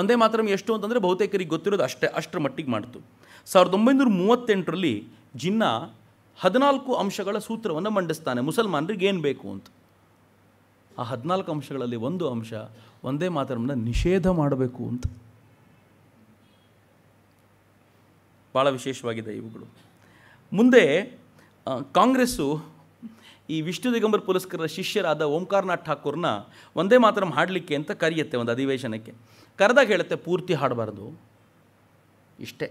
[SPEAKER 1] ಒಂದೇ ಮಾತ್ರ ಎಷ್ಟು ಅಂತಂದರೆ ಬಹುತೇಕರಿಗೆ ಗೊತ್ತಿರೋದು ಅಷ್ಟೇ ಅಷ್ಟರ ಮಟ್ಟಿಗೆ ಮಾಡ್ತು ಸಾವಿರದ ಒಂಬೈನೂರ ಮೂವತ್ತೆಂಟರಲ್ಲಿ ಜಿನ್ನಾ ಹದಿನಾಲ್ಕು ಅಂಶಗಳ ಸೂತ್ರವನ್ನು ಮಂಡಿಸ್ತಾನೆ ಮುಸಲ್ಮಾನರಿಗೆ ಏನು ಬೇಕು ಅಂತ ಆ ಹದಿನಾಲ್ಕು ಅಂಶಗಳಲ್ಲಿ ಒಂದು ಅಂಶ ಒಂದೇ ಮಾತರಂನ ನಿಷೇಧ ಮಾಡಬೇಕು ಅಂತ ಭಾಳ ವಿಶೇಷವಾಗಿದೆ ಇವುಗಳು ಮುಂದೆ ಕಾಂಗ್ರೆಸ್ಸು ಈ ವಿಷ್ಣು ದಿಗಂಬರ್ ಪುರಸ್ಕಾರದ ಶಿಷ್ಯರಾದ ಓಂಕಾರನಾಥ್ ಠಾಕೂರ್ನ ಒಂದೇ ಮಾತ್ರ ಹಾಡಲಿಕ್ಕೆ ಅಂತ ಕರೆಯುತ್ತೆ ಒಂದು ಅಧಿವೇಶನಕ್ಕೆ ಕರೆದಾಗ ಹೇಳುತ್ತೆ ಪೂರ್ತಿ ಹಾಡಬಾರ್ದು ಇಷ್ಟೇ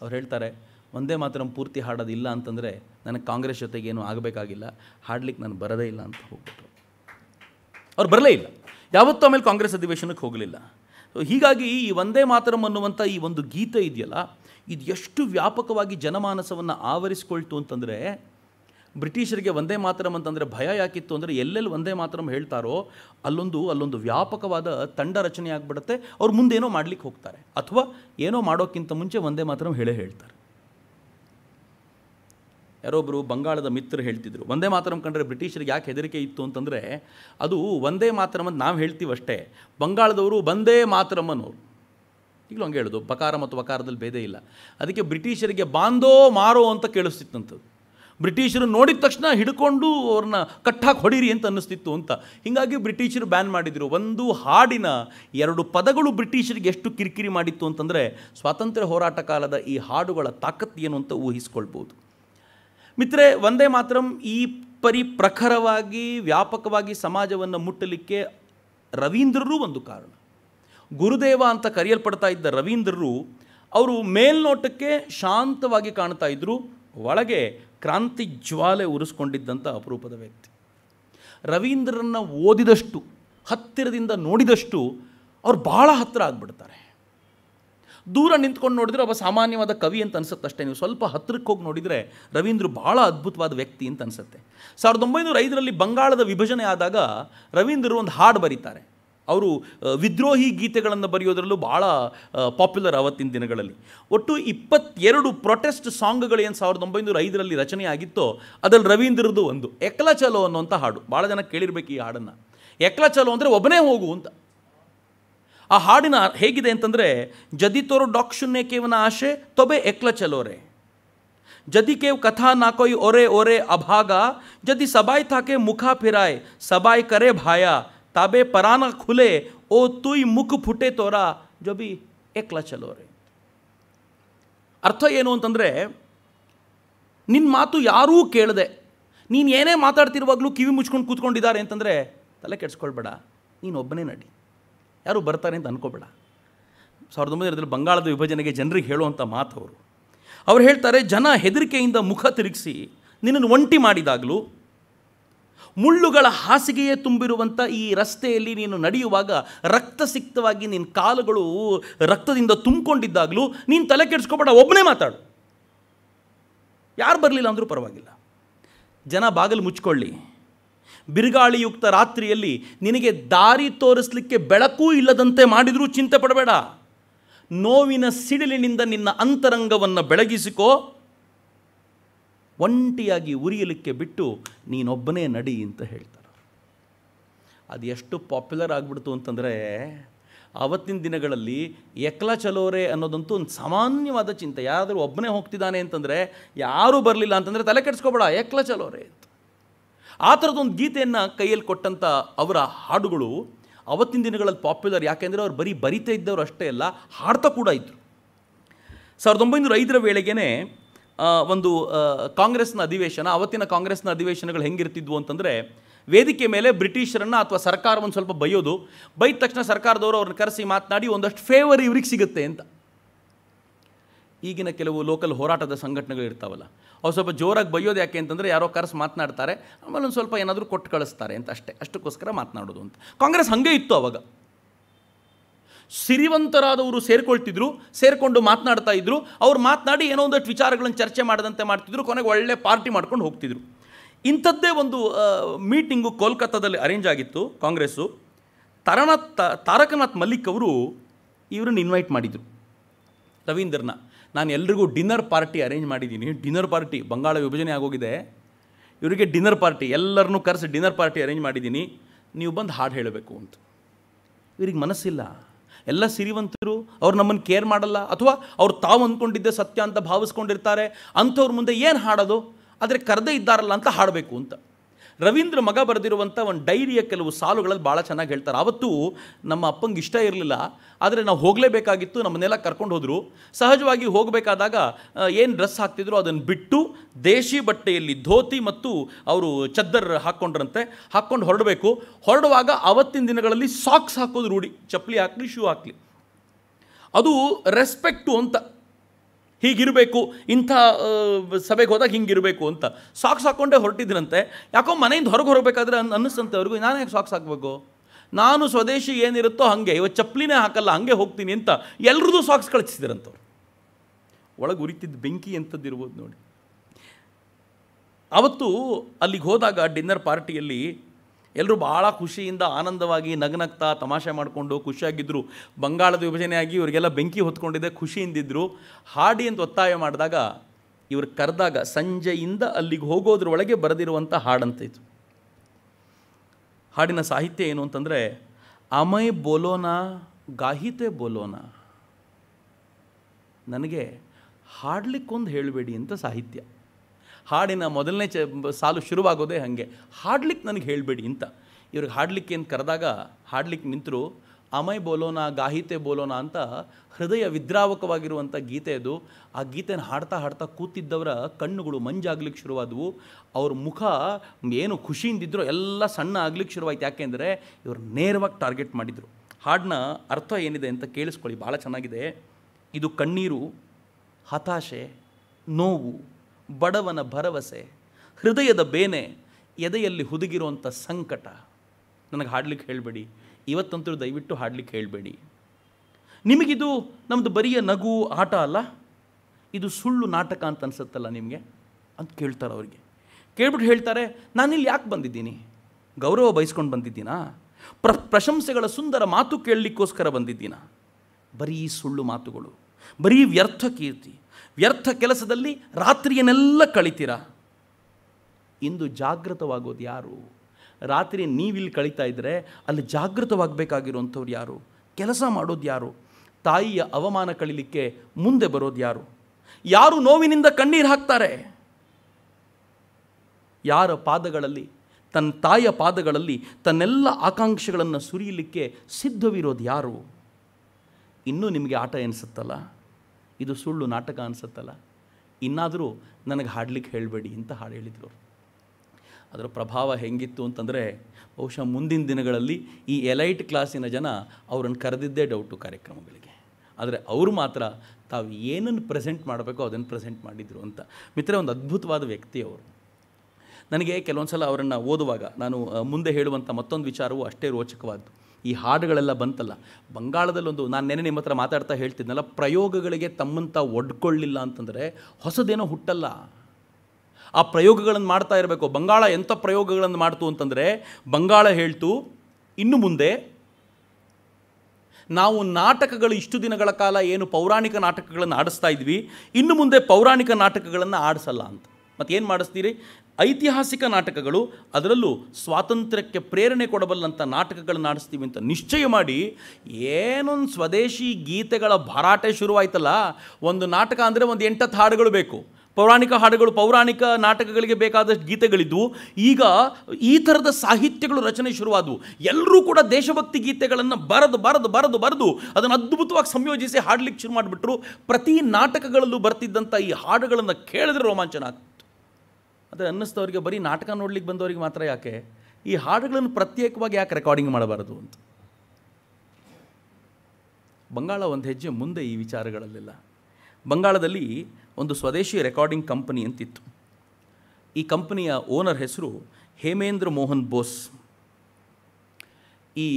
[SPEAKER 1] ಅವ್ರು ಹೇಳ್ತಾರೆ ಒಂದೇ ಮಾತ್ರ ಪೂರ್ತಿ ಹಾಡೋದಿಲ್ಲ ಅಂತಂದರೆ ನನಗೆ ಕಾಂಗ್ರೆಸ್ ಜೊತೆಗೇನು ಆಗಬೇಕಾಗಿಲ್ಲ ಹಾಡಲಿಕ್ಕೆ ನಾನು ಬರೋದೇ ಇಲ್ಲ ಅಂತ ಹೋಗ್ಬಿಟ್ರು ಅವ್ರು ಬರಲೇ ಇಲ್ಲ ಯಾವತ್ತೂ ಆಮೇಲೆ ಕಾಂಗ್ರೆಸ್ ಅಧಿವೇಶನಕ್ಕೆ ಹೋಗಲಿಲ್ಲ ಹೀಗಾಗಿ ಈ ಒಂದೇ ಮಾತರಂ ಅನ್ನುವಂಥ ಈ ಒಂದು ಗೀತೆ ಇದೆಯಲ್ಲ ಇದು ಎಷ್ಟು ವ್ಯಾಪಕವಾಗಿ ಜನಮಾನಸವನ್ನು ಆವರಿಸ್ಕೊಳ್ತು ಅಂತಂದರೆ ಬ್ರಿಟಿಷರಿಗೆ ಒಂದೇ ಮಾತರಂ ಅಂತಂದರೆ ಭಯ ಯಾಕಿತ್ತು ಅಂದರೆ ಎಲ್ಲೆಲ್ಲಿ ಒಂದೇ ಮಾತರಂ ಹೇಳ್ತಾರೋ ಅಲ್ಲೊಂದು ಅಲ್ಲೊಂದು ವ್ಯಾಪಕವಾದ ತಂಡ ರಚನೆ ಆಗ್ಬಿಡುತ್ತೆ ಅವ್ರು ಮುಂದೇನೋ ಮಾಡಲಿಕ್ಕೆ ಹೋಗ್ತಾರೆ ಅಥವಾ ಏನೋ ಮಾಡೋಕ್ಕಿಂತ ಮುಂಚೆ ಒಂದೇ ಮಾತರಂ ಹೇಳೇ ಹೇಳ್ತಾರೆ ಯಾರೊಬ್ಬರು ಬಂಗಾಳದ ಮಿತ್ರರು ಹೇಳ್ತಿದ್ರು ಒಂದೇ ಮಾತರಂ ಕಂಡ್ರೆ ಬ್ರಿಟಿಷರಿಗೆ ಯಾಕೆ ಹೆದರಿಕೆ ಇತ್ತು ಅಂತಂದರೆ ಅದು ಒಂದೇ ಮಾತರಂ ಅಂತ ನಾವು ಹೇಳ್ತೀವಷ್ಟೇ ಬಂಗಾಳದವರು ಬಂದೇ ಮಾತರಂ ಅನ್ನೋರು ಈಗಲೂ ಹಂಗೆ ಹೇಳೋದು ಬಕಾರ ಮತ್ತು ಬಕಾರದಲ್ಲಿ ಭೇದ ಇಲ್ಲ ಅದಕ್ಕೆ ಬ್ರಿಟಿಷರಿಗೆ ಬಾಂಧೋ ಮಾರೋ ಅಂತ ಕೇಳಿಸ್ತಿತ್ತಂಥದ್ದು ಬ್ರಿಟಿಷರು ನೋಡಿದ ತಕ್ಷಣ ಹಿಡ್ಕೊಂಡು ಅವ್ರನ್ನ ಕಟ್ಟಾಕಿ ಹೊಡೀರಿ ಅಂತ ಅನ್ನಿಸ್ತಿತ್ತು ಅಂತ ಹೀಗಾಗಿ ಬ್ರಿಟಿಷರು ಬ್ಯಾನ್ ಮಾಡಿದರು ಒಂದು ಹಾಡಿನ ಎರಡು ಪದಗಳು ಬ್ರಿಟಿಷರಿಗೆ ಎಷ್ಟು ಕಿರಿಕಿರಿ ಮಾಡಿತ್ತು ಅಂತಂದರೆ ಸ್ವಾತಂತ್ರ್ಯ ಹೋರಾಟ ಕಾಲದ ಈ ಹಾಡುಗಳ ತಾಕತ್ತು ಏನು ಅಂತ ಊಹಿಸ್ಕೊಳ್ಬೋದು ಮಿತ್ರೆ ಒಂದೇ ಮಾತ್ರ ಈ ಪರಿ ಪ್ರಖರವಾಗಿ ವ್ಯಾಪಕವಾಗಿ ಸಮಾಜವನ್ನು ಮುಟ್ಟಲಿಕ್ಕೆ ರವೀಂದ್ರರೂ ಒಂದು ಕಾರಣ ಗುರುದೇವ ಅಂತ ಕರೆಯಲ್ಪಡ್ತಾ ಇದ್ದ ರವೀಂದ್ರರು ಅವರು ಮೇಲ್ನೋಟಕ್ಕೆ ಶಾಂತವಾಗಿ ಕಾಣ್ತಾ ಇದ್ದರು ಒಳಗೆ ಕ್ರಾಂತಿ ಜ್ವಾಲೆ ಉರಿಸ್ಕೊಂಡಿದ್ದಂಥ ಅಪರೂಪದ ವ್ಯಕ್ತಿ ರವೀಂದ್ರನ್ನು ಓದಿದಷ್ಟು ಹತ್ತಿರದಿಂದ ನೋಡಿದಷ್ಟು ಅವ್ರು ಭಾಳ ಹತ್ತಿರ ಆಗ್ಬಿಡ್ತಾರೆ ದೂರ ನಿಂತ್ಕೊಂಡು ನೋಡಿದರೆ ಒಬ್ಬ ಸಾಮಾನ್ಯವಾದ ಕವಿ ಅಂತ ಅಷ್ಟೇ ನೀವು ಸ್ವಲ್ಪ ಹತ್ತಿರಕ್ಕೆ ಹೋಗಿ ನೋಡಿದರೆ ರವೀಂದ್ರ ಭಾಳ ಅದ್ಭುತವಾದ ವ್ಯಕ್ತಿ ಅಂತ ಅನಿಸುತ್ತೆ ಸಾವಿರದ ಒಂಬೈನೂರ ಐದರಲ್ಲಿ ಬಂಗಾಳದ ವಿಭಜನೆ ಆದಾಗ ರವೀಂದ್ರ ಒಂದು ಹಾಡು ಬರೀತಾರೆ ಅವರು ವಿದ್ರೋಹಿ ಗೀತೆಗಳನ್ನು ಬರೆಯೋದರಲ್ಲೂ ಭಾಳ ಪಾಪ್ಯುಲರ್ ಆವತ್ತಿನ ದಿನಗಳಲ್ಲಿ ಒಟ್ಟು ಇಪ್ಪತ್ತೆರಡು ಪ್ರೊಟೆಸ್ಟ್ ಸಾಂಗ್ಗಳು ಏನು ಸಾವಿರದ ಒಂಬೈನೂರ ಐದರಲ್ಲಿ ರಚನೆ ಆಗಿತ್ತೋ ಅದರಲ್ಲಿ ರವೀಂದ್ರದ್ದು ಒಂದು ಎಕ್ಲ ಚಲೋ ಅನ್ನುವಂಥ ಹಾಡು ಭಾಳ ಜನ ಕೇಳಿರ್ಬೇಕು ಈ ಹಾಡನ್ನು ಎಕ್ಲ ಚಲೋ ಅಂದರೆ ಒಬ್ಬನೇ ಹೋಗು ಅಂತ ಆ ಹಾಡಿನ ಹೇಗಿದೆ ಅಂತಂದರೆ ಜದಿ ತೋರೋ ಡಾಕ್ ಕೇವನ ಆಶೆ ತೊಬೆ ಎಕ್ಲ ಚಲೋರೆ ಜದಿ ಕೇವ್ ಕಥಾ ನಾಕೋಯ್ ಒರೆ ಒರೆ ಅಭಾಗ ಜದಿ ಸಬಾಯ್ ಥಾಕೆ ಮುಖ ಫಿರಾಯ್ ಸಬಾಯ್ ಕರೆ ಭಾಯ ताबे पराना खुले ओ तुई ಮುಖ ಫುಟೆ ತೋರಾ भी एकला चलो रे ಅರ್ಥ ಏನು ಅಂತಂದರೆ ನಿನ್ನ ಮಾತು ಯಾರೂ ಕೇಳದೆ ನೀನು ಏನೇ ಮಾತಾಡ್ತಿರುವಾಗಲೂ ಕಿವಿ ಮುಚ್ಕೊಂಡು ಕೂತ್ಕೊಂಡಿದ್ದಾರೆ ಅಂತಂದರೆ ತಲೆ ಕೆಡ್ಸ್ಕೊಳ್ಬೇಡ ನೀನು ಒಬ್ಬನೇ ನಡಿ ಯಾರು ಬರ್ತಾರೆ ಅಂತ ಅನ್ಕೋಬೇಡ ಸಾವಿರದ ಒಂಬೈನೂರಲ್ಲಿ ಬಂಗಾಳದ ವಿಭಜನೆಗೆ ಜನರಿಗೆ ಹೇಳುವಂಥ ಮಾತು ಅವರು ಅವ್ರು ಹೇಳ್ತಾರೆ ಜನ ಹೆದರಿಕೆಯಿಂದ ಮುಖ ತಿರುಗಿಸಿ ನಿನ್ನನ್ನು ಒಂಟಿ ಮಾಡಿದಾಗಲೂ ಮುಳ್ಳುಗಳ ಹಾಸಿಗೆಯೇ ತುಂಬಿರುವಂಥ ಈ ರಸ್ತೆಯಲ್ಲಿ ನೀನು ನಡೆಯುವಾಗ ರಕ್ತ ಸಿಕ್ತವಾಗಿ ನಿನ್ನ ಕಾಲುಗಳು ರಕ್ತದಿಂದ ತುಂಬಿಕೊಂಡಿದ್ದಾಗಲೂ ನೀನು ತಲೆ ಕೆಡಿಸ್ಕೊಬೇಡ ಒಬ್ಬನೇ ಮಾತಾಡು ಯಾರು ಬರಲಿಲ್ಲ ಅಂದರೂ ಪರವಾಗಿಲ್ಲ ಜನ ಬಾಗಿಲು ಮುಚ್ಕೊಳ್ಳಿ ಬಿರುಗಾಳಿಯುಕ್ತ ರಾತ್ರಿಯಲ್ಲಿ ನಿನಗೆ ದಾರಿ ತೋರಿಸಲಿಕ್ಕೆ ಬೆಳಕೂ ಇಲ್ಲದಂತೆ ಮಾಡಿದರೂ ಚಿಂತೆ ಪಡಬೇಡ ನೋವಿನ ಸಿಡಿಲಿನಿಂದ ನಿನ್ನ ಅಂತರಂಗವನ್ನು ಬೆಳಗಿಸಿಕೋ ಒಂಟಿಯಾಗಿ ಉರಿಯಲಿಕ್ಕೆ ಬಿಟ್ಟು ನೀನೊಬ್ಬನೇ ನಡಿ ಅಂತ ಹೇಳ್ತಾರೆ ಅದು ಎಷ್ಟು ಪಾಪ್ಯುಲರ್ ಆಗಿಬಿಡ್ತು ಅಂತಂದರೆ ಆವತ್ತಿನ ದಿನಗಳಲ್ಲಿ ಎಕ್ಲ ಚಲೋರೆ ಅನ್ನೋದಂತೂ ಒಂದು ಸಾಮಾನ್ಯವಾದ ಚಿಂತೆ ಯಾರಾದರೂ ಒಬ್ಬನೇ ಹೋಗ್ತಿದ್ದಾನೆ ಅಂತಂದರೆ ಯಾರೂ ಬರಲಿಲ್ಲ ಅಂತಂದರೆ ತಲೆ ಕೆಡಿಸ್ಕೊಬೇಡ ಎಕ್ಲ ಚಲೋರೆ ಅಂತ ಆ ಥರದೊಂದು ಗೀತೆಯನ್ನು ಕೈಯಲ್ಲಿ ಕೊಟ್ಟಂಥ ಅವರ ಹಾಡುಗಳು ಅವತ್ತಿನ ದಿನಗಳಲ್ಲಿ ಪಾಪ್ಯುಲರ್ ಯಾಕೆಂದರೆ ಅವ್ರು ಬರೀ ಬರಿತಾ ಇದ್ದವರು ಅಷ್ಟೇ ಅಲ್ಲ ಹಾಡ್ತಾ ಕೂಡ ಇದ್ದರು ಸಾವಿರದ ಒಂಬೈನೂರ ಐದರ ವೇಳೆಗೇ ಒಂದು ಕಾಂಗ್ರೆಸ್ನ ಅಧಿವೇಶನ ಅವತ್ತಿನ ಕಾಂಗ್ರೆಸ್ನ ಅಧಿವೇಶನಗಳು ಹೆಂಗಿರ್ತಿದ್ವು ಅಂತಂದರೆ ವೇದಿಕೆ ಮೇಲೆ ಬ್ರಿಟಿಷರನ್ನು ಅಥವಾ ಸರ್ಕಾರ ಒಂದು ಸ್ವಲ್ಪ ಬೈಯೋದು ಬೈದ ತಕ್ಷಣ ಸರ್ಕಾರದವರು ಅವ್ರನ್ನ ಕರೆಸಿ ಮಾತನಾಡಿ ಒಂದಷ್ಟು ಫೇವರ್ ಇವ್ರಿಗೆ ಸಿಗುತ್ತೆ ಅಂತ ಈಗಿನ ಕೆಲವು ಲೋಕಲ್ ಹೋರಾಟದ ಸಂಘಟನೆಗಳು ಇರ್ತಾವಲ್ಲ ಅವ್ರು ಸ್ವಲ್ಪ ಜೋರಾಗಿ ಬೈಯೋದು ಯಾಕೆ ಅಂತಂದರೆ ಯಾರೋ ಕರೆಸಿ ಮಾತನಾಡ್ತಾರೆ ಆಮೇಲೆ ಒಂದು ಸ್ವಲ್ಪ ಏನಾದರೂ ಕೊಟ್ಟು ಕಳಿಸ್ತಾರೆ ಅಂತ ಅಷ್ಟೇ ಅಷ್ಟಕ್ಕೋಸ್ಕರ ಮಾತನಾಡೋದು ಅಂತ ಕಾಂಗ್ರೆಸ್ ಹಾಗೆ ಇತ್ತು ಅವಾಗ ಸಿರಿವಂತರಾದವರು ಸೇರಿಕೊಳ್ತಿದ್ರು ಸೇರಿಕೊಂಡು ಮಾತನಾಡ್ತಾ ಇದ್ದರು ಅವ್ರು ಮಾತನಾಡಿ ಏನೋ ಒಂದಷ್ಟು ವಿಚಾರಗಳನ್ನು ಚರ್ಚೆ ಮಾಡದಂತೆ ಮಾಡ್ತಿದ್ರು ಕೊನೆಗೆ ಒಳ್ಳೆ ಪಾರ್ಟಿ ಮಾಡ್ಕೊಂಡು ಹೋಗ್ತಿದ್ರು ಇಂಥದ್ದೇ ಒಂದು ಮೀಟಿಂಗು ಕೋಲ್ಕತ್ತಾದಲ್ಲಿ ಅರೇಂಜ್ ಆಗಿತ್ತು ಕಾಂಗ್ರೆಸ್ಸು ತಾರನಾಥ್ ತಾರಕನಾಥ್ ಮಲ್ಲಿಕ್ ಅವರು ಇವರನ್ನು ಇನ್ವೈಟ್ ಮಾಡಿದರು ರವೀಂದ್ರನ ನಾನು ಎಲ್ರಿಗೂ ಡಿನ್ನರ್ ಪಾರ್ಟಿ ಅರೇಂಜ್ ಮಾಡಿದ್ದೀನಿ ಡಿನ್ನರ್ ಪಾರ್ಟಿ ಬಂಗಾಳ ವಿಭಜನೆ ಆಗೋಗಿದೆ ಇವರಿಗೆ ಡಿನ್ನರ್ ಪಾರ್ಟಿ ಎಲ್ಲರನ್ನೂ ಕರೆಸಿ ಡಿನ್ನರ್ ಪಾರ್ಟಿ ಅರೇಂಜ್ ಮಾಡಿದ್ದೀನಿ ನೀವು ಬಂದು ಹಾಡು ಹೇಳಬೇಕು ಅಂತ ಇವ್ರಿಗೆ ಮನಸ್ಸಿಲ್ಲ ಎಲ್ಲ ಸಿರಿವಂತರು ಅವ್ರು ನಮ್ಮನ್ನು ಕೇರ್ ಮಾಡಲ್ಲ ಅಥವಾ ಅವ್ರು ತಾವು ಅಂದ್ಕೊಂಡಿದ್ದೆ ಸತ್ಯ ಅಂತ ಭಾವಿಸ್ಕೊಂಡಿರ್ತಾರೆ ಅಂಥವ್ರ ಮುಂದೆ ಏನು ಹಾಡೋದು ಆದರೆ ಕರೆದೇ ಇದ್ದಾರಲ್ಲ ಅಂತ ಹಾಡಬೇಕು ಅಂತ ರವೀಂದ್ರ ಮಗ ಬರೆದಿರುವಂಥ ಒಂದು ಡೈರಿಯ ಕೆಲವು ಸಾಲುಗಳಲ್ಲಿ ಭಾಳ ಚೆನ್ನಾಗಿ ಹೇಳ್ತಾರೆ ಆವತ್ತು ನಮ್ಮ ಅಪ್ಪಂಗೆ ಇಷ್ಟ ಇರಲಿಲ್ಲ ಆದರೆ ನಾವು ಹೋಗಲೇಬೇಕಾಗಿತ್ತು ನಮ್ಮನ್ನೆಲ್ಲ ಕರ್ಕೊಂಡು ಹೋದರು ಸಹಜವಾಗಿ ಹೋಗಬೇಕಾದಾಗ ಏನು ಡ್ರೆಸ್ ಹಾಕ್ತಿದ್ರು ಅದನ್ನು ಬಿಟ್ಟು ದೇಶಿ ಬಟ್ಟೆಯಲ್ಲಿ ಧೋತಿ ಮತ್ತು ಅವರು ಚದ್ದರ್ ಹಾಕ್ಕೊಂಡ್ರಂತೆ ಹಾಕ್ಕೊಂಡು ಹೊರಡಬೇಕು ಹೊರಡುವಾಗ ಆವತ್ತಿನ ದಿನಗಳಲ್ಲಿ ಸಾಕ್ಸ್ ಹಾಕೋದು ರೂಢಿ ಚಪ್ಪಲಿ ಹಾಕಲಿ ಶೂ ಹಾಕಲಿ ಅದು ರೆಸ್ಪೆಕ್ಟು ಅಂತ ಹೀಗಿರಬೇಕು ಇಂಥ ಸಭೆಗೆ ಹೋದಾಗ ಹಿಂಗಿರಬೇಕು ಅಂತ ಸಾಕ್ಸ್ ಹಾಕ್ಕೊಂಡೇ ಹೊರಟಿದ್ರಂತೆ ಯಾಕೋ ಮನೆಯಿಂದ ಹೊರಗೆ ಹೊರಬೇಕಾದ್ರೆ ಅನ್ ಅನ್ನಿಸ್ತಂತೆ ಅವ್ರಿಗೂ ನಾನು ಯಾಕೆ ಸಾಕ್ಸ್ ಹಾಕಬೇಕು ನಾನು ಸ್ವದೇಶಿ ಏನಿರುತ್ತೋ ಹಾಗೆ ಇವತ್ತು ಚಪ್ಪಲಿನೇ ಹಾಕಲ್ಲ ಹಾಗೆ ಹೋಗ್ತೀನಿ ಅಂತ ಎಲ್ರದ್ದು ಸಾಕ್ಸ್ ಕಳಿಸಿದ್ರಂಥವ್ರು ಒಳಗೆ ಉರಿತಿದ್ದ ಬೆಂಕಿ ಇರ್ಬೋದು ನೋಡಿ ಅವತ್ತು ಅಲ್ಲಿಗೆ ಹೋದಾಗ ಡಿನ್ನರ್ ಪಾರ್ಟಿಯಲ್ಲಿ ಎಲ್ಲರೂ ಭಾಳ ಖುಷಿಯಿಂದ ಆನಂದವಾಗಿ ನಗ್ನಗ್ತಾ ತಮಾಷೆ ಮಾಡಿಕೊಂಡು ಖುಷಿಯಾಗಿದ್ದರು ಬಂಗಾಳದ ವಿಭಜನೆಯಾಗಿ ಇವರಿಗೆಲ್ಲ ಬೆಂಕಿ ಹೊತ್ಕೊಂಡಿದ್ದೆ ಖುಷಿಯಿಂದಿದ್ದರು ಹಾಡಿ ಅಂತ ಒತ್ತಾಯ ಮಾಡಿದಾಗ ಇವರು ಕರೆದಾಗ ಸಂಜೆಯಿಂದ ಅಲ್ಲಿಗೆ ಹೋಗೋದ್ರೊಳಗೆ ಬರೆದಿರುವಂಥ ಇತ್ತು ಹಾಡಿನ ಸಾಹಿತ್ಯ ಏನು ಅಂತಂದರೆ ಅಮೈ ಬೋಲೋನ ಗಾಹಿತೆ ಬೋಲೋನ ನನಗೆ ಹಾಡಲಿಕ್ಕೊಂದು ಹೇಳಬೇಡಿ ಅಂತ ಸಾಹಿತ್ಯ ಹಾಡಿನ ಮೊದಲನೇ ಚ ಸಾಲು ಶುರುವಾಗೋದೇ ಹಾಗೆ ಹಾಡ್ಲಿಕ್ಕೆ ನನಗೆ ಹೇಳಬೇಡಿ ಅಂತ ಇವ್ರಿಗೆ ಹಾಡ್ಲಿಕ್ಕೆ ಏನು ಕರೆದಾಗ ಹಾಡ್ಲಿಕ್ಕೆ ನಿಂತರು ಅಮೈ ಬೋಲೋನ ಗಾಹಿತೆ ಬೋಲೋನ ಅಂತ ಹೃದಯ ವಿದ್ರಾವಕವಾಗಿರುವಂಥ ಗೀತೆ ಅದು ಆ ಗೀತೆನ ಹಾಡ್ತಾ ಹಾಡ್ತಾ ಕೂತಿದ್ದವರ ಕಣ್ಣುಗಳು ಮಂಜಾಗ್ಲಿಕ್ಕೆ ಶುರುವಾದವು ಅವ್ರ ಮುಖ ಏನು ಖುಷಿಯಿಂದಿದ್ರೋ ಎಲ್ಲ ಸಣ್ಣ ಆಗ್ಲಿಕ್ಕೆ ಶುರುವಾಯಿತು ಯಾಕೆಂದರೆ ಇವರು ನೇರವಾಗಿ ಟಾರ್ಗೆಟ್ ಮಾಡಿದರು ಹಾಡನ್ನ ಅರ್ಥ ಏನಿದೆ ಅಂತ ಕೇಳಿಸ್ಕೊಳ್ಳಿ ಭಾಳ ಚೆನ್ನಾಗಿದೆ ಇದು ಕಣ್ಣೀರು ಹತಾಶೆ ನೋವು ಬಡವನ ಭರವಸೆ ಹೃದಯದ ಬೇನೆ ಎದೆಯಲ್ಲಿ ಹುದುಗಿರುವಂಥ ಸಂಕಟ ನನಗೆ ಹಾಡ್ಲಿಕ್ಕೆ ಹೇಳಬೇಡಿ ಇವತ್ತಂತೂ ದಯವಿಟ್ಟು ಹಾಡ್ಲಿಕ್ಕೆ ಹೇಳಬೇಡಿ ನಿಮಗಿದು ನಮ್ಮದು ಬರಿಯ ನಗು ಆಟ ಅಲ್ಲ ಇದು ಸುಳ್ಳು ನಾಟಕ ಅಂತ ಅನಿಸುತ್ತಲ್ಲ ನಿಮಗೆ ಅಂತ ಕೇಳ್ತಾರೆ ಅವರಿಗೆ ಕೇಳ್ಬಿಟ್ಟು ಹೇಳ್ತಾರೆ ನಾನಿಲ್ಲಿ ಯಾಕೆ ಬಂದಿದ್ದೀನಿ ಗೌರವ ಬಯಸ್ಕೊಂಡು ಬಂದಿದ್ದೀನಾ ಪ್ರ ಪ್ರಶಂಸೆಗಳ ಸುಂದರ ಮಾತು ಕೇಳಲಿಕ್ಕೋಸ್ಕರ ಬಂದಿದ್ದೀನಾ ಬರೀ ಸುಳ್ಳು ಮಾತುಗಳು ಬರೀ ವ್ಯರ್ಥ ಕೀರ್ತಿ ವ್ಯರ್ಥ ಕೆಲಸದಲ್ಲಿ ರಾತ್ರಿಯನ್ನೆಲ್ಲ ಕಳಿತೀರ ಇಂದು ಜಾಗೃತವಾಗೋದು ಯಾರು ರಾತ್ರಿ ನೀವಿಲ್ಲಿ ಕಳೀತಾ ಇದ್ದರೆ ಅಲ್ಲಿ ಜಾಗೃತವಾಗಬೇಕಾಗಿರುವಂಥವ್ರು ಯಾರು ಕೆಲಸ ಮಾಡೋದು ಯಾರು ತಾಯಿಯ ಅವಮಾನ ಕಳಿಲಿಕ್ಕೆ ಮುಂದೆ ಬರೋದು ಯಾರು ಯಾರು ನೋವಿನಿಂದ ಕಣ್ಣೀರು ಹಾಕ್ತಾರೆ ಯಾರ ಪಾದಗಳಲ್ಲಿ ತನ್ನ ತಾಯಿಯ ಪಾದಗಳಲ್ಲಿ ತನ್ನೆಲ್ಲ ಆಕಾಂಕ್ಷೆಗಳನ್ನು ಸುರಿಯಲಿಕ್ಕೆ ಸಿದ್ಧವಿರೋದು ಯಾರು ಇನ್ನೂ ನಿಮಗೆ ಆಟ ಎನಿಸುತ್ತಲ್ಲ ಇದು ಸುಳ್ಳು ನಾಟಕ ಅನಿಸುತ್ತಲ್ಲ ಇನ್ನಾದರೂ ನನಗೆ ಹಾಡಲಿಕ್ಕೆ ಹೇಳಬೇಡಿ ಅಂತ ಹಾಡು ಹೇಳಿದರು ಅದರ ಪ್ರಭಾವ ಹೆಂಗಿತ್ತು ಅಂತಂದರೆ ಬಹುಶಃ ಮುಂದಿನ ದಿನಗಳಲ್ಲಿ ಈ ಎಲೈಟ್ ಕ್ಲಾಸಿನ ಜನ ಅವರನ್ನು ಕರೆದಿದ್ದೇ ಡೌಟು ಕಾರ್ಯಕ್ರಮಗಳಿಗೆ ಆದರೆ ಅವರು ಮಾತ್ರ ತಾವು ಏನನ್ನು ಪ್ರೆಸೆಂಟ್ ಮಾಡಬೇಕೋ ಅದನ್ನು ಪ್ರೆಸೆಂಟ್ ಮಾಡಿದರು ಅಂತ ಮಿತ್ರ ಒಂದು ಅದ್ಭುತವಾದ ವ್ಯಕ್ತಿ ಅವರು ನನಗೆ ಕೆಲವೊಂದು ಸಲ ಅವರನ್ನು ಓದುವಾಗ ನಾನು ಮುಂದೆ ಹೇಳುವಂಥ ಮತ್ತೊಂದು ವಿಚಾರವೂ ಅಷ್ಟೇ ರೋಚಕವಾದ್ದು ಈ ಹಾಡುಗಳೆಲ್ಲ ಬಂತಲ್ಲ ಬಂಗಾಳದಲ್ಲೊಂದು ನಾನು ನೆನೆ ನಿಮ್ಮ ಹತ್ರ ಮಾತಾಡ್ತಾ ಹೇಳ್ತಿದ್ನಲ್ಲ ಪ್ರಯೋಗಗಳಿಗೆ ತಮ್ಮಂತ ಒಡ್ಕೊಳ್ಳಿಲ್ಲ ಅಂತಂದರೆ ಹೊಸದೇನೋ ಹುಟ್ಟಲ್ಲ ಆ ಪ್ರಯೋಗಗಳನ್ನು ಮಾಡ್ತಾ ಇರಬೇಕು ಬಂಗಾಳ ಎಂಥ ಪ್ರಯೋಗಗಳನ್ನು ಮಾಡ್ತು ಅಂತಂದರೆ ಬಂಗಾಳ ಹೇಳ್ತು ಇನ್ನು ಮುಂದೆ ನಾವು ನಾಟಕಗಳು ಇಷ್ಟು ದಿನಗಳ ಕಾಲ ಏನು ಪೌರಾಣಿಕ ನಾಟಕಗಳನ್ನು ಆಡಿಸ್ತಾ ಇದ್ವಿ ಇನ್ನು ಮುಂದೆ ಪೌರಾಣಿಕ ನಾಟಕಗಳನ್ನು ಆಡಿಸಲ್ಲ ಅಂತ ಮತ್ತೇನು ಮಾಡಿಸ್ತೀರಿ ಐತಿಹಾಸಿಕ ನಾಟಕಗಳು ಅದರಲ್ಲೂ ಸ್ವಾತಂತ್ರ್ಯಕ್ಕೆ ಪ್ರೇರಣೆ ಕೊಡಬಲ್ಲಂಥ ನಾಟಕಗಳನ್ನ ಆಡಿಸ್ತೀವಿ ಅಂತ ನಿಶ್ಚಯ ಮಾಡಿ ಏನೊಂದು ಸ್ವದೇಶಿ ಗೀತೆಗಳ ಭರಾಟೆ ಶುರುವಾಯ್ತಲ್ಲ ಒಂದು ನಾಟಕ ಅಂದರೆ ಒಂದು ಎಂಟತ್ತು ಹಾಡುಗಳು ಬೇಕು ಪೌರಾಣಿಕ ಹಾಡುಗಳು ಪೌರಾಣಿಕ ನಾಟಕಗಳಿಗೆ ಬೇಕಾದಷ್ಟು ಗೀತೆಗಳಿದ್ವು ಈಗ ಈ ಥರದ ಸಾಹಿತ್ಯಗಳು ರಚನೆ ಶುರುವಾದವು ಎಲ್ಲರೂ ಕೂಡ ದೇಶಭಕ್ತಿ ಗೀತೆಗಳನ್ನು ಬರೆದು ಬರೆದು ಬರೆದು ಬರೆದು ಅದನ್ನು ಅದ್ಭುತವಾಗಿ ಸಂಯೋಜಿಸಿ ಹಾಡಲಿಕ್ಕೆ ಶುರು ಮಾಡಿಬಿಟ್ರು ಪ್ರತಿ ನಾಟಕಗಳಲ್ಲೂ ಬರ್ತಿದ್ದಂಥ ಈ ಹಾಡುಗಳನ್ನು ಕೇಳಿದ್ರೆ ರೋಮಾಂಚನ ಆಗ್ತದೆ ಅಂದರೆ ಅನ್ನಿಸ್ತವ್ರಿಗೆ ಬರೀ ನಾಟಕ ನೋಡ್ಲಿಕ್ಕೆ ಬಂದವರಿಗೆ ಮಾತ್ರ ಯಾಕೆ ಈ ಹಾಡುಗಳನ್ನು ಪ್ರತ್ಯೇಕವಾಗಿ ಯಾಕೆ ರೆಕಾರ್ಡಿಂಗ್ ಮಾಡಬಾರದು ಅಂತ ಬಂಗಾಳ ಒಂದು ಹೆಜ್ಜೆ ಮುಂದೆ ಈ ವಿಚಾರಗಳಲ್ಲೆಲ್ಲ ಬಂಗಾಳದಲ್ಲಿ ಒಂದು ಸ್ವದೇಶಿ ರೆಕಾರ್ಡಿಂಗ್ ಕಂಪನಿ ಅಂತಿತ್ತು ಈ ಕಂಪನಿಯ ಓನರ್ ಹೆಸರು ಹೇಮೇಂದ್ರ ಮೋಹನ್ ಬೋಸ್ ಈ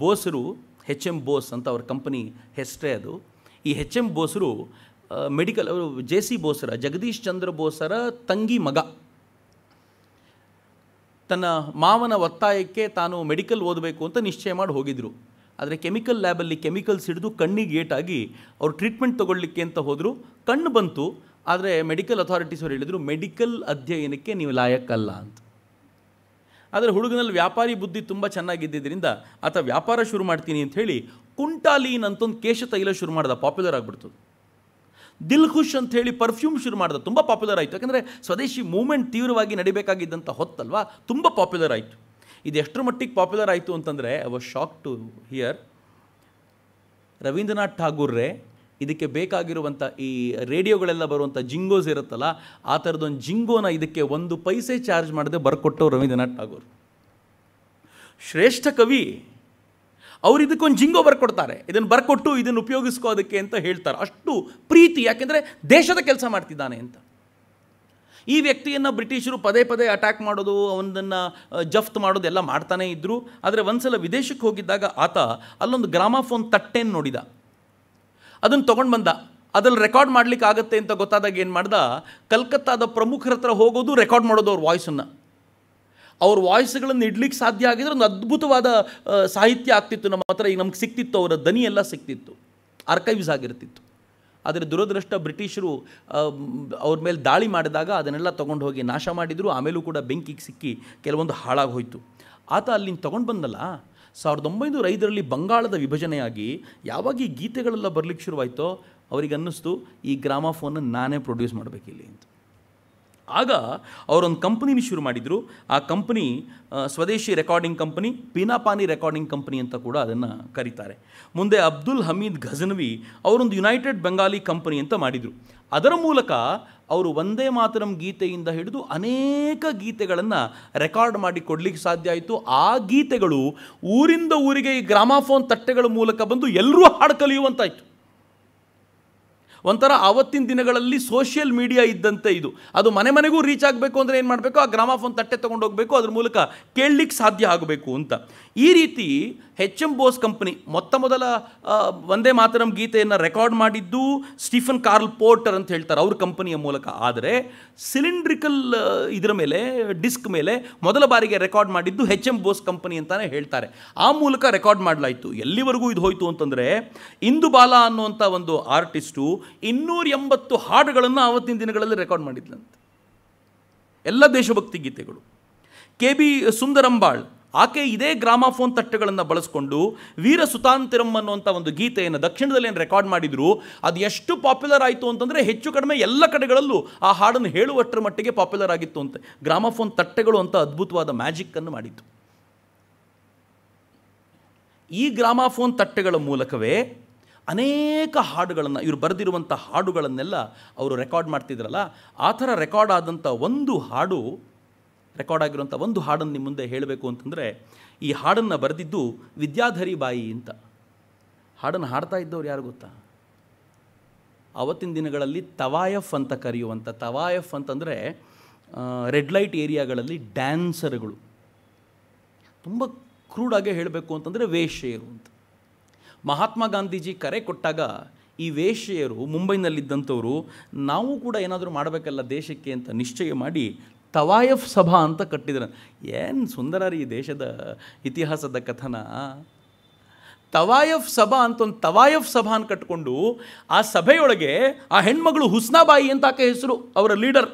[SPEAKER 1] ಬೋಸರು ಹೆಚ್ ಎಮ್ ಬೋಸ್ ಅಂತ ಅವ್ರ ಕಂಪನಿ ಹೆಸರೇ ಅದು ಈ ಹೆಚ್ ಎಮ್ ಬೋಸರು ಮೆಡಿಕಲ್ ಅವರು ಜೆ ಸಿ ಬೋಸರ ಜಗದೀಶ್ ಚಂದ್ರ ಬೋಸರ ತಂಗಿ ಮಗ ತನ್ನ ಮಾವನ ಒತ್ತಾಯಕ್ಕೆ ತಾನು ಮೆಡಿಕಲ್ ಓದಬೇಕು ಅಂತ ನಿಶ್ಚಯ ಮಾಡಿ ಹೋಗಿದ್ದರು ಆದರೆ ಕೆಮಿಕಲ್ ಲ್ಯಾಬಲ್ಲಿ ಕೆಮಿಕಲ್ಸ್ ಹಿಡಿದು ಕಣ್ಣಿಗೆ ಏಟಾಗಿ ಅವರು ಟ್ರೀಟ್ಮೆಂಟ್ ತೊಗೊಳ್ಳಿಕ್ಕೆ ಅಂತ ಹೋದರು ಕಣ್ಣು ಬಂತು ಆದರೆ ಮೆಡಿಕಲ್ ಅಥಾರಿಟೀಸ್ ಅವರು ಹೇಳಿದರು ಮೆಡಿಕಲ್ ಅಧ್ಯಯನಕ್ಕೆ ನೀವು ಲಾಯಕ್ಕಲ್ಲ ಅಂತ ಆದರೆ ಹುಡುಗನಲ್ಲಿ ವ್ಯಾಪಾರಿ ಬುದ್ಧಿ ತುಂಬ ಚೆನ್ನಾಗಿದ್ದರಿಂದ ಆತ ವ್ಯಾಪಾರ ಶುರು ಮಾಡ್ತೀನಿ ಅಂತ ಹೇಳಿ ಕುಂಟಾಲೀನ್ ಅಂತೊಂದು ಕೇಶ ತೈಲ ಶುರು ಮಾಡಿದೆ ಪಾಪ್ಯುಲರ್ ಆಗಿಬಿಡ್ತು ದಿಲ್ ಖುಷ್ ಅಂತ ಹೇಳಿ ಪರ್ಫ್ಯೂಮ್ ಶುರು ಮಾಡಿದ ತುಂಬ ಪಾಪ್ಯುಲರ್ ಆಯಿತು ಯಾಕಂದರೆ ಸ್ವದೇಶಿ ಮೂವ್ಮೆಂಟ್ ತೀವ್ರವಾಗಿ ನಡಿಬೇಕಾಗಿದ್ದಂಥ ಹೊತ್ತಲ್ವಾ ತುಂಬ ಪಾಪ್ಯುಲರ್ ಆಯಿತು ಇದು ಎಷ್ಟರ ಮಟ್ಟಿಗೆ ಪಾಪ್ಯುಲರ್ ಆಯಿತು ಅಂತಂದರೆ I was shock to hear Rabindranath ಠಾಗೂರ್ರೆ ಇದಕ್ಕೆ ಬೇಕಾಗಿರುವಂಥ ಈ ರೇಡಿಯೋಗಳೆಲ್ಲ ಬರುವಂಥ ಜಿಂಗೋಸ್ ಇರುತ್ತಲ್ಲ ಆ ಥರದೊಂದು ಜಿಂಗೋನ ಇದಕ್ಕೆ ಒಂದು ಪೈಸೆ ಚಾರ್ಜ್ ಮಾಡದೆ ಬರ್ಕೊಟ್ಟು ರವೀಂದ್ರನಾಥ್ ಠಾಗೂರ್ ಶ್ರೇಷ್ಠ ಕವಿ ಅವ್ರು ಇದಕ್ಕೊಂದು ಜಿಂಗೋ ಬರ್ಕೊಡ್ತಾರೆ ಇದನ್ನು ಬರ್ಕೊಟ್ಟು ಇದನ್ನು ಉಪಯೋಗಿಸ್ಕೋ ಅದಕ್ಕೆ ಅಂತ ಹೇಳ್ತಾರೆ ಅಷ್ಟು ಪ್ರೀತಿ ಯಾಕೆಂದರೆ ದೇಶದ ಕೆಲಸ ಮಾಡ್ತಿದ್ದಾನೆ ಅಂತ ಈ ವ್ಯಕ್ತಿಯನ್ನು ಬ್ರಿಟಿಷರು ಪದೇ ಪದೇ ಅಟ್ಯಾಕ್ ಮಾಡೋದು ಅವನನ್ನು ಜಫ್ತ್ ಮಾಡೋದು ಎಲ್ಲ ಮಾಡ್ತಾನೆ ಇದ್ದರು ಆದರೆ ಒಂದು ಸಲ ವಿದೇಶಕ್ಕೆ ಹೋಗಿದ್ದಾಗ ಆತ ಅಲ್ಲೊಂದು ಗ್ರಾಮಾಫೋನ್ ತಟ್ಟೆಯನ್ನು ನೋಡಿದ ಅದನ್ನು ತೊಗೊಂಡು ಬಂದ ಅದ್ರಲ್ಲಿ ರೆಕಾರ್ಡ್ ಮಾಡಲಿಕ್ಕೆ ಆಗುತ್ತೆ ಅಂತ ಗೊತ್ತಾದಾಗ ಏನು ಮಾಡ್ದ ಕಲ್ಕತ್ತಾದ ಪ್ರಮುಖರ ಹತ್ರ ಹೋಗೋದು ರೆಕಾರ್ಡ್ ಮಾಡೋದು ಅವ್ರ ವಾಯ್ಸನ್ನು ಅವ್ರ ವಾಯ್ಸ್ಗಳನ್ನು ಇಡ್ಲಿಕ್ಕೆ ಸಾಧ್ಯ ಆಗಿದ್ರೆ ಒಂದು ಅದ್ಭುತವಾದ ಸಾಹಿತ್ಯ ಆಗ್ತಿತ್ತು ನಮ್ಮ ಹತ್ರ ಈಗ ನಮ್ಗೆ ಸಿಕ್ತಿತ್ತು ಅವರ ದನಿ ಎಲ್ಲ ಸಿಕ್ತಿತ್ತು ಆರ್ಕೈವ್ಸ್ ಆಗಿರ್ತಿತ್ತು ಆದರೆ ದುರದೃಷ್ಟ ಬ್ರಿಟಿಷರು ಅವ್ರ ಮೇಲೆ ದಾಳಿ ಮಾಡಿದಾಗ ಅದನ್ನೆಲ್ಲ ತೊಗೊಂಡು ಹೋಗಿ ನಾಶ ಮಾಡಿದರು ಆಮೇಲೂ ಕೂಡ ಬೆಂಕಿಗೆ ಸಿಕ್ಕಿ ಕೆಲವೊಂದು ಹಾಳಾಗಿ ಹೋಯಿತು ಆತ ಅಲ್ಲಿಂದ ತೊಗೊಂಡು ಬಂದಲ್ಲ ಸಾವಿರದ ಒಂಬೈನೂರ ಐದರಲ್ಲಿ ಬಂಗಾಳದ ವಿಭಜನೆಯಾಗಿ ಯಾವಾಗ ಈ ಗೀತೆಗಳೆಲ್ಲ ಬರಲಿಕ್ಕೆ ಶುರುವಾಯಿತೋ ಅವ್ರಿಗೆ ಅನ್ನಿಸ್ತು ಈ ಗ್ರಾಮಾಫೋನನ್ನು ನಾನೇ ಪ್ರೊಡ್ಯೂಸ್ ಮಾಡಬೇಕಿಲ್ಲಿ ಅಂತ ಆಗ ಅವರೊಂದು ಕಂಪ್ನಿನ ಶುರು ಮಾಡಿದರು ಆ ಕಂಪ್ನಿ ಸ್ವದೇಶಿ ರೆಕಾರ್ಡಿಂಗ್ ಕಂಪ್ನಿ ಪಿನಾಪಾನಿ ರೆಕಾರ್ಡಿಂಗ್ ಕಂಪ್ನಿ ಅಂತ ಕೂಡ ಅದನ್ನು ಕರೀತಾರೆ ಮುಂದೆ ಅಬ್ದುಲ್ ಹಮೀದ್ ಘಜನ್ವಿ ಅವರೊಂದು ಯುನೈಟೆಡ್ ಬೆಂಗಾಲಿ ಕಂಪನಿ ಅಂತ ಮಾಡಿದರು ಅದರ ಮೂಲಕ ಅವರು ಒಂದೇ ಮಾತರಂ ಗೀತೆಯಿಂದ ಹಿಡಿದು ಅನೇಕ ಗೀತೆಗಳನ್ನು ರೆಕಾರ್ಡ್ ಮಾಡಿ ಕೊಡಲಿಕ್ಕೆ ಸಾಧ್ಯ ಆಯಿತು ಆ ಗೀತೆಗಳು ಊರಿಂದ ಊರಿಗೆ ಈ ಗ್ರಾಮಾಫೋನ್ ತಟ್ಟೆಗಳ ಮೂಲಕ ಬಂದು ಎಲ್ಲರೂ ಹಾಡು ಕಲಿಯುವಂತಾಯಿತು ಒಂಥರ ಆವತ್ತಿನ ದಿನಗಳಲ್ಲಿ ಸೋಷಿಯಲ್ ಮೀಡಿಯಾ ಇದ್ದಂತೆ ಇದು ಅದು ಮನೆ ಮನೆಗೂ ರೀಚ್ ಆಗಬೇಕು ಅಂದರೆ ಏನು ಮಾಡಬೇಕು ಆ ಗ್ರಾಮಾಫೋನ್ ತಟ್ಟೆ ತೊಗೊಂಡು ಹೋಗಬೇಕು ಅದ್ರ ಮೂಲಕ ಕೇಳಲಿಕ್ಕೆ ಸಾಧ್ಯ ಆಗಬೇಕು ಅಂತ ಈ ರೀತಿ ಹೆಚ್ ಎಂ ಬೋಸ್ ಕಂಪನಿ ಮೊತ್ತ ಮೊದಲ ಒಂದೇ ಮಾತರಂ ಗೀತೆಯನ್ನು ರೆಕಾರ್ಡ್ ಮಾಡಿದ್ದು ಸ್ಟೀಫನ್ ಕಾರ್ಲ್ ಪೋರ್ಟರ್ ಅಂತ ಹೇಳ್ತಾರೆ ಅವ್ರ ಕಂಪನಿಯ ಮೂಲಕ ಆದರೆ ಸಿಲಿಂಡ್ರಿಕಲ್ ಇದರ ಮೇಲೆ ಡಿಸ್ಕ್ ಮೇಲೆ ಮೊದಲ ಬಾರಿಗೆ ರೆಕಾರ್ಡ್ ಮಾಡಿದ್ದು ಹೆಚ್ ಎಂ ಬೋಸ್ ಕಂಪನಿ ಅಂತಲೇ ಹೇಳ್ತಾರೆ ಆ ಮೂಲಕ ರೆಕಾರ್ಡ್ ಮಾಡಲಾಯಿತು ಎಲ್ಲಿವರೆಗೂ ಇದು ಹೋಯಿತು ಅಂತಂದರೆ ಇಂದು ಬಾಲ ಅನ್ನುವಂಥ ಒಂದು ಆರ್ಟಿಸ್ಟು ಇನ್ನೂರ ಎಂಬತ್ತು ಹಾಡುಗಳನ್ನು ಆವತ್ತಿನ ದಿನಗಳಲ್ಲಿ ರೆಕಾರ್ಡ್ ಮಾಡಿದ್ಲಂತೆ ಎಲ್ಲ ದೇಶಭಕ್ತಿ ಗೀತೆಗಳು ಕೆ ಬಿ ಸುಂದರಂಬಾಳ್ ಆಕೆ ಇದೇ ಗ್ರಾಮಾಫೋನ್ ತಟ್ಟೆಗಳನ್ನು ಬಳಸ್ಕೊಂಡು ವೀರ ಸುತಾಂತಿರಂ ಅನ್ನುವಂಥ ಒಂದು ಗೀತೆಯನ್ನು ದಕ್ಷಿಣದಲ್ಲಿ ಏನು ರೆಕಾರ್ಡ್ ಮಾಡಿದರು ಅದು ಎಷ್ಟು ಪಾಪ್ಯುಲರ್ ಆಯಿತು ಅಂತಂದರೆ ಹೆಚ್ಚು ಕಡಿಮೆ ಎಲ್ಲ ಕಡೆಗಳಲ್ಲೂ ಆ ಹಾಡನ್ನು ಹೇಳುವಷ್ಟರ ಮಟ್ಟಿಗೆ ಪಾಪ್ಯುಲರ್ ಆಗಿತ್ತು ಅಂತ ಗ್ರಾಮಾಫೋನ್ ತಟ್ಟೆಗಳು ಅಂತ ಅದ್ಭುತವಾದ ಮ್ಯಾಜಿಕ್ಕನ್ನು ಮಾಡಿತು ಈ ಗ್ರಾಮಾಫೋನ್ ತಟ್ಟೆಗಳ ಮೂಲಕವೇ ಅನೇಕ ಹಾಡುಗಳನ್ನು ಇವರು ಬರೆದಿರುವಂಥ ಹಾಡುಗಳನ್ನೆಲ್ಲ ಅವರು ರೆಕಾರ್ಡ್ ಮಾಡ್ತಿದ್ರಲ್ಲ ಆ ಥರ ರೆಕಾರ್ಡ್ ಆದಂಥ ಒಂದು ಹಾಡು ರೆಕಾರ್ಡ್ ಆಗಿರುವಂಥ ಒಂದು ಹಾಡನ್ನು ನಿಮ್ಮ ಮುಂದೆ ಹೇಳಬೇಕು ಅಂತಂದರೆ ಈ ಹಾಡನ್ನು ಬರೆದಿದ್ದು ವಿದ್ಯಾಧರಿ ಬಾಯಿ ಅಂತ ಹಾಡನ್ನು ಹಾಡ್ತಾ ಇದ್ದವ್ರು ಯಾರು ಗೊತ್ತಾ ಆವತ್ತಿನ ದಿನಗಳಲ್ಲಿ ತವಾಯಫ್ ಅಂತ ಕರೆಯುವಂಥ ತವಾಯಫ್ ಅಂತಂದರೆ ರೆಡ್ ಲೈಟ್ ಏರಿಯಾಗಳಲ್ಲಿ ಡ್ಯಾನ್ಸರ್ಗಳು ತುಂಬ ಕ್ರೂಡಾಗೆ ಹೇಳಬೇಕು ಅಂತಂದರೆ ವೇಶ್ಯೆಯರು ಅಂತ ಮಹಾತ್ಮ ಗಾಂಧೀಜಿ ಕರೆ ಕೊಟ್ಟಾಗ ಈ ವೇಶ್ಯೆಯರು ಮುಂಬೈನಲ್ಲಿದ್ದಂಥವರು ನಾವು ಕೂಡ ಏನಾದರೂ ಮಾಡಬೇಕಲ್ಲ ದೇಶಕ್ಕೆ ಅಂತ ನಿಶ್ಚಯ ಮಾಡಿ ತವಾಯಫ್ ಸಭಾ ಅಂತ ಕಟ್ಟಿದ್ರು ಏನು ಸುಂದರ ರೀ ದೇಶದ ಇತಿಹಾಸದ ಕಥನ ತವಾಯಫ್ ಸಭಾ ಅಂತ ಒಂದು ತವಾಯಫ್ ಸಭಾನ ಕಟ್ಕೊಂಡು ಆ ಸಭೆಯೊಳಗೆ ಆ ಹೆಣ್ಮಗಳು ಹುಸ್ನಾಬಾಯಿ ಅಂತ ಆಕೆ ಹೆಸರು ಅವರ ಲೀಡರ್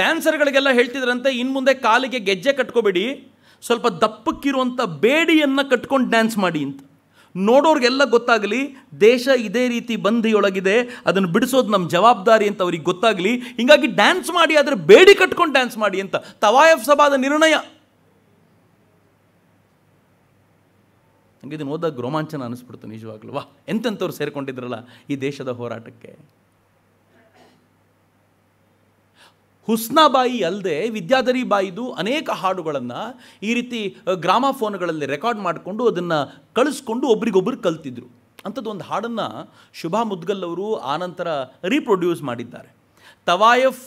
[SPEAKER 1] ಡ್ಯಾನ್ಸರ್ಗಳಿಗೆಲ್ಲ ಹೇಳ್ತಿದ್ರಂತೆ ಇನ್ನು ಮುಂದೆ ಕಾಲಿಗೆ ಗೆಜ್ಜೆ ಕಟ್ಕೋಬೇಡಿ ಸ್ವಲ್ಪ ದಪ್ಪಕ್ಕಿರುವಂಥ ಬೇಡಿಯನ್ನು ಕಟ್ಕೊಂಡು ಡ್ಯಾನ್ಸ್ ಮಾಡಿ ಅಂತ ನೋಡೋರಿಗೆಲ್ಲ ಗೊತ್ತಾಗಲಿ ದೇಶ ಇದೇ ರೀತಿ ಬಂಧಿಯೊಳಗಿದೆ ಅದನ್ನು ಬಿಡಿಸೋದು ನಮ್ಮ ಜವಾಬ್ದಾರಿ ಅಂತ ಅವ್ರಿಗೆ ಗೊತ್ತಾಗಲಿ ಹೀಗಾಗಿ ಡ್ಯಾನ್ಸ್ ಮಾಡಿ ಆದರೆ ಬೇಡಿ ಕಟ್ಕೊಂಡು ಡ್ಯಾನ್ಸ್ ಮಾಡಿ ಅಂತ ತವಾಯಫ್ ಸಭಾದ ನಿರ್ಣಯ ನನಗೆ ಇದನ್ನು ಓದಾಗ ರೋಮಾಂಚನ ಅನಿಸ್ಬಿಡ್ತು ನಿಜವಾಗ್ಲೂ ವಾ ಎಂತೆಂಥವ್ರು ಸೇರಿಕೊಂಡಿದ್ರಲ್ಲ ಈ ದೇಶದ ಹೋರಾಟಕ್ಕೆ ಹುಸ್ನಾಬಾಯಿ ಅಲ್ಲದೆ ವಿದ್ಯಾಧರಿ ಬಾಯಿದು ಅನೇಕ ಹಾಡುಗಳನ್ನು ಈ ರೀತಿ ಗ್ರಾಮಾಫೋನ್ಗಳಲ್ಲಿ ರೆಕಾರ್ಡ್ ಮಾಡಿಕೊಂಡು ಅದನ್ನು ಕಳಿಸ್ಕೊಂಡು ಒಬ್ರಿಗೊಬ್ರು ಕಲ್ತಿದ್ರು ಅಂಥದ್ದು ಒಂದು ಹಾಡನ್ನು ಶುಭಾ ಮುದ್ಗಲ್ ಅವರು ಆನಂತರ ರೀಪ್ರೊಡ್ಯೂಸ್ ಮಾಡಿದ್ದಾರೆ ತವಾಯಫ್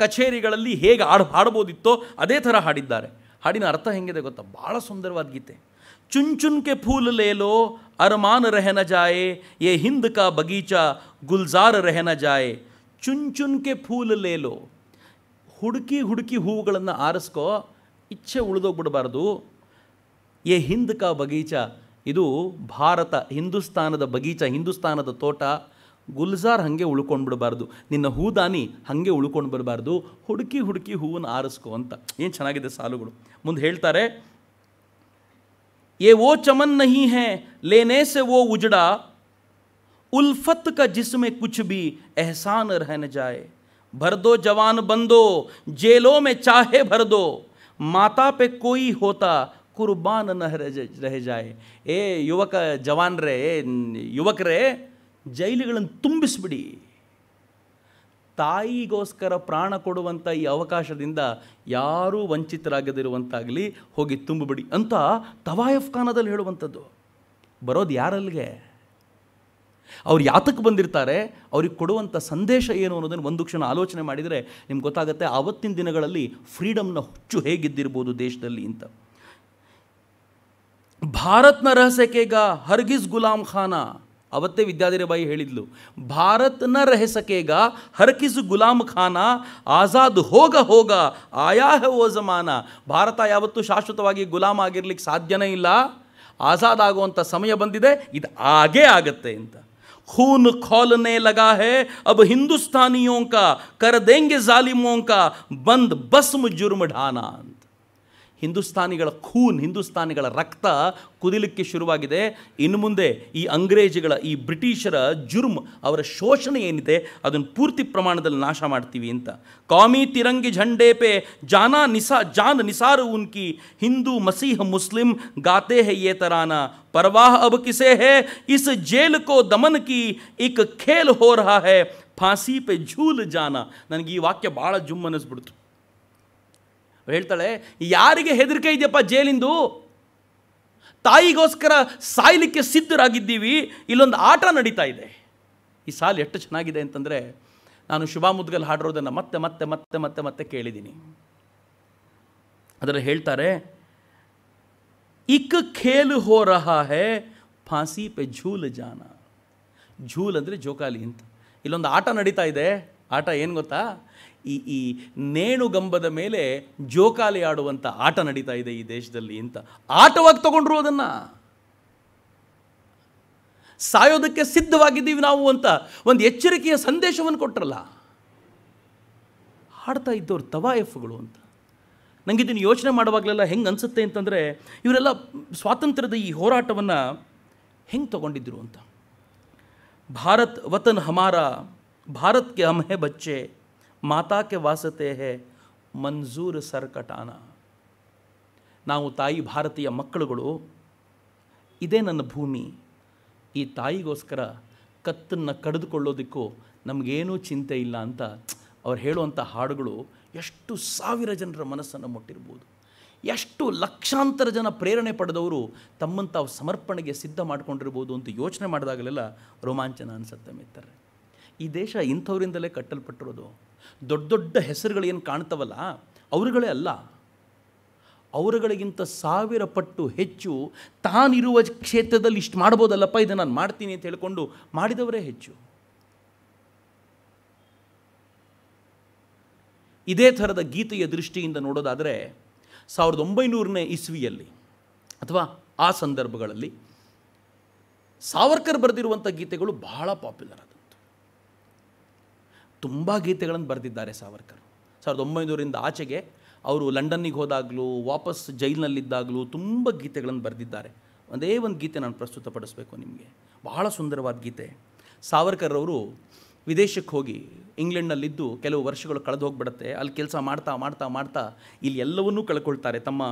[SPEAKER 1] ಕಚೇರಿಗಳಲ್ಲಿ ಹೇಗೆ ಹಾಡು ಹಾಡ್ಬೋದಿತ್ತೋ ಅದೇ ಥರ ಹಾಡಿದ್ದಾರೆ ಹಾಡಿನ ಅರ್ಥ ಹೆಂಗಿದೆ ಗೊತ್ತಾ ಭಾಳ ಸುಂದರವಾದ ಗೀತೆ ಚುನ್ ಕೆ ಫೂಲ್ ಲೇಲೋ ಅರಮಾನ್ ರೆಹನ ಜಾಯೆ ಎ ಹಿಂದ್ ಕಾ ಬಗೀಚಾ ಗುಲ್ಜಾರ್ ರಹನ ಜಾಯೆ ಚುನ್ ಕೆ ಫೂಲ್ ಲೇಲೋ ಹುಡುಕಿ ಹುಡುಕಿ ಹೂವುಗಳನ್ನು ಆರಿಸ್ಕೋ ಇಚ್ಛೆ ಉಳಿದೋಗ್ಬಿಡಬಾರ್ದು ಎ ಕಾ ಬಗೀಚ ಇದು ಭಾರತ ಹಿಂದೂಸ್ತಾನದ ಬಗೀಚ ಹಿಂದೂಸ್ತಾನದ ತೋಟ ಗುಲ್ಜಾರ್ ಹಾಗೆ ಉಳ್ಕೊಂಡು ಬಿಡಬಾರ್ದು ನಿನ್ನ ಹೂದಾನಿ ಹಾಗೆ ಉಳ್ಕೊಂಡು ಬರಬಾರ್ದು ಹುಡುಕಿ ಹುಡುಕಿ ಹೂವನ್ನು ಆರಿಸ್ಕೋ ಅಂತ ಏನು ಚೆನ್ನಾಗಿದೆ ಸಾಲುಗಳು ಮುಂದೆ ಹೇಳ್ತಾರೆ ಎ ಓ ಚಮನ್ ನಹಿ ಹೇ ಲೇನೆ ಸೆ ಓ ಉಜಡಾ ಉಲ್ಫತ್ ಕ ಜಿಸ್ಮೆ ಕುಚ್ ಬಿ ಎಹಸಾನ್ ರಹನ ಜಾಯೇ भर दो जवान बंदो जेलों में चाहे भर दो माता पे कोई होता कुर्बान न रह जाए ಏ ಯುವಕ ಜವಾನ್ರೇ ಯುವಕರೇ ಜೈಲುಗಳನ್ನು ತುಂಬಿಸ್ಬಿಡಿ ತಾಯಿಗೋಸ್ಕರ ಪ್ರಾಣ ಕೊಡುವಂಥ ಈ ಅವಕಾಶದಿಂದ ಯಾರೂ ವಂಚಿತರಾಗದಿರುವಂತಾಗಲಿ ಹೋಗಿ ತುಂಬಿಬಿಡಿ ಅಂತ ತವಾಯಫ್ ಖಾನದಲ್ಲಿ ಹೇಳುವಂಥದ್ದು ಬರೋದು ಯಾರಲ್ಲಿಗೆ ಅವ್ರು ಯಾತಕ್ಕೆ ಬಂದಿರ್ತಾರೆ ಅವ್ರಿಗೆ ಕೊಡುವಂಥ ಸಂದೇಶ ಏನು ಅನ್ನೋದನ್ನು ಒಂದು ಕ್ಷಣ ಆಲೋಚನೆ ಮಾಡಿದರೆ ನಿಮ್ಗೆ ಗೊತ್ತಾಗುತ್ತೆ ಆವತ್ತಿನ ದಿನಗಳಲ್ಲಿ ಫ್ರೀಡಮ್ನ ಹುಚ್ಚು ಹೇಗಿದ್ದಿರ್ಬೋದು ದೇಶದಲ್ಲಿ ಅಂತ ಭಾರತ್ನ ರಹಸ್ಯಕೇಗ ಹರ್ಗಿಸ್ ಗುಲಾಮ್ ಖಾನ ಅವತ್ತೇ ವಿದ್ಯಾಧೀರಬಾಯಿ ಹೇಳಿದ್ಲು ಭಾರತ್ನ ರಹಸ್ಯಕೇಗ ಹರ್ಕಿಸ್ ಗುಲಾಮ್ ಖಾನ ಆಜಾದ್ ಹೋಗ ಹೋಗ ಆಯಾ ಹೋಜಮಾನ ಭಾರತ ಯಾವತ್ತೂ ಶಾಶ್ವತವಾಗಿ ಗುಲಾಮ್ ಆಗಿರ್ಲಿಕ್ಕೆ ಸಾಧ್ಯನೇ ಇಲ್ಲ ಆಜಾದ್ ಆಗುವಂಥ ಸಮಯ ಬಂದಿದೆ ಇದು ಆಗೇ ಆಗತ್ತೆ ಅಂತ खून खोलने लगा है अब हिंदुस्तानियों का कर देंगे जालिमों का बंद बस्म जुर्म ढाना ಹಿಂದೂಸ್ತಾನಿಗಳ ಖೂನ್ ಹಿಂದೂಸ್ತಾನಿಗಳ ರಕ್ತ ಕುದಿಲಿಕ್ಕೆ ಶುರುವಾಗಿದೆ ಇನ್ನು ಮುಂದೆ ಈ ಅಂಗ್ರೇಜಿಗಳ ಈ ಬ್ರಿಟಿಷರ ಜುರ್ಮ್ ಅವರ ಶೋಷಣೆ ಏನಿದೆ ಅದನ್ನು ಪೂರ್ತಿ ಪ್ರಮಾಣದಲ್ಲಿ ನಾಶ ಮಾಡ್ತೀವಿ ಅಂತ ಕಾಮಿ ತಿರಂಗಿ ಝಂಡೇ ಪೇ ಜಾನಾ ನಿಸಾ ಜಾನ್ ನಿಸಾರು ಉನ್ಕಿ ಹಿಂದೂ ಮಸೀಹ ಮುಸ್ಲಿಂ ಗಾತೆ ಹೇ ಯೇ ತರಾನ ಪರವಾಹ ಅಬ್ ಕಿಸೆ ಹೇ ಇಸ್ ಜೇಲ್ ಕೋ ದಮನ್ ಕಿ ಇಕ್ ಖೇಲ್ ಹೋ ರಹಾ ಹೇ ಫಾಸಿ ಪೆ ಝೂಲ್ ಜಾನ ನನಗೆ ಈ ವಾಕ್ಯ ಭಾಳ ಜುಮ್ಮನಿಸ್ಬಿಡ್ತು ಅನ್ನಿಸ್ಬಿಡ್ತು ಹೇಳ್ತಾಳೆ ಯಾರಿಗೆ ಹೆದರಿಕೆ ಇದೆಯಪ್ಪ ಜೈಲಿಂದು ತಾಯಿಗೋಸ್ಕರ ಸಾಯಲಿಕ್ಕೆ ಸಿದ್ಧರಾಗಿದ್ದೀವಿ ಇಲ್ಲೊಂದು ಆಟ ನಡೀತಾ ಇದೆ ಈ ಸಾಲು ಎಷ್ಟು ಚೆನ್ನಾಗಿದೆ ಅಂತಂದರೆ ನಾನು ಶುಭಾ ಮುದ್ಗಲ್ ಹಾಡಿರೋದನ್ನು ಮತ್ತೆ ಮತ್ತೆ ಮತ್ತೆ ಮತ್ತೆ ಮತ್ತೆ ಕೇಳಿದ್ದೀನಿ ಅದರಲ್ಲಿ ಹೇಳ್ತಾರೆ ಇಕ್ ಖೇಲು ಹೋ ರಹಾ ಹೇ ಫಾಸಿ ಪೆ ಝೂಲ್ ಜಾನ ಝೂಲ್ ಅಂದರೆ ಜೋಕಾಲಿ ಅಂತ ಇಲ್ಲೊಂದು ಆಟ ನಡೀತಾ ಇದೆ ಆಟ ಏನು ಗೊತ್ತಾ ಈ ಈ ನೇಣುಗಂಬದ ಮೇಲೆ ಜೋಕಾಲಿ ಆಡುವಂಥ ಆಟ ನಡೀತಾ ಇದೆ ಈ ದೇಶದಲ್ಲಿ ಅಂತ ಆಟವಾಗಿ ತಗೊಂಡ್ರು ಅದನ್ನು ಸಾಯೋದಕ್ಕೆ ಸಿದ್ಧವಾಗಿದ್ದೀವಿ ನಾವು ಅಂತ ಒಂದು ಎಚ್ಚರಿಕೆಯ ಸಂದೇಶವನ್ನು ಕೊಟ್ಟರಲ್ಲ ಆಡ್ತಾ ಇದ್ದವ್ರು ತವಾಯಫ್ಗಳು ಅಂತ ನನಗೆ ಇದನ್ನು ಯೋಚನೆ ಮಾಡುವಾಗಲೆಲ್ಲ ಹೆಂಗೆ ಅನಿಸುತ್ತೆ ಅಂತಂದರೆ ಇವರೆಲ್ಲ ಸ್ವಾತಂತ್ರ್ಯದ ಈ ಹೋರಾಟವನ್ನು ಹೆಂಗೆ ತಗೊಂಡಿದ್ದರು ಅಂತ ಭಾರತ್ ವತನ್ ಹಮಾರ ಭಾರತ್ಗೆ ಹಮ್ ಬಚ್ಚೆ ಮಾತಾ ಕೆ ವಾಸತೆ ಹೇ ಮಂಜೂರ್ ಸರ್ಕಟಾನ ನಾವು ತಾಯಿ ಭಾರತೀಯ ಮಕ್ಕಳುಗಳು ಇದೇ ನನ್ನ ಭೂಮಿ ಈ ತಾಯಿಗೋಸ್ಕರ ಕತ್ತನ್ನು ಕಡಿದುಕೊಳ್ಳೋದಕ್ಕೂ ನಮಗೇನೂ ಚಿಂತೆ ಇಲ್ಲ ಅಂತ ಅವ್ರು ಹೇಳುವಂಥ ಹಾಡುಗಳು ಎಷ್ಟು ಸಾವಿರ ಜನರ ಮನಸ್ಸನ್ನು ಮುಟ್ಟಿರ್ಬೋದು ಎಷ್ಟು ಲಕ್ಷಾಂತರ ಜನ ಪ್ರೇರಣೆ ಪಡೆದವರು ತಮ್ಮಂಥ ಸಮರ್ಪಣೆಗೆ ಸಿದ್ಧ ಮಾಡಿಕೊಂಡಿರ್ಬೋದು ಅಂತ ಯೋಚನೆ ಮಾಡಿದಾಗಲೆಲ್ಲ ರೋಮಾಂಚನ ಅನಿಸುತ್ತೆ ಮಿತ್ತರೆ ಈ ದೇಶ ಇಂಥವರಿಂದಲೇ ಕಟ್ಟಲ್ಪಟ್ಟಿರೋದು ದೊಡ್ಡ ದೊಡ್ಡ ಏನು ಕಾಣ್ತವಲ್ಲ ಅವರುಗಳೇ ಅಲ್ಲ ಅವರುಗಳಿಗಿಂತ ಸಾವಿರ ಪಟ್ಟು ಹೆಚ್ಚು ತಾನಿರುವ ಕ್ಷೇತ್ರದಲ್ಲಿ ಇಷ್ಟು ಮಾಡ್ಬೋದಲ್ಲಪ್ಪ ಇದು ನಾನು ಮಾಡ್ತೀನಿ ಅಂತ ಹೇಳಿಕೊಂಡು ಮಾಡಿದವರೇ ಹೆಚ್ಚು ಇದೇ ಥರದ ಗೀತೆಯ ದೃಷ್ಟಿಯಿಂದ ನೋಡೋದಾದರೆ ಸಾವಿರದ ಒಂಬೈನೂರನೇ ಇಸ್ವಿಯಲ್ಲಿ ಅಥವಾ ಆ ಸಂದರ್ಭಗಳಲ್ಲಿ ಸಾವರ್ಕರ್ ಬರೆದಿರುವಂಥ ಗೀತೆಗಳು ಬಹಳ ಪಾಪ್ಯುಲರ್ ತುಂಬ ಗೀತೆಗಳನ್ನು ಬರೆದಿದ್ದಾರೆ ಸಾವರ್ಕರ್ ಸಾವಿರದ ಒಂಬೈನೂರಿಂದ ಆಚೆಗೆ ಅವರು ಲಂಡನ್ನಿಗೆ ಹೋದಾಗಲೂ ವಾಪಸ್ ಜೈಲಿನಲ್ಲಿದ್ದಾಗಲೂ ತುಂಬ ಗೀತೆಗಳನ್ನು ಬರೆದಿದ್ದಾರೆ ಒಂದೇ ಒಂದು ಗೀತೆ ನಾನು ಪ್ರಸ್ತುತಪಡಿಸಬೇಕು ನಿಮಗೆ ಬಹಳ ಸುಂದರವಾದ ಗೀತೆ ಸಾವರ್ಕರ್ ಅವರು ವಿದೇಶಕ್ಕೆ ಹೋಗಿ ಇಂಗ್ಲೆಂಡ್ನಲ್ಲಿದ್ದು ಕೆಲವು ವರ್ಷಗಳು ಕಳೆದು ಹೋಗಿಬಿಡುತ್ತೆ ಅಲ್ಲಿ ಕೆಲಸ ಮಾಡ್ತಾ ಮಾಡ್ತಾ ಮಾಡ್ತಾ ಇಲ್ಲಿ ಎಲ್ಲವನ್ನೂ ಕಳ್ಕೊಳ್ತಾರೆ ತಮ್ಮ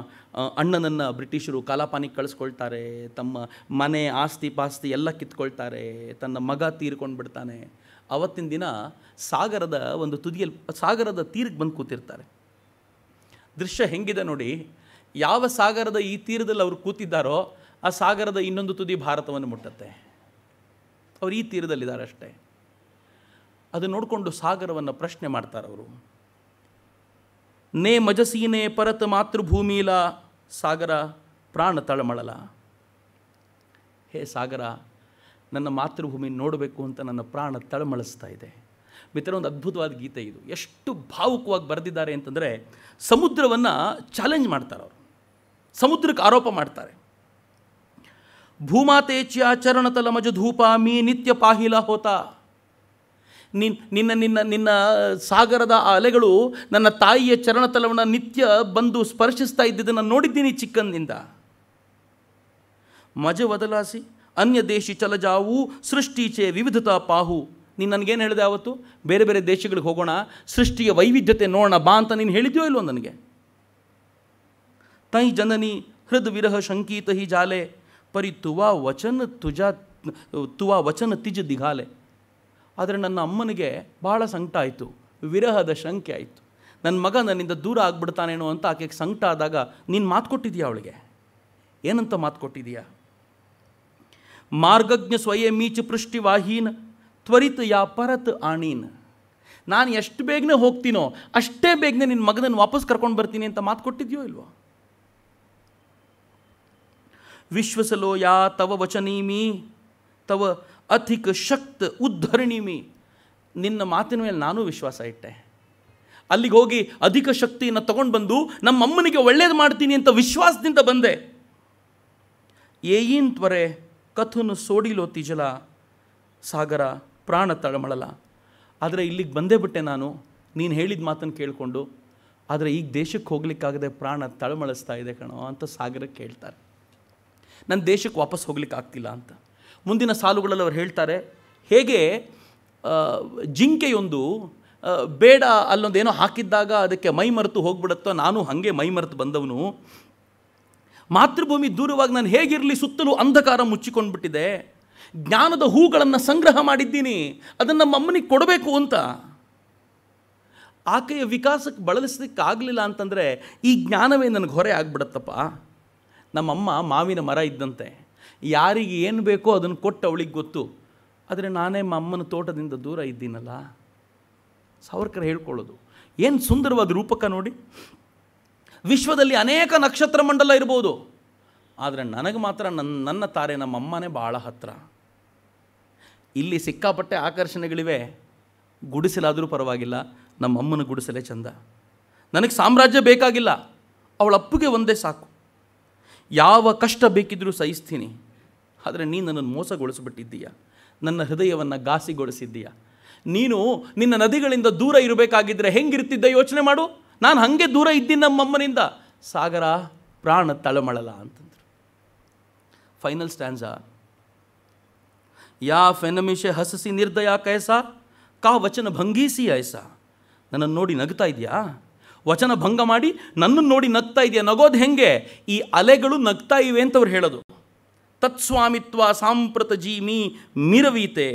[SPEAKER 1] ಅಣ್ಣನನ್ನು ಬ್ರಿಟಿಷರು ಕಾಲಾಪಾನಿಗೆ ಕಳಿಸ್ಕೊಳ್ತಾರೆ ತಮ್ಮ ಮನೆ ಆಸ್ತಿ ಪಾಸ್ತಿ ಎಲ್ಲ ಕಿತ್ಕೊಳ್ತಾರೆ ತನ್ನ ಮಗ ತೀರ್ಕೊಂಡು ಬಿಡ್ತಾನೆ ಅವತ್ತಿನ ದಿನ ಸಾಗರದ ಒಂದು ತುದಿಯಲ್ಲಿ ಸಾಗರದ ತೀರಿಗೆ ಬಂದು ಕೂತಿರ್ತಾರೆ ದೃಶ್ಯ ಹೆಂಗಿದೆ ನೋಡಿ ಯಾವ ಸಾಗರದ ಈ ತೀರದಲ್ಲಿ ಅವರು ಕೂತಿದ್ದಾರೋ ಆ ಸಾಗರದ ಇನ್ನೊಂದು ತುದಿ ಭಾರತವನ್ನು ಮುಟ್ಟತ್ತೆ ಅವರು ಈ ತೀರದಲ್ಲಿದ್ದಾರೆ ಅಷ್ಟೇ ಅದು ನೋಡಿಕೊಂಡು ಸಾಗರವನ್ನು ಪ್ರಶ್ನೆ ಮಾಡ್ತಾರೆ ಅವರು ನೇ ಮಜಸೀನೆ ಪರತ ಮಾತೃಭೂಮಿಲ ಸಾಗರ ಪ್ರಾಣ ತಳಮಳಲ ಹೇ ಸಾಗರ ನನ್ನ ಮಾತೃಭೂಮಿ ನೋಡಬೇಕು ಅಂತ ನನ್ನ ಪ್ರಾಣ ತಳಮಳಿಸ್ತಾ ಇದೆ ಮಿತ್ರ ಒಂದು ಅದ್ಭುತವಾದ ಗೀತೆ ಇದು ಎಷ್ಟು ಭಾವುಕವಾಗಿ ಬರೆದಿದ್ದಾರೆ ಅಂತಂದರೆ ಸಮುದ್ರವನ್ನು ಚಾಲೆಂಜ್ ಮಾಡ್ತಾರೆ ಅವರು ಸಮುದ್ರಕ್ಕೆ ಆರೋಪ ಮಾಡ್ತಾರೆ ಭೂಮಾತೇಚ್ಯ ಚರಣತಲ ಮಜಧೂಪ ಮೀ ನಿತ್ಯ ಪಾಹಿಲ ಹೋತ ನಿನ್ ನಿನ್ನ ನಿನ್ನ ನಿನ್ನ ಸಾಗರದ ಅಲೆಗಳು ನನ್ನ ತಾಯಿಯ ಚರಣತಲವನ್ನು ನಿತ್ಯ ಬಂದು ಸ್ಪರ್ಶಿಸ್ತಾ ಇದ್ದಿದ್ದನ್ನು ನೋಡಿದ್ದೀನಿ ಚಿಕ್ಕಂದಿಂದ ಮಜ ಬದಲಾಸಿ ಅನ್ಯ ದೇಶಿ ಚಲಜಾವು ಸೃಷ್ಟಿಚೆ ವಿವಿಧತಾ ಪಾಹು ನೀನು ನನಗೇನು ಹೇಳಿದೆ ಆವತ್ತು ಬೇರೆ ಬೇರೆ ದೇಶಗಳಿಗೆ ಹೋಗೋಣ ಸೃಷ್ಟಿಯ ವೈವಿಧ್ಯತೆ ನೋಡೋಣ ಬಾ ಅಂತ ನೀನು ಹೇಳಿದ್ಯೋ ಇಲ್ವೋ ನನಗೆ ತೈ ಜನನಿ ಹೃದ್ ವಿರಹ ಶಂಕಿತ ಹಿ ಜಾಲೆ ಪರಿ ತುವಾ ವಚನ ತುಜಾ ತುವಾ ವಚನ ತಿಜ ದಿಗಾಲೆ ಆದರೆ ನನ್ನ ಅಮ್ಮನಿಗೆ ಭಾಳ ಸಂಕಟ ಆಯಿತು ವಿರಹದ ಶಂಕೆ ಆಯಿತು ನನ್ನ ಮಗ ನನ್ನಿಂದ ದೂರ ಆಗ್ಬಿಡ್ತಾನೇನೋ ಅಂತ ಆಕೆಗೆ ಸಂಕಟ ಆದಾಗ ನೀನು ಮಾತು ಕೊಟ್ಟಿದ್ದೀಯಾ ಅವಳಿಗೆ ಏನಂತ ಮಾತು ಕೊಟ್ಟಿದ್ದೀಯಾ ಮಾರ್ಗಜ್ಞ ಸ್ವಯಮೀಚ ಪೃಷ್ಟಿವಾಹೀನ್ ತ್ವರಿತ ಯಾ ಪರತ್ ಆಣೀನ್ ನಾನು ಎಷ್ಟು ಬೇಗನೆ ಹೋಗ್ತೀನೋ ಅಷ್ಟೇ ಬೇಗನೆ ನಿನ್ನ ಮಗನನ್ನು ವಾಪಸ್ ಕರ್ಕೊಂಡು ಬರ್ತೀನಿ ಅಂತ ಮಾತು ಕೊಟ್ಟಿದ್ಯೋ ಇಲ್ವೋ ವಿಶ್ವಸಲೋ ಯಾ ತವ ವಚನೀಮಿ ತವ ಅಧಿಕ ಶಕ್ತ ಉದ್ಧರಣೀಮಿ ನಿನ್ನ ಮಾತಿನ ಮೇಲೆ ನಾನು ವಿಶ್ವಾಸ ಇಟ್ಟೆ ಅಲ್ಲಿಗೆ ಹೋಗಿ ಅಧಿಕ ಶಕ್ತಿಯನ್ನು ತಗೊಂಡು ಬಂದು ನಮ್ಮ ಅಮ್ಮನಿಗೆ ಒಳ್ಳೇದು ಮಾಡ್ತೀನಿ ಅಂತ ವಿಶ್ವಾಸದಿಂದ ಬಂದೆ ಏಯಿನ್ ತ್ವರೆ ಕಥುನು ಸೋಡಿಲೋ ತಿಜಲ ಸಾಗರ ಪ್ರಾಣ ತಳಮಳಲ ಆದರೆ ಇಲ್ಲಿಗೆ ಬಂದೇ ಬಿಟ್ಟೆ ನಾನು ನೀನು ಹೇಳಿದ ಮಾತನ್ನು ಕೇಳಿಕೊಂಡು ಆದರೆ ಈಗ ದೇಶಕ್ಕೆ ಹೋಗ್ಲಿಕ್ಕಾಗದೆ ಪ್ರಾಣ ತಳಮಳಿಸ್ತಾ ಇದೆ ಕಣೋ ಅಂತ ಸಾಗರಕ್ಕೆ ಹೇಳ್ತಾರೆ ನನ್ನ ದೇಶಕ್ಕೆ ವಾಪಸ್ ಹೋಗ್ಲಿಕ್ಕೆ ಆಗ್ತಿಲ್ಲ ಅಂತ ಮುಂದಿನ ಸಾಲುಗಳಲ್ಲಿ ಅವ್ರು ಹೇಳ್ತಾರೆ ಹೇಗೆ ಜಿಂಕೆಯೊಂದು ಬೇಡ ಅಲ್ಲೊಂದೇನೋ ಹಾಕಿದ್ದಾಗ ಅದಕ್ಕೆ ಮೈ ಮರೆತು ಹೋಗ್ಬಿಡುತ್ತೋ ನಾನು ಹಾಗೆ ಮೈ ಮರೆತು ಬಂದವನು ಮಾತೃಭೂಮಿ ದೂರವಾಗಿ ನಾನು ಹೇಗಿರಲಿ ಸುತ್ತಲೂ ಅಂಧಕಾರ ಬಿಟ್ಟಿದೆ ಜ್ಞಾನದ ಹೂಗಳನ್ನು ಸಂಗ್ರಹ ಮಾಡಿದ್ದೀನಿ ಅದನ್ನು ನಮ್ಮ ಅಮ್ಮನಿಗೆ ಕೊಡಬೇಕು ಅಂತ ಆಕೆಯ ವಿಕಾಸಕ್ಕೆ ಆಗಲಿಲ್ಲ ಅಂತಂದರೆ ಈ ಜ್ಞಾನವೇ ನನಗೆ ಹೊರೆ ಆಗ್ಬಿಡತ್ತಪ್ಪ ನಮ್ಮಮ್ಮ ಮಾವಿನ ಮರ ಇದ್ದಂತೆ ಯಾರಿಗೆ ಏನು ಬೇಕೋ ಅದನ್ನು ಕೊಟ್ಟು ಅವಳಿಗೆ ಗೊತ್ತು ಆದರೆ ನಾನೇ ಅಮ್ಮನ ತೋಟದಿಂದ ದೂರ ಇದ್ದೀನಲ್ಲ ಸಾವರ್ಕರ್ ಹೇಳ್ಕೊಳ್ಳೋದು ಏನು ಸುಂದರವಾದ ರೂಪಕ ನೋಡಿ ವಿಶ್ವದಲ್ಲಿ ಅನೇಕ ನಕ್ಷತ್ರ ಮಂಡಲ ಇರ್ಬೋದು ಆದರೆ ನನಗೆ ಮಾತ್ರ ನನ್ನ ನನ್ನ ತಾರೆ ನಮ್ಮಮ್ಮನೇ ಭಾಳ ಹತ್ರ ಇಲ್ಲಿ ಸಿಕ್ಕಾಪಟ್ಟೆ ಆಕರ್ಷಣೆಗಳಿವೆ ಗುಡಿಸಲಾದರೂ ಪರವಾಗಿಲ್ಲ ನಮ್ಮಮ್ಮನ ಗುಡಿಸಲೇ ಚಂದ ನನಗೆ ಸಾಮ್ರಾಜ್ಯ ಬೇಕಾಗಿಲ್ಲ ಅವಳ ಒಂದೇ ಸಾಕು ಯಾವ ಕಷ್ಟ ಬೇಕಿದ್ದರೂ ಸಹಿಸ್ತೀನಿ ಆದರೆ ನೀನು ನನ್ನನ್ನು ಮೋಸಗೊಳಿಸ್ಬಿಟ್ಟಿದ್ದೀಯ ನನ್ನ ಹೃದಯವನ್ನು ಘಾಸಿಗೊಳಿಸಿದ್ದೀಯ ನೀನು ನಿನ್ನ ನದಿಗಳಿಂದ ದೂರ ಇರಬೇಕಾಗಿದ್ದರೆ ಹೆಂಗಿರ್ತಿದ್ದ ಯೋಚನೆ ಮಾಡು ನಾನು ಹಾಗೆ ದೂರ ಇದ್ದೀನಿ ನಮ್ಮಮ್ಮನಿಂದ ಸಾಗರ ಪ್ರಾಣ ತಳಮಳಲ ಅಂತಂದರು ಫೈನಲ್ ಸ್ಟ್ಯಾಂಡ್ಸ ಯಾ ಫೆನಮಿಷೆ ಹಸಸಿ ನಿರ್ದಯ ಕೈಸಾ ಕಾ ವಚನ ಭಂಗೀಸಿ ಐಸಾ ನನ್ನನ್ನು ನೋಡಿ ನಗ್ತಾ ಇದೆಯಾ ವಚನ ಭಂಗ ಮಾಡಿ ನನ್ನನ್ನು ನೋಡಿ ನಗ್ತಾ ಇದೆಯಾ ನಗೋದು ಹೆಂಗೆ ಈ ಅಲೆಗಳು ನಗ್ತಾ ಇವೆ ಅಂತ ಅವ್ರು ಹೇಳೋದು ತತ್ಸ್ವಾಮಿತ್ವ ಸಾಂಪ್ರತ ಜೀಮಿ ಮಿರವೀತೆ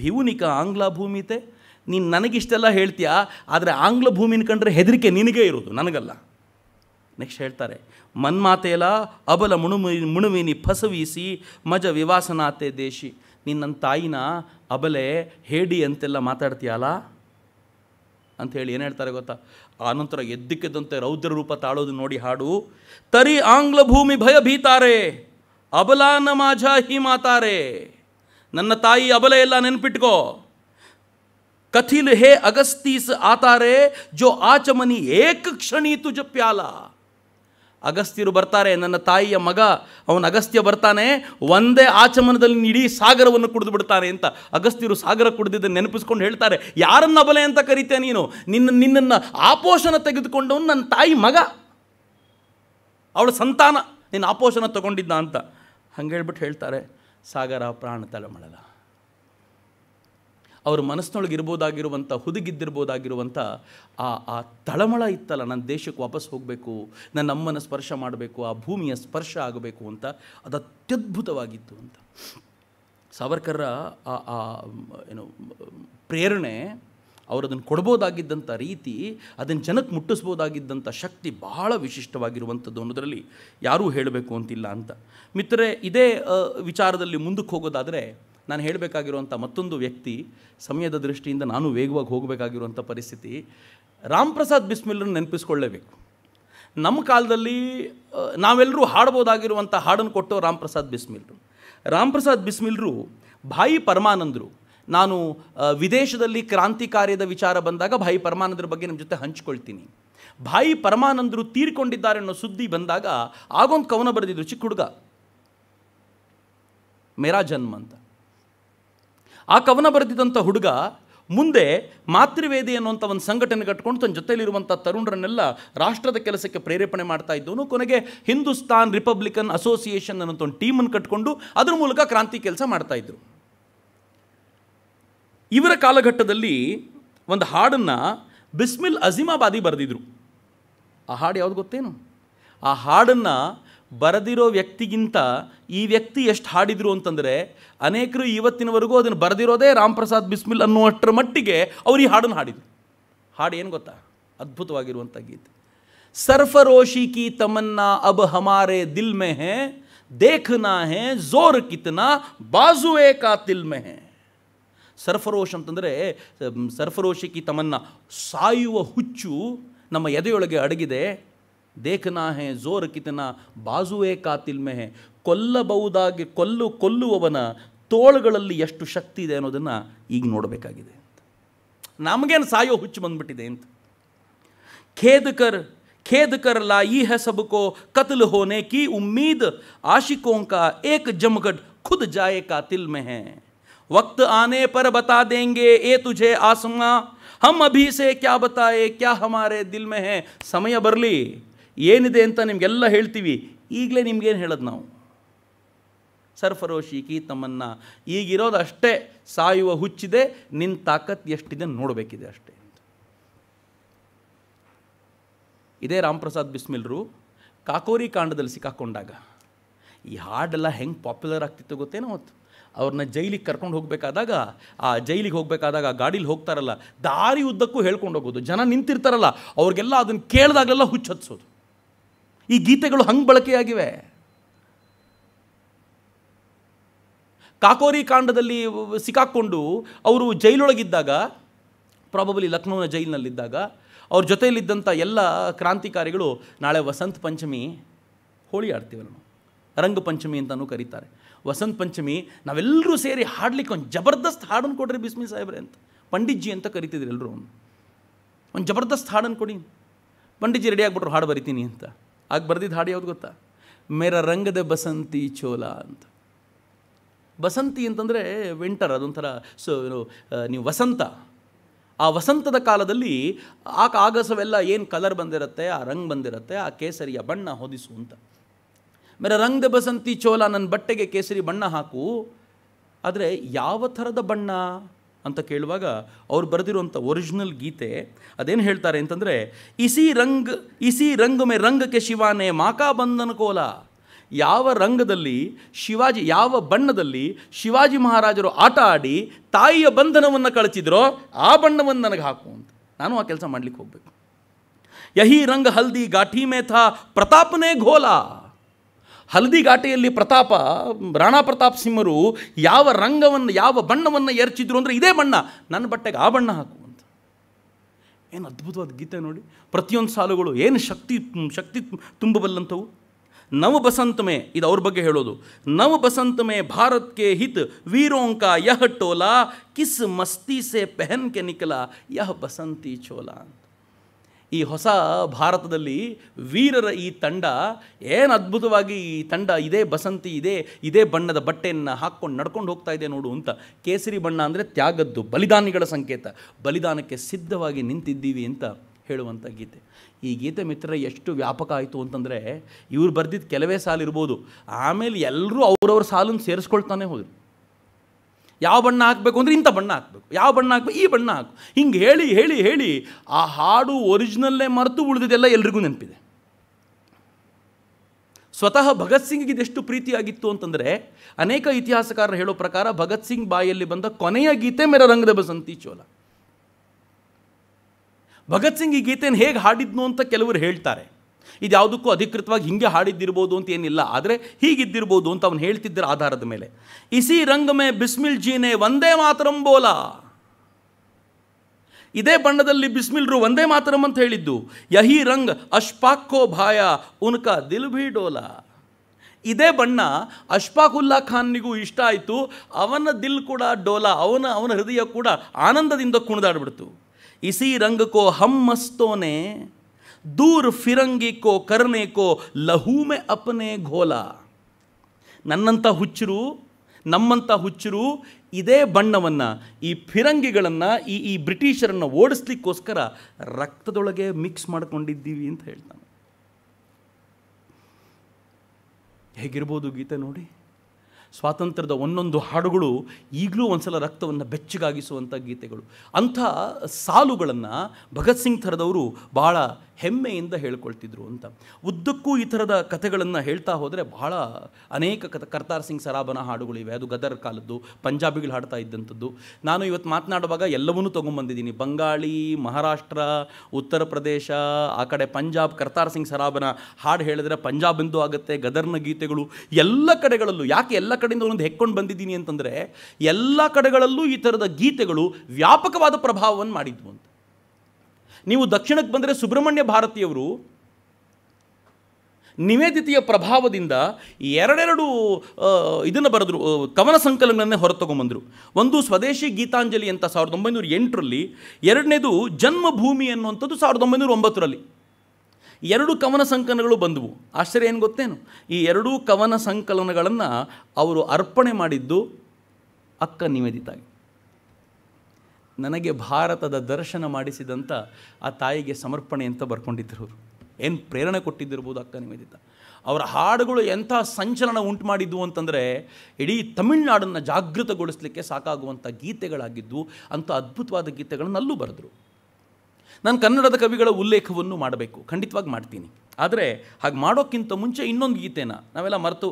[SPEAKER 1] ಭಿವುನಿಕ ಆಂಗ್ಲ ಭೂಮಿತೆ ನೀನು ನನಗಿಷ್ಟೆಲ್ಲ ಹೇಳ್ತೀಯಾ ಆದರೆ ಆಂಗ್ಲ ಭೂಮಿನ ಕಂಡ್ರೆ ಹೆದರಿಕೆ ನಿನಗೇ ಇರೋದು ನನಗಲ್ಲ ನೆಕ್ಸ್ಟ್ ಹೇಳ್ತಾರೆ ಮನ್ಮಾತೇಲ ಅಬಲ ಮುಣು ಮುಣುವಿನಿ ಫಸವೀಸಿ ಮಜ ವಿವಾಸನಾತೆ ದೇಶಿ ನೀನು ನನ್ನ ತಾಯಿನ ಅಬಲೆ ಹೇಡಿ ಅಂತೆಲ್ಲ ಮಾತಾಡ್ತೀಯಲ್ಲ ಹೇಳಿ ಏನು ಹೇಳ್ತಾರೆ ಗೊತ್ತಾ ಆನಂತರ ಎದ್ದಕ್ಕಿದ್ದಂತೆ ರೌದ್ರ ರೂಪ ತಾಳೋದು ನೋಡಿ ಹಾಡು ತರಿ ಆಂಗ್ಲ ಭೂಮಿ ಭಯ ಭೀತಾರೆ ಅಬಲಾನ ಮಾಜಾ ಹಿ ಮಾತಾರೆ ನನ್ನ ತಾಯಿ ಅಬಲೆ ಎಲ್ಲ ನೆನ್ಪಿಟ್ಕೋ कथिल ಹೇ ಅಗಸ್ತೀಸ್ ಆತಾರೆ ಜೋ ಆಚಮನಿ ಏಕ ಕ್ಷಣಿ ತುಜ ಪ್ಯಾಲ ಅಗಸ್ತ್ಯರು ಬರ್ತಾರೆ ನನ್ನ ತಾಯಿಯ ಮಗ ಅವನ ಅಗಸ್ತ್ಯ ಬರ್ತಾನೆ ಒಂದೇ ಆಚಮನದಲ್ಲಿ ಇಡೀ ಸಾಗರವನ್ನು ಕುಡಿದು ಬಿಡ್ತಾನೆ ಅಂತ ಅಗಸ್ತ್ಯರು ಸಾಗರ ಕುಡಿದಿದ್ದ ನೆನಪಿಸ್ಕೊಂಡು ಹೇಳ್ತಾರೆ ಯಾರನ್ನ ಬಲೆ ಅಂತ ಕರಿತೀಯ ನೀನು ನಿನ್ನ ನಿನ್ನನ್ನು ಆಪೋಷಣ ತೆಗೆದುಕೊಂಡವನು ನನ್ನ ತಾಯಿ ಮಗ ಅವಳ ಸಂತಾನ ನಿನ್ನ ಆಪೋಷಣ ತಗೊಂಡಿದ್ದ ಅಂತ ಹೇಳ್ಬಿಟ್ಟು ಹೇಳ್ತಾರೆ ಸಾಗರ ಪ್ರಾಣ ತಲೆ ಮಾಡಲ್ಲ ಅವ್ರ ಮನಸ್ಸಿನೊಳಗೆ ಇರ್ಬೋದಾಗಿರುವಂಥ ಹುದುಗಿದ್ದಿರ್ಬೋದಾಗಿರುವಂಥ ಆ ಆ ತಳಮಳ ಇತ್ತಲ್ಲ ನನ್ನ ದೇಶಕ್ಕೆ ವಾಪಸ್ ಹೋಗಬೇಕು ನನ್ನ ಅಮ್ಮನ ಸ್ಪರ್ಶ ಮಾಡಬೇಕು ಆ ಭೂಮಿಯ ಸ್ಪರ್ಶ ಆಗಬೇಕು ಅಂತ ಅದು ಅತ್ಯದ್ಭುತವಾಗಿತ್ತು ಅಂತ ಸಾವರ್ಕರ ಆ ಆ ಏನು ಪ್ರೇರಣೆ ಅವರು ಅದನ್ನು ಕೊಡ್ಬೋದಾಗಿದ್ದಂಥ ರೀತಿ ಅದನ್ನು ಜನಕ್ಕೆ ಮುಟ್ಟಿಸ್ಬೋದಾಗಿದ್ದಂಥ ಶಕ್ತಿ ಬಹಳ ವಿಶಿಷ್ಟವಾಗಿರುವಂಥದ್ದು ಅನ್ನೋದರಲ್ಲಿ ಯಾರೂ ಹೇಳಬೇಕು ಅಂತಿಲ್ಲ ಅಂತ ಮಿತ್ರರೇ ಇದೇ ವಿಚಾರದಲ್ಲಿ ಮುಂದಕ್ಕೆ ಹೋಗೋದಾದರೆ ನಾನು ಹೇಳಬೇಕಾಗಿರುವಂಥ ಮತ್ತೊಂದು ವ್ಯಕ್ತಿ ಸಮಯದ ದೃಷ್ಟಿಯಿಂದ ನಾನು ವೇಗವಾಗಿ ಹೋಗಬೇಕಾಗಿರುವಂಥ ಪರಿಸ್ಥಿತಿ ರಾಮ್ ಪ್ರಸಾದ್ ಬಿಸ್ಮಿಲ್ರನ್ನ ನೆನಪಿಸ್ಕೊಳ್ಳೇಬೇಕು ನಮ್ಮ ಕಾಲದಲ್ಲಿ ನಾವೆಲ್ಲರೂ ಹಾಡ್ಬೋದಾಗಿರುವಂಥ ಹಾಡನ್ನು ಕೊಟ್ಟು ರಾಮ್ ಪ್ರಸಾದ್ ಬಿಸ್ಮಿಲ್ರು ರಾಮ್ ಪ್ರಸಾದ್ ಬಿಸ್ಮಿಲ್ರು ಭಾಯಿ ಪರಮಾನಂದರು ನಾನು ವಿದೇಶದಲ್ಲಿ ಕ್ರಾಂತಿಕಾರ್ಯದ ವಿಚಾರ ಬಂದಾಗ ಭಾಯಿ ಪರಮಾನಂದರ ಬಗ್ಗೆ ನಮ್ಮ ಜೊತೆ ಹಂಚ್ಕೊಳ್ತೀನಿ ಭಾಯಿ ಪರಮಾನಂದರು ತೀರ್ಕೊಂಡಿದ್ದಾರೆ ಅನ್ನೋ ಸುದ್ದಿ ಬಂದಾಗ ಆಗೊಂದು ಕವನ ಬರೆದಿದ್ರು ಚಿಕ್ಕ ಹುಡುಗ ಮೇರಾ ಜನ್ಮ ಅಂತ ಆ ಕವನ ಬರೆದಿದ್ದಂಥ ಹುಡುಗ ಮುಂದೆ ಮಾತೃವೇದಿ ಅನ್ನುವಂಥ ಒಂದು ಸಂಘಟನೆ ಕಟ್ಕೊಂಡು ತನ್ನ ಜೊತೆಯಲ್ಲಿರುವಂಥ ತರುಣರನ್ನೆಲ್ಲ ರಾಷ್ಟ್ರದ ಕೆಲಸಕ್ಕೆ ಪ್ರೇರೇಪಣೆ ಮಾಡ್ತಾ ಇದ್ದವನು ಕೊನೆಗೆ ಹಿಂದೂಸ್ತಾನ್ ರಿಪಬ್ಲಿಕನ್ ಅಸೋಸಿಯೇಷನ್ ಅನ್ನೋಂಥ ಒಂದು ಟೀಮನ್ನು ಕಟ್ಕೊಂಡು ಅದರ ಮೂಲಕ ಕ್ರಾಂತಿ ಕೆಲಸ ಇದ್ದರು ಇವರ ಕಾಲಘಟ್ಟದಲ್ಲಿ ಒಂದು ಹಾಡನ್ನು ಬಿಸ್ಮಿಲ್ ಅಜಿಮಾಬಾದಿ ಬರೆದಿದ್ರು ಆ ಹಾಡು ಯಾವುದು ಗೊತ್ತೇನು ಆ ಹಾಡನ್ನು ಬರೆದಿರೋ ವ್ಯಕ್ತಿಗಿಂತ ಈ ವ್ಯಕ್ತಿ ಎಷ್ಟು ಹಾಡಿದರು ಅಂತಂದರೆ ಅನೇಕರು ಇವತ್ತಿನವರೆಗೂ ಅದನ್ನು ಬರೆದಿರೋದೇ ರಾಮ್ ಪ್ರಸಾದ್ ಬಿಸ್ಮಿಲ್ ಅನ್ನುವಷ್ಟರ ಮಟ್ಟಿಗೆ ಅವರು ಈ ಹಾಡನ್ನು ಹಾಡಿದ್ರು ಹಾಡು ಏನು ಗೊತ್ತಾ ಅದ್ಭುತವಾಗಿರುವಂಥ ಗೀತೆ ಸರ್ಫರೋಶಿ ಕಿ ತಮನ್ನಾ ಅಬ್ ಹಮಾರೆ ದಿಲ್ ಮೇ ಹೇ ದೇಖನಾ ಹೇ ಜೋರ್ ಕಿತ್ನಾ ಬಾಜುವೆ ಕಾ ತಿಲ್ ಮೆಹೆ ಹೇ ಸರ್ಫರೋಶ್ ಅಂತಂದರೆ ಸರ್ಫರೋಶಿ ಕಿ ತಮನ್ನ ಸಾಯುವ ಹುಚ್ಚು ನಮ್ಮ ಎದೆಯೊಳಗೆ ಅಡಗಿದೆ देखना है जोर कितना बाजुए कातिल में है कोल ಕೊಲ್ಲು ಕೊಲ್ಲುವವನ ತೋಳುಗಳಲ್ಲಿ ಎಷ್ಟು ಶಕ್ತಿ ಇದೆ ಅನ್ನೋದನ್ನು ಈಗ ನೋಡಬೇಕಾಗಿದೆ ನಮಗೇನು ಸಾಯೋ ಹುಚ್ಚು ಬಂದ್ಬಿಟ್ಟಿದೆ ಅಂತ ಖೇದಕರ್ खेद लाई है सबको कत्ल होने की उम्मीद आशिकों का एक जमघट खुद जाए कातिल में है वक्त आने पर बता देंगे ए तुझे आसमां हम अभी से क्या बताए क्या हमारे दिल में है समय बरली ಏನಿದೆ ಅಂತ ನಿಮಗೆಲ್ಲ ಹೇಳ್ತೀವಿ ಈಗಲೇ ನಿಮಗೇನು ಹೇಳೋದು ನಾವು ಸರ್ಫರೋಶಿ ತಮ್ಮನ್ನು ಈಗಿರೋದು ಅಷ್ಟೇ ಸಾಯುವ ಹುಚ್ಚಿದೆ ನಿನ್ನ ತಾಕತ್ ಎಷ್ಟಿದೆ ನೋಡಬೇಕಿದೆ ಅಷ್ಟೇ ಇದೇ ರಾಮ್ಪ್ರಸಾದ್ ಬಿಸ್ಮಿಲ್ರು ಕಾಕೋರಿ ಕಾಂಡದಲ್ಲಿ ಸಿಕ್ಕಾಕೊಂಡಾಗ ಈ ಹಾಡೆಲ್ಲ ಹೆಂಗೆ ಪಾಪ್ಯುಲರ್ ಆಗ್ತಿತ್ತು ಗೊತ್ತೇನೋ ಅವತ್ತು ಅವ್ರನ್ನ ಜೈಲಿಗೆ ಕರ್ಕೊಂಡು ಹೋಗಬೇಕಾದಾಗ ಆ ಜೈಲಿಗೆ ಹೋಗಬೇಕಾದಾಗ ಗಾಡೀಲಿ ಹೋಗ್ತಾರಲ್ಲ ದಾರಿ ಉದ್ದಕ್ಕೂ ಹೇಳ್ಕೊಂಡು ಹೋಗೋದು ಜನ ನಿಂತಿರ್ತಾರಲ್ಲ ಅವ್ರಿಗೆಲ್ಲ ಅದನ್ನು ಕೇಳಿದಾಗಲೆಲ್ಲ ಹುಚ್ಚು ಹತ್ಸೋದು ಈ ಗೀತೆಗಳು ಹಂಗೆ ಬಳಕೆಯಾಗಿವೆ ಕಾಕೋರಿ ಕಾಂಡದಲ್ಲಿ ಸಿಕ್ಕಾಕ್ಕೊಂಡು ಅವರು ಜೈಲೊಳಗಿದ್ದಾಗ ಪ್ರಾಬಬಲಿ ಲಕ್ನೋನ ಜೈಲಿನಲ್ಲಿದ್ದಾಗ ಅವ್ರ ಜೊತೆಯಲ್ಲಿದ್ದಂಥ ಎಲ್ಲ ಕ್ರಾಂತಿಕಾರಿಗಳು ನಾಳೆ ವಸಂತ ಪಂಚಮಿ ಹೋಳಿ ಆಡ್ತೀವಲ್ಲ ನಾವು ರಂಗ ಪಂಚಮಿ ಅಂತಲೂ ಕರೀತಾರೆ ವಸಂತ ಪಂಚಮಿ ನಾವೆಲ್ಲರೂ ಸೇರಿ ಹಾಡ್ಲಿಕ್ಕೆ ಒಂದು ಜಬರ್ದಸ್ತ್ ಹಾಡನ್ನು ಕೊಡ್ರಿ ಬಿಸ್ಮಿ ಸಾಹೇಬ್ರೆ ಅಂತ ಪಂಡಿತ್ಜಿ ಅಂತ ಕರಿತಿದ್ರು ಎಲ್ಲರೂ ಒಂದು ಜಬರ್ದಸ್ತ್ ಹಾಡನ್ನು ಕೊಡಿ ಪಂಡಿತ್ಜಿ ರೆಡಿ ಆಗ್ಬಿಟ್ರು ಹಾಡು ಬರಿತೀನಿ ಅಂತ ಆಗ ಬರೆದಿದ್ದು ಹಾಡು ಯಾವುದು ಗೊತ್ತಾ ಮೇರ ರಂಗದ ಬಸಂತಿ ಚೋಲ ಅಂತ ಬಸಂತಿ ಅಂತಂದರೆ ವಿಂಟರ್ ಅದೊಂಥರ ಸೊ ನೀವು ವಸಂತ ಆ ವಸಂತದ ಕಾಲದಲ್ಲಿ ಆ ಆಗಸವೆಲ್ಲ ಏನು ಕಲರ್ ಬಂದಿರುತ್ತೆ ಆ ರಂಗ್ ಬಂದಿರುತ್ತೆ ಆ ಕೇಸರಿಯ ಬಣ್ಣ ಹೊದಿಸು ಅಂತ ಮೇರ ರಂಗದ ಬಸಂತಿ ಚೋಲ ನನ್ನ ಬಟ್ಟೆಗೆ ಕೇಸರಿ ಬಣ್ಣ ಹಾಕು ಆದರೆ ಯಾವ ಥರದ ಬಣ್ಣ ಅಂತ ಕೇಳುವಾಗ ಅವ್ರು ಬರೆದಿರುವಂಥ ಒರಿಜಿನಲ್ ಗೀತೆ ಅದೇನು ಹೇಳ್ತಾರೆ ಅಂತಂದರೆ ಇಸಿ ರಂಗ್ ಇಸಿ ರಂಗ ಮೇ ರಂಗಕ್ಕೆ ಶಿವಾನೆ ಮಾಕಾ ಬಂಧನ ಕೋಲ ಯಾವ ರಂಗದಲ್ಲಿ ಶಿವಾಜಿ ಯಾವ ಬಣ್ಣದಲ್ಲಿ ಶಿವಾಜಿ ಮಹಾರಾಜರು ಆಟ ಆಡಿ ತಾಯಿಯ ಬಂಧನವನ್ನು ಕಳಚಿದ್ರೋ ಆ ಬಣ್ಣವನ್ನು ನನಗೆ ಹಾಕು ಅಂತ ನಾನು ಆ ಕೆಲಸ ಮಾಡಲಿಕ್ಕೆ ಹೋಗಬೇಕು ಯಹಿ ರಂಗ ಹಲ್ದಿ ಗಾಠಿ ಮೇ ಪ್ರತಾಪನೇ ಘೋಲಾ ಹಲ್ದಿಘಾಟೆಯಲ್ಲಿ ಪ್ರತಾಪ ರಾಣಾ ಪ್ರತಾಪ್ ಸಿಂಹರು ಯಾವ ರಂಗವನ್ನು ಯಾವ ಬಣ್ಣವನ್ನು ಎರಚಿದ್ರು ಅಂದರೆ ಇದೇ ಬಣ್ಣ ನನ್ನ ಬಟ್ಟೆಗೆ ಆ ಬಣ್ಣ ಹಾಕು ಅಂತ ಏನು ಅದ್ಭುತವಾದ ಗೀತೆ ನೋಡಿ ಪ್ರತಿಯೊಂದು ಸಾಲುಗಳು ಏನು ಶಕ್ತಿ ಶಕ್ತಿ ತುಂಬಬಲ್ಲಂಥವು ನವ ಬಸಂತಮೆ ಇದು ಅವ್ರ ಬಗ್ಗೆ ಹೇಳೋದು ನವ ಬಸಂತಮೆ ಕೆ ಹಿತ್ ವೀರೋಂಕ ಯಹ ಟೋಲಾ ಕಿಸ್ ಮಸ್ತಿ ಸೆ ಪೆಹನ್ ಕೆ ನಿಕಲ ಯಹ ಬಸಂತಿ ಚೋಲಾ ಅಂತ ಈ ಹೊಸ ಭಾರತದಲ್ಲಿ ವೀರರ ಈ ತಂಡ ಏನು ಅದ್ಭುತವಾಗಿ ಈ ತಂಡ ಇದೇ ಬಸಂತಿ ಇದೇ ಇದೇ ಬಣ್ಣದ ಬಟ್ಟೆಯನ್ನು ಹಾಕ್ಕೊಂಡು ನಡ್ಕೊಂಡು ಹೋಗ್ತಾ ಇದೆ ನೋಡು ಅಂತ ಕೇಸರಿ ಬಣ್ಣ ಅಂದರೆ ತ್ಯಾಗದ್ದು ಬಲಿದಾನಿಗಳ ಸಂಕೇತ ಬಲಿದಾನಕ್ಕೆ ಸಿದ್ಧವಾಗಿ ನಿಂತಿದ್ದೀವಿ ಅಂತ ಹೇಳುವಂಥ ಗೀತೆ ಈ ಗೀತೆ ಮಿತ್ರ ಎಷ್ಟು ವ್ಯಾಪಕ ಆಯಿತು ಅಂತಂದರೆ ಇವ್ರು ಬರೆದಿದ್ದು ಕೆಲವೇ ಸಾಲಿರ್ಬೋದು ಆಮೇಲೆ ಎಲ್ಲರೂ ಅವ್ರವ್ರ ಸಾಲನ್ನು ಸೇರಿಸ್ಕೊಳ್ತಾನೆ ಹೋದರು ಯಾವ ಬಣ್ಣ ಹಾಕಬೇಕು ಅಂದರೆ ಇಂಥ ಬಣ್ಣ ಹಾಕಬೇಕು ಯಾವ ಬಣ್ಣ ಹಾಕಬೇಕು ಈ ಬಣ್ಣ ಹಾಕು ಹಿಂಗೆ ಹೇಳಿ ಹೇಳಿ ಹೇಳಿ ಆ ಹಾಡು ಒರಿಜಿನಲ್ಲೇ ಮರೆತು ಉಳಿದಿದೆಲ್ಲ ಎಲ್ರಿಗೂ ನೆನಪಿದೆ ಸ್ವತಃ ಭಗತ್ ಸಿಂಗ್ಗೆ ಇದೆಷ್ಟು ಪ್ರೀತಿಯಾಗಿತ್ತು ಅಂತಂದರೆ ಅನೇಕ ಇತಿಹಾಸಕಾರರು ಹೇಳೋ ಪ್ರಕಾರ ಭಗತ್ ಸಿಂಗ್ ಬಾಯಲ್ಲಿ ಬಂದ ಕೊನೆಯ ಗೀತೆ ಮೇರ ರಂಗದ ಬಸಂತಿ ಚೋಲ ಭಗತ್ ಸಿಂಗ್ ಈ ಗೀತೆಯನ್ನು ಹೇಗೆ ಹಾಡಿದ್ನು ಅಂತ ಕೆಲವರು ಹೇಳ್ತಾರೆ ಇದು ಯಾವುದಕ್ಕೂ ಅಧಿಕೃತವಾಗಿ ಹಿಂಗೆ ಹಾಡಿದ್ದಿರ್ಬೋದು ಅಂತ ಏನಿಲ್ಲ ಆದರೆ ಹೀಗಿದ್ದಿರ್ಬೋದು ಅಂತ ಅವನು ಹೇಳ್ತಿದ್ದರ ಆಧಾರದ ಮೇಲೆ ಇಸಿ ರಂಗ ಮೇ ಬಿಸ್ಮಿಲ್ ಜೀನೆ ಒಂದೇ ಮಾತರಂ ಬೋಲ ಇದೇ ಬಣ್ಣದಲ್ಲಿ ಬಿಸ್ಮಿಲ್ರು ಒಂದೇ ಮಾತರಂ ಅಂತ ಹೇಳಿದ್ದು ಯಹಿ ರಂಗ್ ಅಶ್ಪಾಕೋ ಭಾಯ ಉನ್ಕ ದಿಲ್ ಭಿ ಡೋಲ ಇದೇ ಬಣ್ಣ ಅಶ್ಫಾಕುಲ್ಲಾ ಖಾನ್ನಿಗೂ ಇಷ್ಟ ಆಯಿತು ಅವನ ದಿಲ್ ಕೂಡ ಡೋಲಾ ಅವನ ಅವನ ಹೃದಯ ಕೂಡ ಆನಂದದಿಂದ ಕುಣಿದಾಡ್ಬಿಡ್ತು ಇಸಿ ರಂಗಕ್ಕೋ ಹಮ್ಮಸ್ತೋನೇ ದೂರ್ ಫಿರಂಗಿ ಕೋ ಕರ್ನೆ ಕೋ ಲಹೂಮೆ ಅಪನೆ ಘೋಲ ನನ್ನಂಥ ಹುಚ್ಚರು ನಮ್ಮಂಥ ಹುಚ್ಚರು ಇದೇ ಬಣ್ಣವನ್ನು ಈ ಫಿರಂಗಿಗಳನ್ನು ಈ ಈ ಬ್ರಿಟಿಷರನ್ನು ಓಡಿಸ್ಲಿಕ್ಕೋಸ್ಕರ ರಕ್ತದೊಳಗೆ ಮಿಕ್ಸ್ ಮಾಡ್ಕೊಂಡಿದ್ದೀವಿ ಅಂತ ಹೇಳ್ತಾನೆ ಹೇಗಿರ್ಬೋದು ಗೀತೆ ನೋಡಿ ಸ್ವಾತಂತ್ರ್ಯದ ಒಂದೊಂದು ಹಾಡುಗಳು ಈಗಲೂ ಸಲ ರಕ್ತವನ್ನು ಬೆಚ್ಚಗಾಗಿಸುವಂಥ ಗೀತೆಗಳು ಅಂಥ ಸಾಲುಗಳನ್ನು ಭಗತ್ ಸಿಂಗ್ ಥರದವರು ಭಾಳ ಹೆಮ್ಮೆಯಿಂದ ಹೇಳ್ಕೊಳ್ತಿದ್ರು ಅಂತ ಉದ್ದಕ್ಕೂ ಈ ಥರದ ಕಥೆಗಳನ್ನು ಹೇಳ್ತಾ ಹೋದರೆ ಬಹಳ ಅನೇಕ ಕಥೆ ಕರ್ತಾರ್ ಸಿಂಗ್ ಸರಾಬನ ಹಾಡುಗಳಿವೆ ಅದು ಗದರ್ ಕಾಲದ್ದು ಪಂಜಾಬಿಗಳು ಹಾಡ್ತಾ ಇದ್ದಂಥದ್ದು ನಾನು ಇವತ್ತು ಮಾತನಾಡುವಾಗ ಎಲ್ಲವನ್ನೂ ತೊಗೊಂಬಂದಿದ್ದೀನಿ ಬಂಗಾಳಿ ಮಹಾರಾಷ್ಟ್ರ ಉತ್ತರ ಪ್ರದೇಶ ಆ ಕಡೆ ಪಂಜಾಬ್ ಕರ್ತಾರ್ ಸಿಂಗ್ ಸರಾಬನ ಹಾಡು ಹೇಳಿದ್ರೆ ಪಂಜಾಬ್ ಎಂದು ಆಗುತ್ತೆ ಗದರ್ನ ಗೀತೆಗಳು ಎಲ್ಲ ಕಡೆಗಳಲ್ಲೂ ಯಾಕೆ ಎಲ್ಲ ಕಡೆಯಿಂದ ಒಂದು ಹೆಕ್ಕೊಂಡು ಬಂದಿದ್ದೀನಿ ಅಂತಂದರೆ ಎಲ್ಲ ಕಡೆಗಳಲ್ಲೂ ಈ ಥರದ ಗೀತೆಗಳು ವ್ಯಾಪಕವಾದ ಪ್ರಭಾವವನ್ನು ಮಾಡಿದ್ವು ಅಂತ ನೀವು ದಕ್ಷಿಣಕ್ಕೆ ಬಂದರೆ ಸುಬ್ರಹ್ಮಣ್ಯ ಭಾರತಿಯವರು ನಿವೇದಿತೆಯ ಪ್ರಭಾವದಿಂದ ಎರಡೆರಡು ಇದನ್ನು ಬರೆದ್ರು ಕವನ ಸಂಕಲನಗಳನ್ನೇ ಹೊರತಗೊಂಬಂದರು ಒಂದು ಸ್ವದೇಶಿ ಗೀತಾಂಜಲಿ ಅಂತ ಸಾವಿರದ ಒಂಬೈನೂರ ಎಂಟರಲ್ಲಿ ಎರಡನೇದು ಜನ್ಮಭೂಮಿ ಅನ್ನುವಂಥದ್ದು ಸಾವಿರದ ಒಂಬೈನೂರ ಒಂಬತ್ತರಲ್ಲಿ ಎರಡು ಕವನ ಸಂಕಲನಗಳು ಬಂದವು ಆಶ್ಚರ್ಯ ಏನು ಗೊತ್ತೇನು ಈ ಎರಡೂ ಕವನ ಸಂಕಲನಗಳನ್ನು ಅವರು ಅರ್ಪಣೆ ಮಾಡಿದ್ದು ಅಕ್ಕ ನಿವೇದಿತಾಗಿ ನನಗೆ ಭಾರತದ ದರ್ಶನ ಮಾಡಿಸಿದಂಥ ಆ ತಾಯಿಗೆ ಸಮರ್ಪಣೆ ಅಂತ ಬರ್ಕೊಂಡಿದ್ದರು ಏನು ಪ್ರೇರಣೆ ಕೊಟ್ಟಿದ್ದಿರ್ಬೋದು ಅಕ್ಕ ನಿವೇದಿತ ಅವರ ಹಾಡುಗಳು ಎಂಥ ಸಂಚಲನ ಉಂಟು ಮಾಡಿದ್ದು ಅಂತಂದರೆ ಇಡೀ ತಮಿಳುನಾಡನ್ನು ಜಾಗೃತಗೊಳಿಸಲಿಕ್ಕೆ ಸಾಕಾಗುವಂಥ ಗೀತೆಗಳಾಗಿದ್ದು ಅಂಥ ಅದ್ಭುತವಾದ ಗೀತೆಗಳನ್ನಲ್ಲೂ ಬರೆದರು ನಾನು ಕನ್ನಡದ ಕವಿಗಳ ಉಲ್ಲೇಖವನ್ನು ಮಾಡಬೇಕು ಖಂಡಿತವಾಗಿ ಮಾಡ್ತೀನಿ ಆದರೆ ಹಾಗೆ ಮಾಡೋಕ್ಕಿಂತ ಮುಂಚೆ ಇನ್ನೊಂದು ಗೀತೆನ ನಾವೆಲ್ಲ ಮರೆತು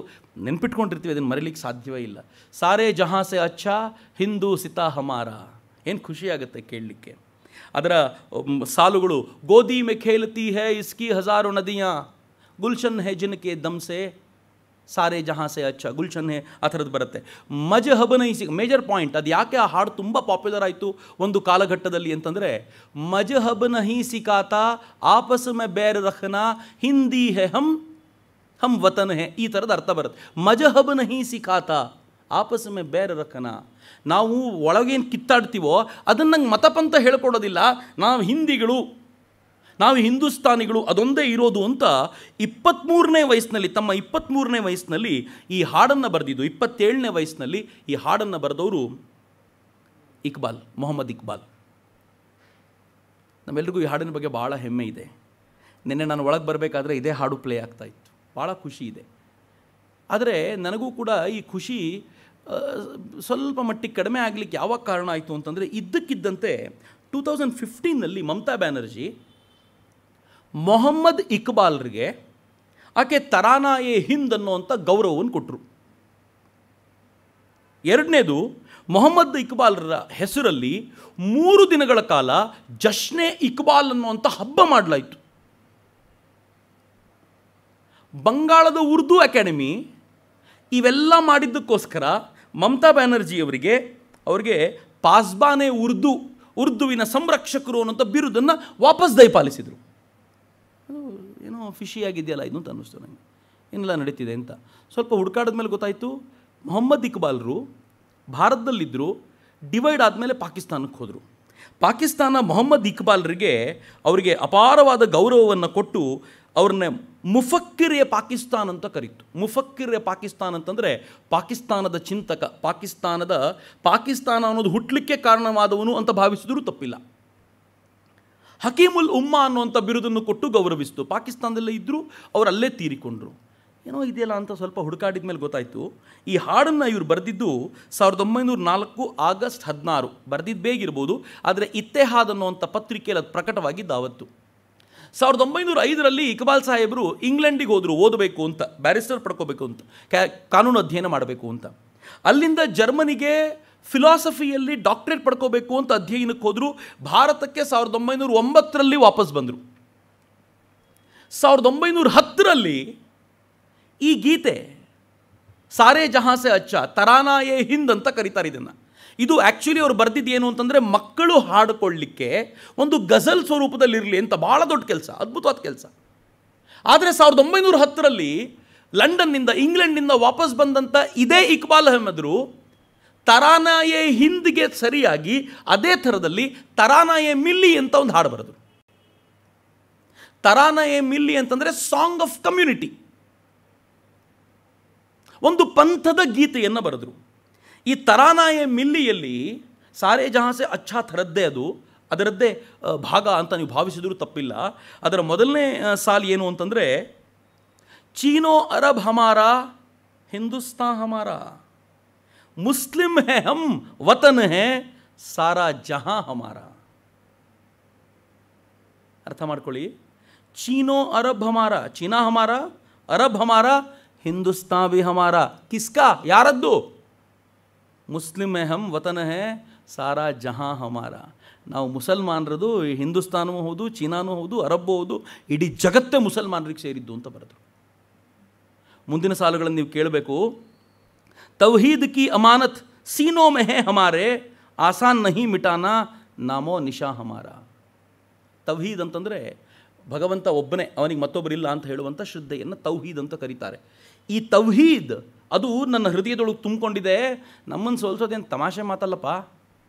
[SPEAKER 1] ನೆನ್ಪಿಟ್ಕೊಂಡಿರ್ತೀವಿ ಅದನ್ನು ಮರೀಲಿಕ್ಕೆ ಸಾಧ್ಯವೇ ಇಲ್ಲ ಸಾರೇ ಜಹಾಸೆ ಅಚ್ಚ ಹಿಂದೂ ಸಿತಾ ಹಮಾರ ಏನು ಖುಷಿಯಾಗುತ್ತೆ ಕೇಳಲಿಕ್ಕೆ ಅದರ ಸಾಲುಗಳು ಗೋಧಿ ಮೆ ಖೇಲ್ತಿ ಹೇ ಇಸ್ಕಿ ಹಜಾರು ನದಿಯಾ ಗುಲ್ಶನ್ ಹೇ ಜಿನ್ಕೆ ದಮ್ಸೆ ಸಾರೆ ಜಹಾಸೆ ಅಚ್ಚ ಗುಲ್ಶನ್ ಹೇ ಆ ಥರದ್ದು ಬರುತ್ತೆ ಮಜಹಬನ ಇಸಿ ಮೇಜರ್ ಪಾಯಿಂಟ್ ಅದು ಯಾಕೆ ಆ ಹಾಡು ತುಂಬ ಪಾಪ್ಯುಲರ್ ಆಯಿತು ಒಂದು ಕಾಲಘಟ್ಟದಲ್ಲಿ ಅಂತಂದರೆ ಮಜಹಬನ ಹಿ ಸಿಕಾತ ಆಪಸ್ ಮೆ ಬೇರ್ ರಖನ ಹಿಂದಿ ಹೆ ಹಮ್ ಹಮ್ ವತನ್ ಹೆ ಈ ಥರದ ಅರ್ಥ ಬರುತ್ತೆ ಮಜಹಬನ ಹಿ ಸಿಕಾತ ಆಪಸ್ ಮೆ ಬೇರ್ ರಖನ ನಾವು ಒಳಗೇನು ಕಿತ್ತಾಡ್ತೀವೋ ಅದನ್ನು ನಂಗೆ ಮತಪಂಥ ಹೇಳ್ಕೊಡೋದಿಲ್ಲ ನಾವು ಹಿಂದಿಗಳು ನಾವು ಹಿಂದೂಸ್ತಾನಿಗಳು ಅದೊಂದೇ ಇರೋದು ಅಂತ ಇಪ್ಪತ್ತ್ಮೂರನೇ ವಯಸ್ಸಿನಲ್ಲಿ ತಮ್ಮ ಇಪ್ಪತ್ತ್ಮೂರನೇ ವಯಸ್ಸಿನಲ್ಲಿ ಈ ಹಾಡನ್ನು ಬರೆದಿದ್ದು ಇಪ್ಪತ್ತೇಳನೇ ವಯಸ್ಸಿನಲ್ಲಿ ಈ ಹಾಡನ್ನು ಬರೆದವರು ಇಕ್ಬಾಲ್ ಮೊಹಮ್ಮದ್ ಇಕ್ಬಾಲ್ ನಮ್ಮೆಲ್ರಿಗೂ ಈ ಹಾಡಿನ ಬಗ್ಗೆ ಭಾಳ ಹೆಮ್ಮೆ ಇದೆ ನಿನ್ನೆ ನಾನು ಒಳಗೆ ಬರಬೇಕಾದ್ರೆ ಇದೇ ಹಾಡು ಪ್ಲೇ ಆಗ್ತಾಯಿತ್ತು ಭಾಳ ಖುಷಿ ಇದೆ ಆದರೆ ನನಗೂ ಕೂಡ ಈ ಖುಷಿ ಸ್ವಲ್ಪ ಮಟ್ಟಿಗೆ ಕಡಿಮೆ ಆಗಲಿಕ್ಕೆ ಯಾವಾಗ ಕಾರಣ ಆಯಿತು ಅಂತಂದರೆ ಇದ್ದಕ್ಕಿದ್ದಂತೆ ಟೂ ತೌಸಂಡ್ ಫಿಫ್ಟೀನಲ್ಲಿ ಮಮತಾ ಬ್ಯಾನರ್ಜಿ ಮೊಹಮ್ಮದ್ ಇಕ್ಬಾಲ್ರಿಗೆ ಆಕೆ ತರಾನಾ ಎ ಹಿಂದ್ ಅನ್ನುವಂಥ ಗೌರವವನ್ನು ಕೊಟ್ಟರು ಎರಡನೇದು ಮೊಹಮ್ಮದ್ ಇಕ್ಬಾಲ್ರ ಹೆಸರಲ್ಲಿ ಮೂರು ದಿನಗಳ ಕಾಲ ಜಶ್ನೆ ಇಕ್ಬಾಲ್ ಅನ್ನುವಂಥ ಹಬ್ಬ ಮಾಡಲಾಯಿತು ಬಂಗಾಳದ ಉರ್ದು ಅಕಾಡೆಮಿ ಇವೆಲ್ಲ ಮಾಡಿದ್ದಕ್ಕೋಸ್ಕರ ಮಮತಾ ಬ್ಯಾನರ್ಜಿಯವರಿಗೆ ಅವರಿಗೆ ಪಾಸ್ಬಾನೆ ಉರ್ದು ಉರ್ದುವಿನ ಸಂರಕ್ಷಕರು ಅನ್ನೋಂಥ ಬಿರುದನ್ನು ವಾಪಸ್ ದಯಪಾಲಿಸಿದರು ಅದು ಏನೋ ಫಿಶಿಯಾಗಿದೆಯಲ್ಲ ಇದು ಅಂತ ಅನ್ನಿಸ್ತು ನನಗೆ ಏನೆಲ್ಲ ನಡೀತಿದೆ ಅಂತ ಸ್ವಲ್ಪ ಹುಡುಕಾಡಿದ ಮೇಲೆ ಗೊತ್ತಾಯಿತು ಮೊಹಮ್ಮದ್ ಇಕ್ಬಾಲ್ರು ಭಾರತದಲ್ಲಿದ್ದರು ಡಿವೈಡ್ ಆದಮೇಲೆ ಪಾಕಿಸ್ತಾನಕ್ಕೆ ಹೋದರು ಪಾಕಿಸ್ತಾನ ಮೊಹಮ್ಮದ್ ಇಕ್ಬಾಲ್ರಿಗೆ ಅವರಿಗೆ ಅಪಾರವಾದ ಗೌರವವನ್ನು ಕೊಟ್ಟು ಅವ್ರನ್ನ ಮುಫಕ್ಕಿರಿಯ ಪಾಕಿಸ್ತಾನ್ ಅಂತ ಕರೀತು ಮುಫಕ್ಕಿರಿಯ ಪಾಕಿಸ್ತಾನ್ ಅಂತಂದರೆ ಪಾಕಿಸ್ತಾನದ ಚಿಂತಕ ಪಾಕಿಸ್ತಾನದ ಪಾಕಿಸ್ತಾನ ಅನ್ನೋದು ಹುಟ್ಟಲಿಕ್ಕೆ ಕಾರಣವಾದವನು ಅಂತ ಭಾವಿಸಿದರೂ ತಪ್ಪಿಲ್ಲ ಹಕೀಮುಲ್ ಉಮ್ಮಾ ಅನ್ನುವಂಥ ಬಿರುದನ್ನು ಕೊಟ್ಟು ಗೌರವಿಸಿತು ಪಾಕಿಸ್ತಾನದಲ್ಲೇ ಇದ್ದರೂ ಅವರಲ್ಲೇ ತೀರಿಕೊಂಡರು ಏನೋ ಇದೆಯಲ್ಲ ಅಂತ ಸ್ವಲ್ಪ ಹುಡುಕಾಡಿದ ಮೇಲೆ ಗೊತ್ತಾಯಿತು ಈ ಹಾಡನ್ನು ಇವರು ಬರೆದಿದ್ದು ಸಾವಿರದ ಒಂಬೈನೂರ ನಾಲ್ಕು ಆಗಸ್ಟ್ ಹದಿನಾರು ಬರೆದಿದ್ದು ಬೇಗಿರ್ಬೋದು ಆದರೆ ಇತ್ತೆಹಾದ್ ಅನ್ನೋವಂಥ ಪತ್ರಿಕೆಯಲ್ಲಿ ಅದು ಪ್ರಕಟವಾಗಿದ್ದು ಆವತ್ತು ಸಾವಿರದ ಒಂಬೈನೂರ ಐದರಲ್ಲಿ ಇಕ್ಬಾಲ್ ಸಾಹೇಬರು ಇಂಗ್ಲೆಂಡಿಗೆ ಹೋದರು ಓದಬೇಕು ಅಂತ ಬ್ಯಾರಿಸ್ಟರ್ ಪಡ್ಕೋಬೇಕು ಅಂತ ಕಾನೂನು ಅಧ್ಯಯನ ಮಾಡಬೇಕು ಅಂತ ಅಲ್ಲಿಂದ ಜರ್ಮನಿಗೆ ಫಿಲಾಸಫಿಯಲ್ಲಿ ಡಾಕ್ಟ್ರೇಟ್ ಪಡ್ಕೋಬೇಕು ಅಂತ ಅಧ್ಯಯನಕ್ಕೆ ಹೋದರು ಭಾರತಕ್ಕೆ ಸಾವಿರದ ಒಂಬೈನೂರ ಒಂಬತ್ತರಲ್ಲಿ ವಾಪಸ್ ಬಂದರು ಸಾವಿರದ ಒಂಬೈನೂರ ಹತ್ತರಲ್ಲಿ ಈ ಗೀತೆ ಸಾರೆ ಜಹಾಸೆ ಅಚ್ಚ ಎ ಹಿಂದ್ ಅಂತ ಕರೀತಾರೆ ಇದನ್ನು ಇದು ಆ್ಯಕ್ಚುಲಿ ಅವ್ರು ಬರೆದಿದ್ದು ಏನು ಅಂತಂದರೆ ಮಕ್ಕಳು ಹಾಡಿಕೊಳ್ಳಿಕ್ಕೆ ಒಂದು ಗಜಲ್ ಸ್ವರೂಪದಲ್ಲಿರಲಿ ಅಂತ ಭಾಳ ದೊಡ್ಡ ಕೆಲಸ ಅದ್ಭುತವಾದ ಕೆಲಸ ಆದರೆ ಸಾವಿರದ ಒಂಬೈನೂರ ಹತ್ತರಲ್ಲಿ ಲಂಡನ್ನಿಂದ ಇಂಗ್ಲೆಂಡ್ನಿಂದ ವಾಪಸ್ ಬಂದಂಥ ಇದೇ ಇಕ್ಬಾಲ್ ಅಹಮದ್ರು ಎ ಹಿಂದ್ಗೆ ಸರಿಯಾಗಿ ಅದೇ ಥರದಲ್ಲಿ ಎ ಮಿಲ್ಲಿ ಅಂತ ಒಂದು ಹಾಡು ಬರೆದರು ಎ ಮಿಲ್ಲಿ ಅಂತಂದರೆ ಸಾಂಗ್ ಆಫ್ ಕಮ್ಯುನಿಟಿ ಒಂದು ಪಂಥದ ಗೀತೆಯನ್ನು ಬರೆದರು ಈ ತರಾನಾಯ ಮಿಲ್ಲಿಯಲ್ಲಿ ಸಾರೇ ಜಹಾಸೆ ಅಚ್ಛಾ ಥರದ್ದೇ ಅದು ಅದರದ್ದೇ ಭಾಗ ಅಂತ ನೀವು ಭಾವಿಸಿದರೂ ತಪ್ಪಿಲ್ಲ ಅದರ ಮೊದಲನೇ ಸಾಲು ಏನು ಅಂತಂದರೆ ಚೀನೋ ಅರಬ್ ಹಮಾರ ಹಿಂದೂಸ್ತಾ ಹಮಾರ ಮುಸ್ಲಿಂ ಹೇ ಹಮ್ ವತನ್ ಹೇ ಸಾರಾ ಜಹಾ ಹಮಾರ ಅರ್ಥ ಮಾಡ್ಕೊಳ್ಳಿ ಚೀನೋ ಅರಬ್ ಹಮಾರ ಚೀನಾ ಹಮಾರ ಅರಬ್ ಹಮಾರ ಹಿಂದೂಸ್ತಾ भी हमारा किसका ಯಾರದ್ದು ಮುಸ್ಲಿಮ್ ಹಮ್ ವತನ ಹೇ ಸಾರಾ ಜಹಾ ಹಮಾರ ನಾವು ಮುಸಲ್ಮಾನರದು ಹಿಂದೂಸ್ತಾನೂ ಹೌದು ಚೀನಾನೂ ಹೌದು ಅರಬ್ಬು ಹೌದು ಇಡೀ ಜಗತ್ತೇ ಮುಸಲ್ಮಾನರಿಗೆ ಸೇರಿದ್ದು ಅಂತ ಬರೆದರು ಮುಂದಿನ ಸಾಲುಗಳನ್ನು ನೀವು ಕೇಳಬೇಕು ತವಹೀದ್ ಕಿ ಅಮಾನತ್ ಸೀನೋ ಮೆಹೆ ಹಮಾರೆ ಆಸಾನ್ ನಹಿ ಮಿಟಾನ ನಾಮೋ ನಿಶಾ ಹಮಾರ ತೌಹೀದ್ ಅಂತಂದರೆ ಭಗವಂತ ಒಬ್ಬನೇ ಅವನಿಗೆ ಮತ್ತೊಬ್ಬರಿಲ್ಲ ಅಂತ ಹೇಳುವಂಥ ಶ್ರದ್ಧೆಯನ್ನು ತೌಹೀದ್ ಅಂತ ಕರೀತಾರೆ ಈ ತೌಹೀದ್ ಅದು ನನ್ನ ಹೃದಯದೊಳಗೆ ತುಂಬಿಕೊಂಡಿದೆ ನಮ್ಮನ್ನು ಸೋಲ್ಸೋದೇನು ತಮಾಷೆ ಮಾತಲ್ಲಪ್ಪ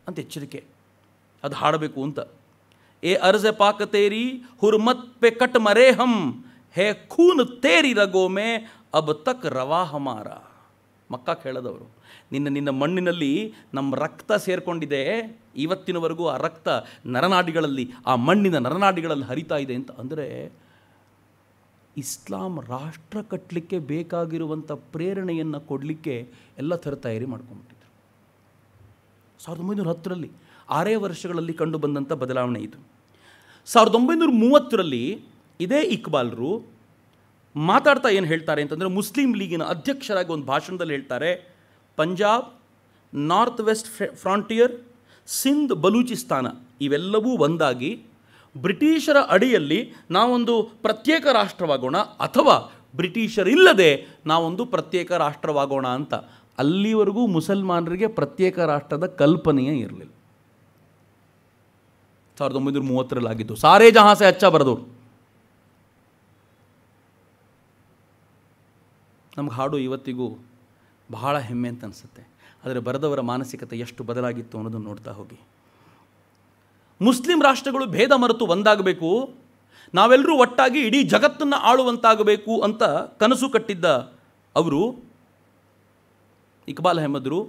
[SPEAKER 1] ಅಂತ ಎಚ್ಚರಿಕೆ ಅದು ಹಾಡಬೇಕು ಅಂತ ಏ ಅರ್ಜೆ ಪಾಕ ತೇರಿ ಹುರ್ಮತ್ ಪೆ ಕಟ್ ಮರೇ ಹಂ ಹೇ ಖೂನ್ ತೇರಿ ರಗೋಮೆ ಅಬ್ ತಕ್ ರವಾ ಹಮಾರ ಮಕ್ಕ ಕೇಳದವರು ನಿನ್ನ ನಿನ್ನ ಮಣ್ಣಿನಲ್ಲಿ ನಮ್ಮ ರಕ್ತ ಸೇರಿಕೊಂಡಿದೆ ಇವತ್ತಿನವರೆಗೂ ಆ ರಕ್ತ ನರನಾಡಿಗಳಲ್ಲಿ ಆ ಮಣ್ಣಿನ ನರನಾಡಿಗಳಲ್ಲಿ ಹರಿತಾ ಇದೆ ಅಂತ ಅಂದರೆ ಇಸ್ಲಾಂ ರಾಷ್ಟ್ರ ಕಟ್ಟಲಿಕ್ಕೆ ಬೇಕಾಗಿರುವಂಥ ಪ್ರೇರಣೆಯನ್ನು ಕೊಡಲಿಕ್ಕೆ ಎಲ್ಲ ಥರ ತಯಾರಿ ಮಾಡ್ಕೊಂಡ್ಬಿಟ್ಟಿದ್ರು ಸಾವಿರದ ಒಂಬೈನೂರ ಹತ್ತರಲ್ಲಿ ಆರೇ ವರ್ಷಗಳಲ್ಲಿ ಕಂಡು ಬಂದಂಥ ಬದಲಾವಣೆ ಇದು ಸಾವಿರದ ಒಂಬೈನೂರ ಮೂವತ್ತರಲ್ಲಿ ಇದೇ ಇಕ್ಬಾಲ್ರು ಮಾತಾಡ್ತಾ ಏನು ಹೇಳ್ತಾರೆ ಅಂತಂದರೆ ಮುಸ್ಲಿಂ ಲೀಗಿನ ಅಧ್ಯಕ್ಷರಾಗಿ ಒಂದು ಭಾಷಣದಲ್ಲಿ ಹೇಳ್ತಾರೆ Punjab north west frontier Sindh Baluchistan ಇವೆಲ್ಲವೂ ಒಂದಾಗಿ ಬ್ರಿಟಿಷರ ಅಡಿಯಲ್ಲಿ ನಾವೊಂದು ಪ್ರತ್ಯೇಕ ರಾಷ್ಟ್ರವಾಗೋಣ ಅಥವಾ ಬ್ರಿಟಿಷರಿಲ್ಲದೆ ನಾವೊಂದು ಪ್ರತ್ಯೇಕ ರಾಷ್ಟ್ರವಾಗೋಣ ಅಂತ ಅಲ್ಲಿವರೆಗೂ ಮುಸಲ್ಮಾನರಿಗೆ ಪ್ರತ್ಯೇಕ ರಾಷ್ಟ್ರದ ಕಲ್ಪನೆಯೇ ಇರಲಿಲ್ಲ ಸಾವಿರದ ಒಂಬೈನೂರ ಮೂವತ್ತರಲ್ಲಿ ಆಗಿದ್ದು ಸಾರೇ ಜಹಾಸೆ ಅಚ್ಚ ಬರೆದವ್ರು ನಮ್ಗೆ ಹಾಡು ಇವತ್ತಿಗೂ ಬಹಳ ಹೆಮ್ಮೆ ಅಂತ ಅನಿಸುತ್ತೆ ಆದರೆ ಬರೆದವರ ಮಾನಸಿಕತೆ ಎಷ್ಟು ಬದಲಾಗಿತ್ತು ಅನ್ನೋದನ್ನು ನೋಡ್ತಾ ಹೋಗಿ ಮುಸ್ಲಿಂ ರಾಷ್ಟ್ರಗಳು ಭೇದ ಮರೆತು ಒಂದಾಗಬೇಕು ನಾವೆಲ್ಲರೂ ಒಟ್ಟಾಗಿ ಇಡೀ ಜಗತ್ತನ್ನು ಆಳುವಂತಾಗಬೇಕು ಅಂತ ಕನಸು ಕಟ್ಟಿದ್ದ ಅವರು ಇಕ್ಬಾಲ್ ಅಹಮದ್ರು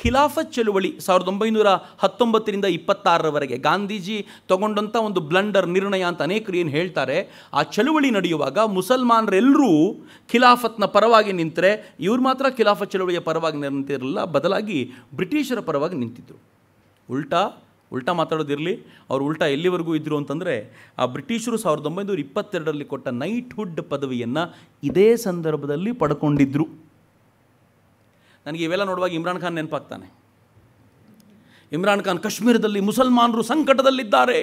[SPEAKER 1] ಖಿಲಾಫತ್ ಚಳುವಳಿ ಸಾವಿರದ ಒಂಬೈನೂರ ಹತ್ತೊಂಬತ್ತರಿಂದ ಇಪ್ಪತ್ತಾರರವರೆಗೆ ಗಾಂಧೀಜಿ ತಗೊಂಡಂಥ ಒಂದು ಬ್ಲಂಡರ್ ನಿರ್ಣಯ ಅಂತ ಅನೇಕರು ಏನು ಹೇಳ್ತಾರೆ ಆ ಚಳುವಳಿ ನಡೆಯುವಾಗ ಮುಸಲ್ಮಾನರೆಲ್ಲರೂ ಖಿಲಾಫತ್ನ ಪರವಾಗಿ ನಿಂತರೆ ಇವ್ರು ಮಾತ್ರ ಖಿಲಾಫತ್ ಚಳುವಳಿಯ ಪರವಾಗಿ ನಿಂತಿರಲಿಲ್ಲ ಬದಲಾಗಿ ಬ್ರಿಟಿಷರ ಪರವಾಗಿ ನಿಂತಿದ್ದರು ಉಲ್ಟಾ ಉಲ್ಟಾ ಮಾತಾಡೋದಿರಲಿ ಅವರು ಉಲ್ಟಾ ಎಲ್ಲಿವರೆಗೂ ಇದ್ದರು ಅಂತಂದರೆ ಆ ಬ್ರಿಟಿಷರು ಸಾವಿರದ ಒಂಬೈನೂರ ಇಪ್ಪತ್ತೆರಡರಲ್ಲಿ ಕೊಟ್ಟ ನೈಟ್ಹುಡ್ ಪದವಿಯನ್ನು ಇದೇ ಸಂದರ್ಭದಲ್ಲಿ ಪಡ್ಕೊಂಡಿದ್ದರು ನನಗೆ ಇವೆಲ್ಲ ನೋಡುವಾಗ ಇಮ್ರಾನ್ ಖಾನ್ ನೆನಪಾಗ್ತಾನೆ ಇಮ್ರಾನ್ ಖಾನ್ ಕಾಶ್ಮೀರದಲ್ಲಿ ಮುಸಲ್ಮಾನರು ಸಂಕಟದಲ್ಲಿದ್ದಾರೆ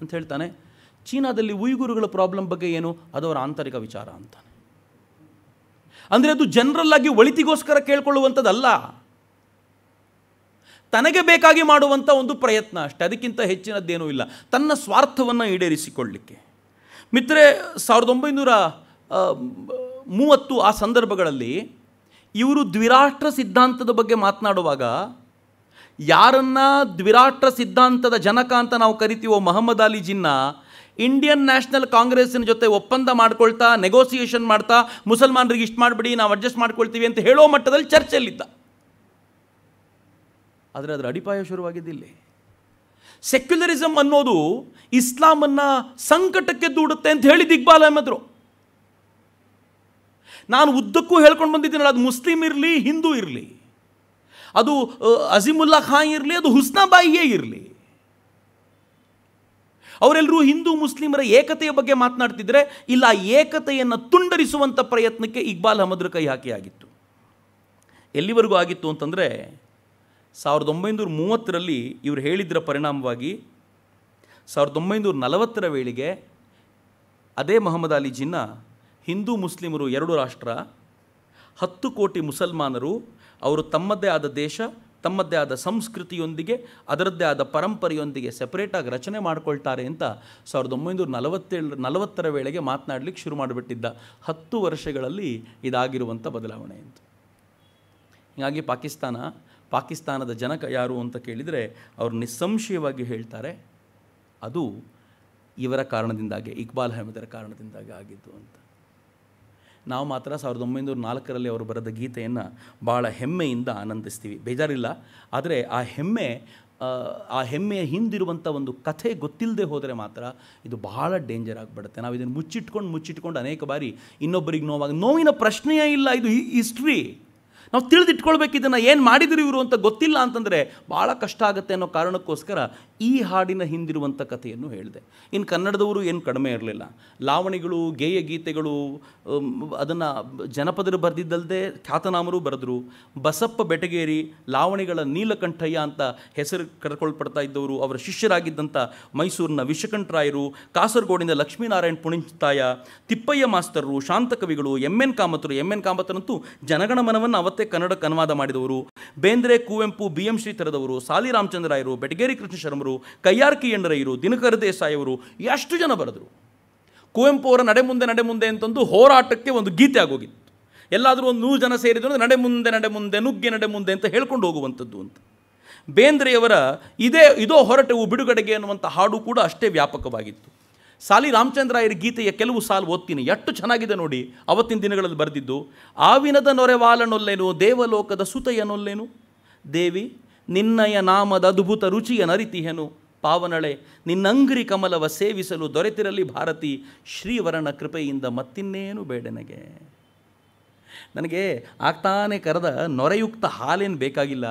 [SPEAKER 1] ಅಂತ ಹೇಳ್ತಾನೆ ಚೀನಾದಲ್ಲಿ ಉಯ್ಗುರುಗಳ ಪ್ರಾಬ್ಲಮ್ ಬಗ್ಗೆ ಏನು ಅದು ಅವರ ಆಂತರಿಕ ವಿಚಾರ ಅಂತಾನೆ ಅಂದರೆ ಅದು ಜನರಲ್ಲಾಗಿ ಒಳಿತಿಗೋಸ್ಕರ ಕೇಳ್ಕೊಳ್ಳುವಂಥದ್ದಲ್ಲ ತನಗೆ ಬೇಕಾಗಿ ಮಾಡುವಂಥ ಒಂದು ಪ್ರಯತ್ನ ಅಷ್ಟೆ ಅದಕ್ಕಿಂತ ಹೆಚ್ಚಿನದ್ದೇನೂ ಇಲ್ಲ ತನ್ನ ಸ್ವಾರ್ಥವನ್ನು ಈಡೇರಿಸಿಕೊಳ್ಳಲಿಕ್ಕೆ ಮಿತ್ರೆ ಸಾವಿರದ ಒಂಬೈನೂರ ಮೂವತ್ತು ಆ ಸಂದರ್ಭಗಳಲ್ಲಿ ಇವರು ದ್ವಿರಾಷ್ಟ್ರ ಸಿದ್ಧಾಂತದ ಬಗ್ಗೆ ಮಾತನಾಡುವಾಗ ಯಾರನ್ನ ದ್ವಿರಾಷ್ಟ್ರ ಸಿದ್ಧಾಂತದ ಜನಕ ಅಂತ ನಾವು ಕರಿತೀವೋ ಮಹಮ್ಮದ್ ಅಲಿ ಜಿನ್ನ ಇಂಡಿಯನ್ ನ್ಯಾಷನಲ್ ಕಾಂಗ್ರೆಸ್ಸಿನ ಜೊತೆ ಒಪ್ಪಂದ ಮಾಡ್ಕೊಳ್ತಾ ನೆಗೋಸಿಯೇಷನ್ ಮಾಡ್ತಾ ಮುಸಲ್ಮಾನರಿಗೆ ಇಷ್ಟು ಮಾಡಿಬಿಡಿ ನಾವು ಅಡ್ಜಸ್ಟ್ ಮಾಡ್ಕೊಳ್ತೀವಿ ಅಂತ ಹೇಳೋ ಮಟ್ಟದಲ್ಲಿ ಚರ್ಚೆಯಲ್ಲಿದ್ದ ಆದರೆ ಅದರ ಅಡಿಪಾಯ ಶುರುವಾಗಿದ್ದಿಲ್ಲ ಸೆಕ್ಯುಲರಿಸಮ್ ಅನ್ನೋದು ಇಸ್ಲಾಮನ್ನು ಸಂಕಟಕ್ಕೆ ದೂಡುತ್ತೆ ಅಂತ ಹೇಳಿ ಇಕ್ಬಾಲ್ ಅಹಮದ್ರು ನಾನು ಉದ್ದಕ್ಕೂ ಹೇಳ್ಕೊಂಡು ಬಂದಿದ್ದೀನಲ್ಲ ಅದು ಮುಸ್ಲಿಂ ಇರಲಿ ಹಿಂದೂ ಇರಲಿ ಅದು ಅಜೀಮುಲ್ಲಾ ಖಾನ್ ಇರಲಿ ಅದು ಹುಸ್ನಾಬಾಯಿಯೇ ಇರಲಿ ಅವರೆಲ್ಲರೂ ಹಿಂದೂ ಮುಸ್ಲಿಮರ ಏಕತೆಯ ಬಗ್ಗೆ ಮಾತನಾಡ್ತಿದ್ರೆ ಇಲ್ಲ ಆ ಏಕತೆಯನ್ನು ತುಂಡರಿಸುವಂಥ ಪ್ರಯತ್ನಕ್ಕೆ ಇಕ್ಬಾಲ್ ಅಹಮದ್ರ ಕೈ ಹಾಕಿ ಆಗಿತ್ತು ಎಲ್ಲಿವರೆಗೂ ಆಗಿತ್ತು ಅಂತಂದರೆ ಸಾವಿರದ ಒಂಬೈನೂರ ಮೂವತ್ತರಲ್ಲಿ ಇವರು ಹೇಳಿದ್ರ ಪರಿಣಾಮವಾಗಿ ಸಾವಿರದ ಒಂಬೈನೂರ ನಲವತ್ತರ ವೇಳೆಗೆ ಅದೇ ಮೊಹಮ್ಮದ್ ಅಲಿ ಜಿನ್ನಾ ಹಿಂದೂ ಮುಸ್ಲಿಮರು ಎರಡು ರಾಷ್ಟ್ರ ಹತ್ತು ಕೋಟಿ ಮುಸಲ್ಮಾನರು ಅವರು ತಮ್ಮದೇ ಆದ ದೇಶ ತಮ್ಮದೇ ಆದ ಸಂಸ್ಕೃತಿಯೊಂದಿಗೆ ಅದರದ್ದೇ ಆದ ಪರಂಪರೆಯೊಂದಿಗೆ ಸೆಪರೇಟಾಗಿ ರಚನೆ ಮಾಡ್ಕೊಳ್ತಾರೆ ಅಂತ ಸಾವಿರದ ಒಂಬೈನೂರ ನಲವತ್ತೇಳು ನಲವತ್ತರ ವೇಳೆಗೆ ಮಾತನಾಡಲಿಕ್ಕೆ ಶುರು ಮಾಡಿಬಿಟ್ಟಿದ್ದ ಹತ್ತು ವರ್ಷಗಳಲ್ಲಿ ಇದಾಗಿರುವಂಥ ಬದಲಾವಣೆ ಅಂತ ಹೀಗಾಗಿ ಪಾಕಿಸ್ತಾನ ಪಾಕಿಸ್ತಾನದ ಜನಕ ಯಾರು ಅಂತ ಕೇಳಿದರೆ ಅವರು ನಿಸ್ಸಂಶಯವಾಗಿ ಹೇಳ್ತಾರೆ ಅದು ಇವರ ಕಾರಣದಿಂದಾಗಿ ಇಕ್ಬಾಲ್ ಅಹಮದರ ಕಾರಣದಿಂದಾಗಿ ಆಗಿದ್ದು ಅಂತ ನಾವು ಮಾತ್ರ ಸಾವಿರದ ಒಂಬೈನೂರ ನಾಲ್ಕರಲ್ಲಿ ಅವರು ಬರೆದ ಗೀತೆಯನ್ನು ಭಾಳ ಹೆಮ್ಮೆಯಿಂದ ಆನಂದಿಸ್ತೀವಿ ಬೇಜಾರಿಲ್ಲ ಆದರೆ ಆ ಹೆಮ್ಮೆ ಆ ಹೆಮ್ಮೆಯ ಹಿಂದಿರುವಂಥ ಒಂದು ಕಥೆ ಗೊತ್ತಿಲ್ಲದೆ ಹೋದರೆ ಮಾತ್ರ ಇದು ಬಹಳ ಡೇಂಜರ್ ಆಗಿಬಿಡುತ್ತೆ ನಾವು ಇದನ್ನು ಮುಚ್ಚಿಟ್ಕೊಂಡು ಮುಚ್ಚಿಟ್ಕೊಂಡು ಅನೇಕ ಬಾರಿ ಇನ್ನೊಬ್ಬರಿಗೆ ನೋವಾಗ ನೋವಿನ ಪ್ರಶ್ನೆಯೇ ಇಲ್ಲ ಇದು ಹಿಸ್ಟ್ರಿ ನಾವು ತಿಳಿದಿಟ್ಕೊಳ್ಬೇಕು ಇದನ್ನು ಏನು ಮಾಡಿದ್ರು ಇವರು ಅಂತ ಗೊತ್ತಿಲ್ಲ ಅಂತಂದರೆ ಭಾಳ ಕಷ್ಟ ಆಗುತ್ತೆ ಅನ್ನೋ ಕಾರಣಕ್ಕೋಸ್ಕರ ಈ ಹಾಡಿನ ಹಿಂದಿರುವಂಥ ಕಥೆಯನ್ನು ಹೇಳಿದೆ ಇನ್ನು ಕನ್ನಡದವರು ಏನು ಕಡಿಮೆ ಇರಲಿಲ್ಲ ಲಾವಣಿಗಳು ಗೇಯ ಗೀತೆಗಳು ಅದನ್ನು ಜನಪದರು ಬರೆದಿದ್ದಲ್ಲದೆ ಖ್ಯಾತನಾಮರು ಬರೆದರು ಬಸಪ್ಪ ಬೆಟಗೇರಿ ಲಾವಣಿಗಳ ನೀಲಕಂಠಯ್ಯ ಅಂತ ಹೆಸರು ಕರ್ಕೊಳ್ಪಡ್ತಾ ಇದ್ದವರು ಅವರ ಶಿಷ್ಯರಾಗಿದ್ದಂಥ ಮೈಸೂರಿನ ವಿಶ್ವಕಂಠರಾಯರು ಕಾಸರಗೋಡಿನ ಲಕ್ಷ್ಮೀನಾರಾಯಣ ಪುಣಿತಾಯ ತಿಪ್ಪಯ್ಯ ಮಾಸ್ತರರು ಶಾಂತಕವಿಗಳು ಎಂ ಎಮ್ ಎನ್ ಕಾಮತರು ಎಮ್ ಎನ್ ಜನಗಣ ಜನಗಣಮನವನ್ನು ಅವತ್ತೇ ಕನ್ನಡಕ್ಕೆ ಅನುವಾದ ಮಾಡಿದವರು ಬೇಂದ್ರೆ ಕುವೆಂಪು ಬಿ ಎಂ ಶ್ರೀಧರದವರು ಸಾಲಿ ರಾಯರು ಬೆಟಗೇರಿ ಕೃಷ್ಣ ಶರ್ಮರು ಅವರು ಕೈಯಾರ್ಕಿ ಇರು ದಿನಕರ ಅವರು ಎಷ್ಟು ಜನ ಬರೆದರು ಕುವೆಂಪು ಅವರ ನಡೆ ಮುಂದೆ ನಡೆ ಮುಂದೆ ಅಂತಂದು ಹೋರಾಟಕ್ಕೆ ಒಂದು ಗೀತೆ ಆಗೋಗಿತ್ತು ಎಲ್ಲಾದರೂ ಒಂದು ನೂರು ಜನ ಸೇರಿದ್ರು ನಡೆ ಮುಂದೆ ನಡೆ ಮುಂದೆ ನುಗ್ಗೆ ನಡೆ ಮುಂದೆ ಅಂತ ಹೇಳ್ಕೊಂಡು ಹೋಗುವಂಥದ್ದು ಅಂತ ಬೇಂದ್ರೆಯವರ ಇದೇ ಇದೋ ಹೊರಟವು ಬಿಡುಗಡೆಗೆ ಅನ್ನುವಂಥ ಹಾಡು ಕೂಡ ಅಷ್ಟೇ ವ್ಯಾಪಕವಾಗಿತ್ತು ಸಾಲಿ ರಾಮಚಂದ್ರಾಯರ ಗೀತೆಯ ಕೆಲವು ಸಾಲು ಓದ್ತೀನಿ ಎಷ್ಟು ಚೆನ್ನಾಗಿದೆ ನೋಡಿ ಅವತ್ತಿನ ದಿನಗಳಲ್ಲಿ ಬರೆದಿದ್ದು ಆವಿನದ ನೊರೆವಾಲನೊಲ್ಲೇನು ದೇವಲೋಕದ ಸುತಯ್ಯನೊಲ್ಲೇನು ದೇವಿ ನಿನ್ನಯ ನಾಮದ ಅದ್ಭುತ ರುಚಿಯ ನರಿತಿಹೆನು ಪಾವನಳೆ ನಿನ್ನಂಗ್ರಿ ಕಮಲವ ಸೇವಿಸಲು ದೊರೆತಿರಲಿ ಭಾರತಿ ಶ್ರೀವರಣ ಕೃಪೆಯಿಂದ ಮತ್ತಿನ್ನೇನು ಬೇಡನಗೆ ನನಗೆ ಆಗ್ತಾನೆ ಕರೆದ ನೊರೆಯುಕ್ತ ಹಾಲೇನು ಬೇಕಾಗಿಲ್ಲ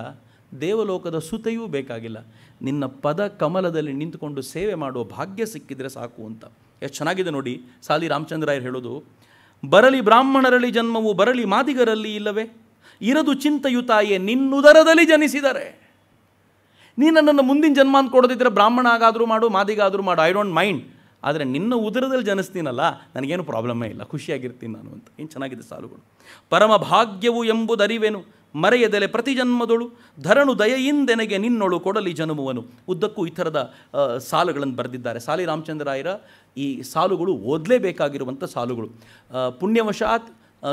[SPEAKER 1] ದೇವಲೋಕದ ಸುತೆಯೂ ಬೇಕಾಗಿಲ್ಲ ನಿನ್ನ ಪದ ಕಮಲದಲ್ಲಿ ನಿಂತುಕೊಂಡು ಸೇವೆ ಮಾಡುವ ಭಾಗ್ಯ ಸಿಕ್ಕಿದರೆ ಸಾಕು ಅಂತ ಎಷ್ಟು ಚೆನ್ನಾಗಿದೆ ನೋಡಿ ಸಾಲಿ ರಾಮಚಂದ್ರಾಯರು ಹೇಳೋದು ಬರಲಿ ಬ್ರಾಹ್ಮಣರಲ್ಲಿ ಜನ್ಮವು ಬರಲಿ ಮಾದಿಗರಲ್ಲಿ ಇಲ್ಲವೇ ಇರದು ಚಿಂತೆಯು ತಾಯೇ ನಿನ್ನುದರದಲ್ಲಿ ಜನಿಸಿದರೆ ನೀನು ನನ್ನನ್ನು ಮುಂದಿನ ಜನ್ಮ ಅಂತ ಕೊಡೋದಿದ್ದರೆ ಬ್ರಾಹ್ಮಣ ಆಗಾದರೂ ಮಾಡು ಮಾದಿಗಾದರೂ ಮಾಡು ಐ ಡೋಂಟ್ ಮೈಂಡ್ ಆದರೆ ನಿನ್ನ ಉದರದಲ್ಲಿ ಜನಿಸ್ತೀನಲ್ಲ ನನಗೇನು ಪ್ರಾಬ್ಲಮ್ಮೇ ಇಲ್ಲ ಖುಷಿಯಾಗಿರ್ತೀನಿ ನಾನು ಅಂತ ಏನು ಚೆನ್ನಾಗಿದೆ ಸಾಲುಗಳು ಪರಮ ಭಾಗ್ಯವು ಅರಿವೇನು ಮರೆಯದೆಲೆ ಪ್ರತಿ ಜನ್ಮದೊಳು ಧರಣು ದಯೆಯಿಂದೆನೆಗೆ ನಿನ್ನೊಳು ಕೊಡಲಿ ಜನ್ಮವನು ಉದ್ದಕ್ಕೂ ಈ ಥರದ ಸಾಲುಗಳನ್ನು ಬರೆದಿದ್ದಾರೆ ಸಾಲಿ ರಾಮಚಂದ್ರಾಯರ ಈ ಸಾಲುಗಳು ಓದಲೇಬೇಕಾಗಿರುವಂಥ ಸಾಲುಗಳು ಪುಣ್ಯವಶಾತ್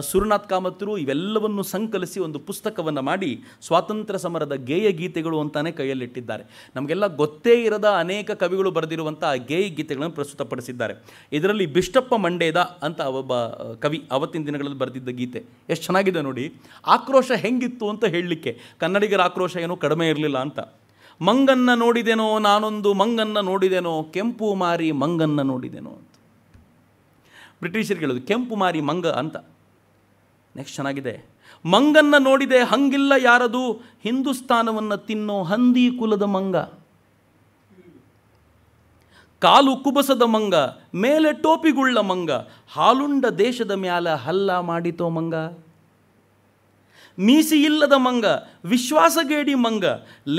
[SPEAKER 1] ಸುರನಾಥ್ ಕಾಮತ್ರು ಇವೆಲ್ಲವನ್ನು ಸಂಕಲಿಸಿ ಒಂದು ಪುಸ್ತಕವನ್ನು ಮಾಡಿ ಸ್ವಾತಂತ್ರ್ಯ ಸಮರದ ಗೇಯ ಗೀತೆಗಳು ಅಂತಲೇ ಕೈಯಲ್ಲಿಟ್ಟಿದ್ದಾರೆ ನಮಗೆಲ್ಲ ಗೊತ್ತೇ ಇರದ ಅನೇಕ ಕವಿಗಳು ಬರೆದಿರುವಂಥ ಗೇಯ ಗೀತೆಗಳನ್ನು ಪ್ರಸ್ತುತಪಡಿಸಿದ್ದಾರೆ ಇದರಲ್ಲಿ ಬಿಷ್ಟಪ್ಪ ಮಂಡೇದ ಅಂತ ಒಬ್ಬ ಕವಿ ಅವತ್ತಿನ ದಿನಗಳಲ್ಲಿ ಬರೆದಿದ್ದ ಗೀತೆ ಎಷ್ಟು ಚೆನ್ನಾಗಿದೆ ನೋಡಿ ಆಕ್ರೋಶ ಹೆಂಗಿತ್ತು ಅಂತ ಹೇಳಲಿಕ್ಕೆ ಕನ್ನಡಿಗರ ಆಕ್ರೋಶ ಏನೂ ಕಡಿಮೆ ಇರಲಿಲ್ಲ ಅಂತ ಮಂಗನ್ನ ನೋಡಿದೆನೋ ನಾನೊಂದು ಮಂಗನ್ನ ನೋಡಿದೆನೋ ಕೆಂಪು ಮಾರಿ ಮಂಗನ್ನ ನೋಡಿದೆನೋ ಅಂತ ಬ್ರಿಟಿಷರಿಗೆ ಹೇಳೋದು ಕೆಂಪು ಮಾರಿ ಮಂಗ ಅಂತ ನೆಕ್ಸ್ಟ್ ಚೆನ್ನಾಗಿದೆ ಮಂಗನ್ನ ನೋಡಿದೆ ಹಂಗಿಲ್ಲ ಯಾರದು ಹಿಂದೂಸ್ತಾನವನ್ನು ತಿನ್ನೋ ಹಂದಿ ಕುಲದ ಮಂಗ ಕಾಲು ಕುಬಸದ ಮಂಗ ಮೇಲೆ ಟೋಪಿಗುಳ್ಳ ಮಂಗ ಹಾಲುಂಡ ದೇಶದ ಮ್ಯಾಲ ಹಲ್ಲ ಮಾಡಿತೋ ಮಂಗ ಇಲ್ಲದ ಮಂಗ ವಿಶ್ವಾಸಗೇಡಿ ಮಂಗ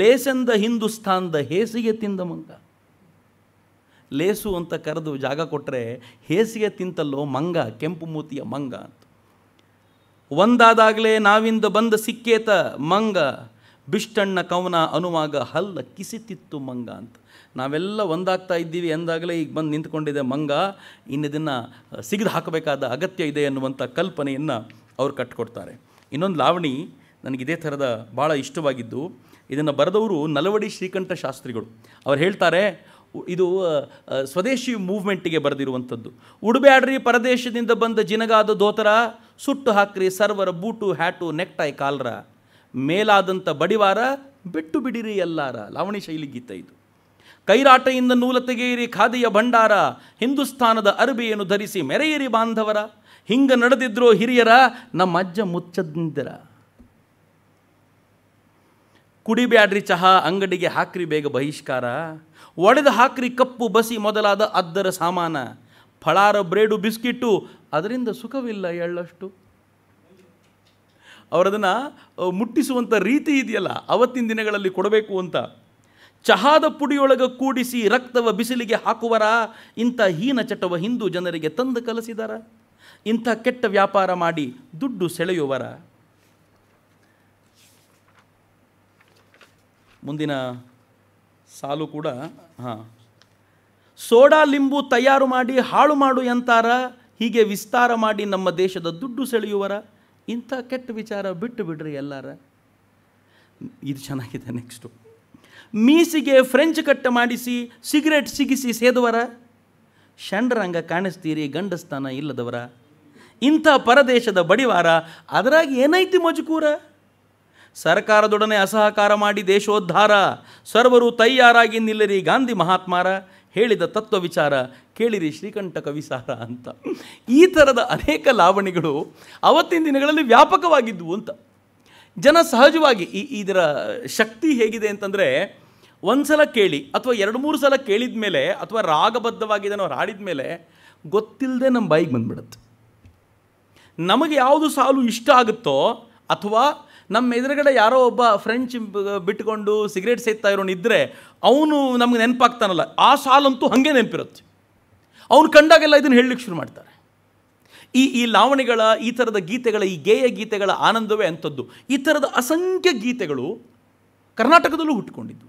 [SPEAKER 1] ಲೇಸೆಂದ ಹಿಂದೂಸ್ತಾನದ ಹೇಸಿಗೆ ತಿಂದ ಮಂಗ ಲೇಸು ಅಂತ ಕರೆದು ಜಾಗ ಕೊಟ್ಟರೆ ಹೇಸಿಗೆ ತಿಂತಲ್ಲೋ ಮಂಗ ಕೆಂಪು ಮೂತಿಯ ಮಂಗ ಅಂತ ಒಂದಾದಾಗಲೇ ನಾವಿಂದ ಬಂದ ಸಿಕ್ಕೇತ ಮಂಗ ಬಿಷ್ಟಣ್ಣ ಕವನ ಅನುವಾಗ ಹಲ್ಲ ಕಿಸಿತಿತ್ತು ಮಂಗ ಅಂತ ನಾವೆಲ್ಲ ಒಂದಾಗ್ತಾ ಇದ್ದೀವಿ ಎಂದಾಗಲೇ ಈಗ ಬಂದು ನಿಂತ್ಕೊಂಡಿದೆ ಮಂಗ ಇನ್ನಿದನ್ನು ಸಿಗದು ಹಾಕಬೇಕಾದ ಅಗತ್ಯ ಇದೆ ಅನ್ನುವಂಥ ಕಲ್ಪನೆಯನ್ನು ಅವ್ರು ಕಟ್ಟಿಕೊಡ್ತಾರೆ ಇನ್ನೊಂದು ಲಾವಣಿ ನನಗೆ ಇದೇ ಥರದ ಭಾಳ ಇಷ್ಟವಾಗಿದ್ದು ಇದನ್ನು ಬರೆದವರು ನಲವಡಿ ಶ್ರೀಕಂಠ ಶಾಸ್ತ್ರಿಗಳು ಅವ್ರು ಹೇಳ್ತಾರೆ ಇದು ಸ್ವದೇಶಿ ಮೂವ್ಮೆಂಟಿಗೆ ಬರೆದಿರುವಂಥದ್ದು ಉಡುಬ್ಯಾಡ್ರಿ ಪರದೇಶದಿಂದ ಬಂದ ಜಿನಗಾದ ದೋತರ ಸುಟ್ಟು ಹಾಕ್ರಿ ಸರ್ವರ ಬೂಟು ಹ್ಯಾಟು ನೆಕ್ಟೈ ಕಾಲ್ರ ಮೇಲಾದಂಥ ಬಡಿವಾರ ಬಿಟ್ಟು ಬಿಡಿರಿ ಎಲ್ಲಾರ ಲಾವಣಿ ಶೈಲಿ ಗೀತ ಇದು ಕೈರಾಟೆಯಿಂದ ನೂಲ ತೆಗೆಯಿರಿ ಖಾದಿಯ ಭಂಡಾರ ಹಿಂದೂಸ್ತಾನದ ಅರಬಿಯನ್ನು ಧರಿಸಿ ಮೆರೆಯಿರಿ ಬಾಂಧವರ ಹಿಂಗ ನಡೆದಿದ್ರೋ ಹಿರಿಯರ ನಮ್ಮ ಅಜ್ಜ ಮುಚ್ಚದಿಂದಿರ ಕುಡಿಬ್ಯಾಡ್ರಿ ಚಹಾ ಅಂಗಡಿಗೆ ಹಾಕ್ರಿ ಬೇಗ ಬಹಿಷ್ಕಾರ ಒಡೆದು ಹಾಕ್ರಿ ಕಪ್ಪು ಬಸಿ ಮೊದಲಾದ ಅದ್ದರ ಸಾಮಾನ ಫಳಾರ ಬ್ರೇಡು ಬಿಸ್ಕಿಟ್ಟು ಅದರಿಂದ ಸುಖವಿಲ್ಲ ಎಳ್ಳಷ್ಟು ಅವರದನ್ನು ಮುಟ್ಟಿಸುವಂಥ ರೀತಿ ಇದೆಯಲ್ಲ ಅವತ್ತಿನ ದಿನಗಳಲ್ಲಿ ಕೊಡಬೇಕು ಅಂತ ಚಹಾದ ಪುಡಿಯೊಳಗೆ ಕೂಡಿಸಿ ರಕ್ತವ ಬಿಸಿಲಿಗೆ ಹಾಕುವರ ಇಂಥ ಹೀನ ಚಟವ ಹಿಂದೂ ಜನರಿಗೆ ತಂದು ಕಲಿಸಿದಾರ ಇಂಥ ಕೆಟ್ಟ ವ್ಯಾಪಾರ ಮಾಡಿ ದುಡ್ಡು ಸೆಳೆಯುವರ ಮುಂದಿನ ಸಾಲು ಕೂಡ ಹಾಂ ಸೋಡಾ ಲಿಂಬು ತಯಾರು ಮಾಡಿ ಹಾಳು ಮಾಡು ಎಂತಾರ ಹೀಗೆ ವಿಸ್ತಾರ ಮಾಡಿ ನಮ್ಮ ದೇಶದ ದುಡ್ಡು ಸೆಳೆಯುವರ ಇಂಥ ಕೆಟ್ಟ ವಿಚಾರ ಬಿಟ್ಟು ಬಿಡ್ರಿ ಎಲ್ಲರ ಇದು ಚೆನ್ನಾಗಿದೆ ನೆಕ್ಸ್ಟು ಮೀಸಿಗೆ ಫ್ರೆಂಚ್ ಕಟ್ಟ ಮಾಡಿಸಿ ಸಿಗರೇಟ್ ಸಿಗಿಸಿ ಸೇದುವರ ಷಂಡ್ರಂಗ ಕಾಣಿಸ್ತೀರಿ ಗಂಡಸ್ಥಾನ ಇಲ್ಲದವರ ಇಂಥ ಪರದೇಶದ ಬಡಿವಾರ ಅದರಾಗಿ ಏನೈತಿ ಮಜಕೂರ ಸರ್ಕಾರದೊಡನೆ ಅಸಹಕಾರ ಮಾಡಿ ದೇಶೋದ್ಧಾರ ಸರ್ವರು ತಯಾರಾಗಿ ನಿಲ್ಲರಿ ಗಾಂಧಿ ಮಹಾತ್ಮಾರ ಹೇಳಿದ ತತ್ವ ವಿಚಾರ ಕೇಳಿರಿ ಶ್ರೀಕಂಠ ಕವಿಸಾರ ಅಂತ ಈ ಥರದ ಅನೇಕ ಲಾವಣಿಗಳು ಅವತ್ತಿನ ದಿನಗಳಲ್ಲಿ ವ್ಯಾಪಕವಾಗಿದ್ದವು ಅಂತ ಜನ ಸಹಜವಾಗಿ ಈ ಇದರ ಶಕ್ತಿ ಹೇಗಿದೆ ಅಂತಂದರೆ ಒಂದು ಸಲ ಕೇಳಿ ಅಥವಾ ಎರಡು ಮೂರು ಸಲ ಕೇಳಿದ ಮೇಲೆ ಅಥವಾ ರಾಗಬದ್ಧವಾಗಿ ನಾವು ಹಾಡಿದ ಮೇಲೆ ಗೊತ್ತಿಲ್ಲದೆ ನಮ್ಮ ಬಾಯಿಗೆ ಬಂದ್ಬಿಡುತ್ತೆ ನಮಗೆ ಯಾವುದು ಸಾಲು ಇಷ್ಟ ಆಗುತ್ತೋ ಅಥವಾ ನಮ್ಮ ಎದುರುಗಡೆ ಯಾರೋ ಒಬ್ಬ ಫ್ರೆಂಚ್ ಬಿಟ್ಕೊಂಡು ಸಿಗರೇಟ್ ಸೇದ್ತಾ ಇರೋನು ಇದ್ದರೆ ಅವನು ನಮ್ಗೆ ನೆನಪಾಗ್ತಾನಲ್ಲ ಆ ಸಾಲಂತೂ ಹಾಗೆ ನೆನಪಿರುತ್ತೆ ಅವನು ಕಂಡಾಗೆಲ್ಲ ಇದನ್ನು ಹೇಳಲಿಕ್ಕೆ ಶುರು ಮಾಡ್ತಾರೆ ಈ ಈ ಲಾವಣಿಗಳ ಈ ಥರದ ಗೀತೆಗಳ ಈ ಗೇಯ ಗೀತೆಗಳ ಆನಂದವೇ ಅಂಥದ್ದು ಈ ಥರದ ಅಸಂಖ್ಯ ಗೀತೆಗಳು ಕರ್ನಾಟಕದಲ್ಲೂ ಹುಟ್ಕೊಂಡಿದ್ದು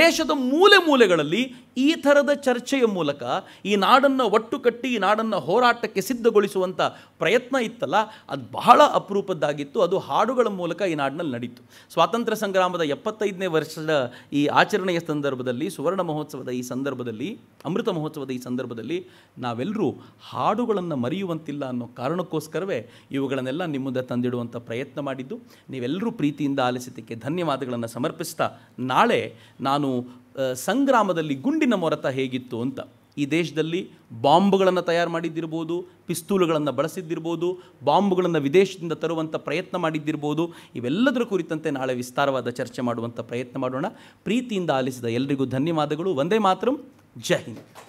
[SPEAKER 1] ದೇಶದ ಮೂಲೆ ಮೂಲೆಗಳಲ್ಲಿ ಈ ಥರದ ಚರ್ಚೆಯ ಮೂಲಕ ಈ ನಾಡನ್ನು ಒಟ್ಟು ಕಟ್ಟಿ ಈ ನಾಡನ್ನು ಹೋರಾಟಕ್ಕೆ ಸಿದ್ಧಗೊಳಿಸುವಂಥ ಪ್ರಯತ್ನ ಇತ್ತಲ್ಲ ಅದು ಬಹಳ ಅಪರೂಪದ್ದಾಗಿತ್ತು ಅದು ಹಾಡುಗಳ ಮೂಲಕ ಈ ನಾಡಿನಲ್ಲಿ ನಡೀತು ಸ್ವಾತಂತ್ರ್ಯ ಸಂಗ್ರಾಮದ ಎಪ್ಪತ್ತೈದನೇ ವರ್ಷದ ಈ ಆಚರಣೆಯ ಸಂದರ್ಭದಲ್ಲಿ ಸುವರ್ಣ ಮಹೋತ್ಸವದ ಈ ಸಂದರ್ಭದಲ್ಲಿ ಅಮೃತ ಮಹೋತ್ಸವದ ಈ ಸಂದರ್ಭದಲ್ಲಿ ನಾವೆಲ್ಲರೂ ಹಾಡುಗಳನ್ನು ಮರೆಯುವಂತಿಲ್ಲ ಅನ್ನೋ ಕಾರಣಕ್ಕೋಸ್ಕರವೇ ಇವುಗಳನ್ನೆಲ್ಲ ನಿಮ್ಮ ಮುಂದೆ ತಂದಿಡುವಂಥ ಪ್ರಯತ್ನ ಮಾಡಿದ್ದು ನೀವೆಲ್ಲರೂ ಪ್ರೀತಿಯಿಂದ ಆಲಿಸಿದ್ದಕ್ಕೆ ಧನ್ಯವಾದಗಳನ್ನು ಸಮರ್ಪಿಸ್ತಾ ನಾಳೆ ನಾನು ನಾನು ಸಂಗ್ರಾಮದಲ್ಲಿ ಗುಂಡಿನ ಮೊರತ ಹೇಗಿತ್ತು ಅಂತ ಈ ದೇಶದಲ್ಲಿ ಬಾಂಬ್ಗಳನ್ನು ತಯಾರು ಮಾಡಿದ್ದಿರ್ಬೋದು ಪಿಸ್ತೂಲುಗಳನ್ನು ಬಳಸಿದ್ದಿರ್ಬೋದು ಬಾಂಬ್ಗಳನ್ನು ವಿದೇಶದಿಂದ ತರುವಂಥ ಪ್ರಯತ್ನ ಮಾಡಿದ್ದಿರ್ಬೋದು ಇವೆಲ್ಲದರ ಕುರಿತಂತೆ ನಾಳೆ ವಿಸ್ತಾರವಾದ ಚರ್ಚೆ ಮಾಡುವಂಥ ಪ್ರಯತ್ನ ಮಾಡೋಣ ಪ್ರೀತಿಯಿಂದ ಆಲಿಸಿದ ಎಲ್ರಿಗೂ ಧನ್ಯವಾದಗಳು ಒಂದೇ ಮಾತ್ರ ಜೈ ಹಿಂದ್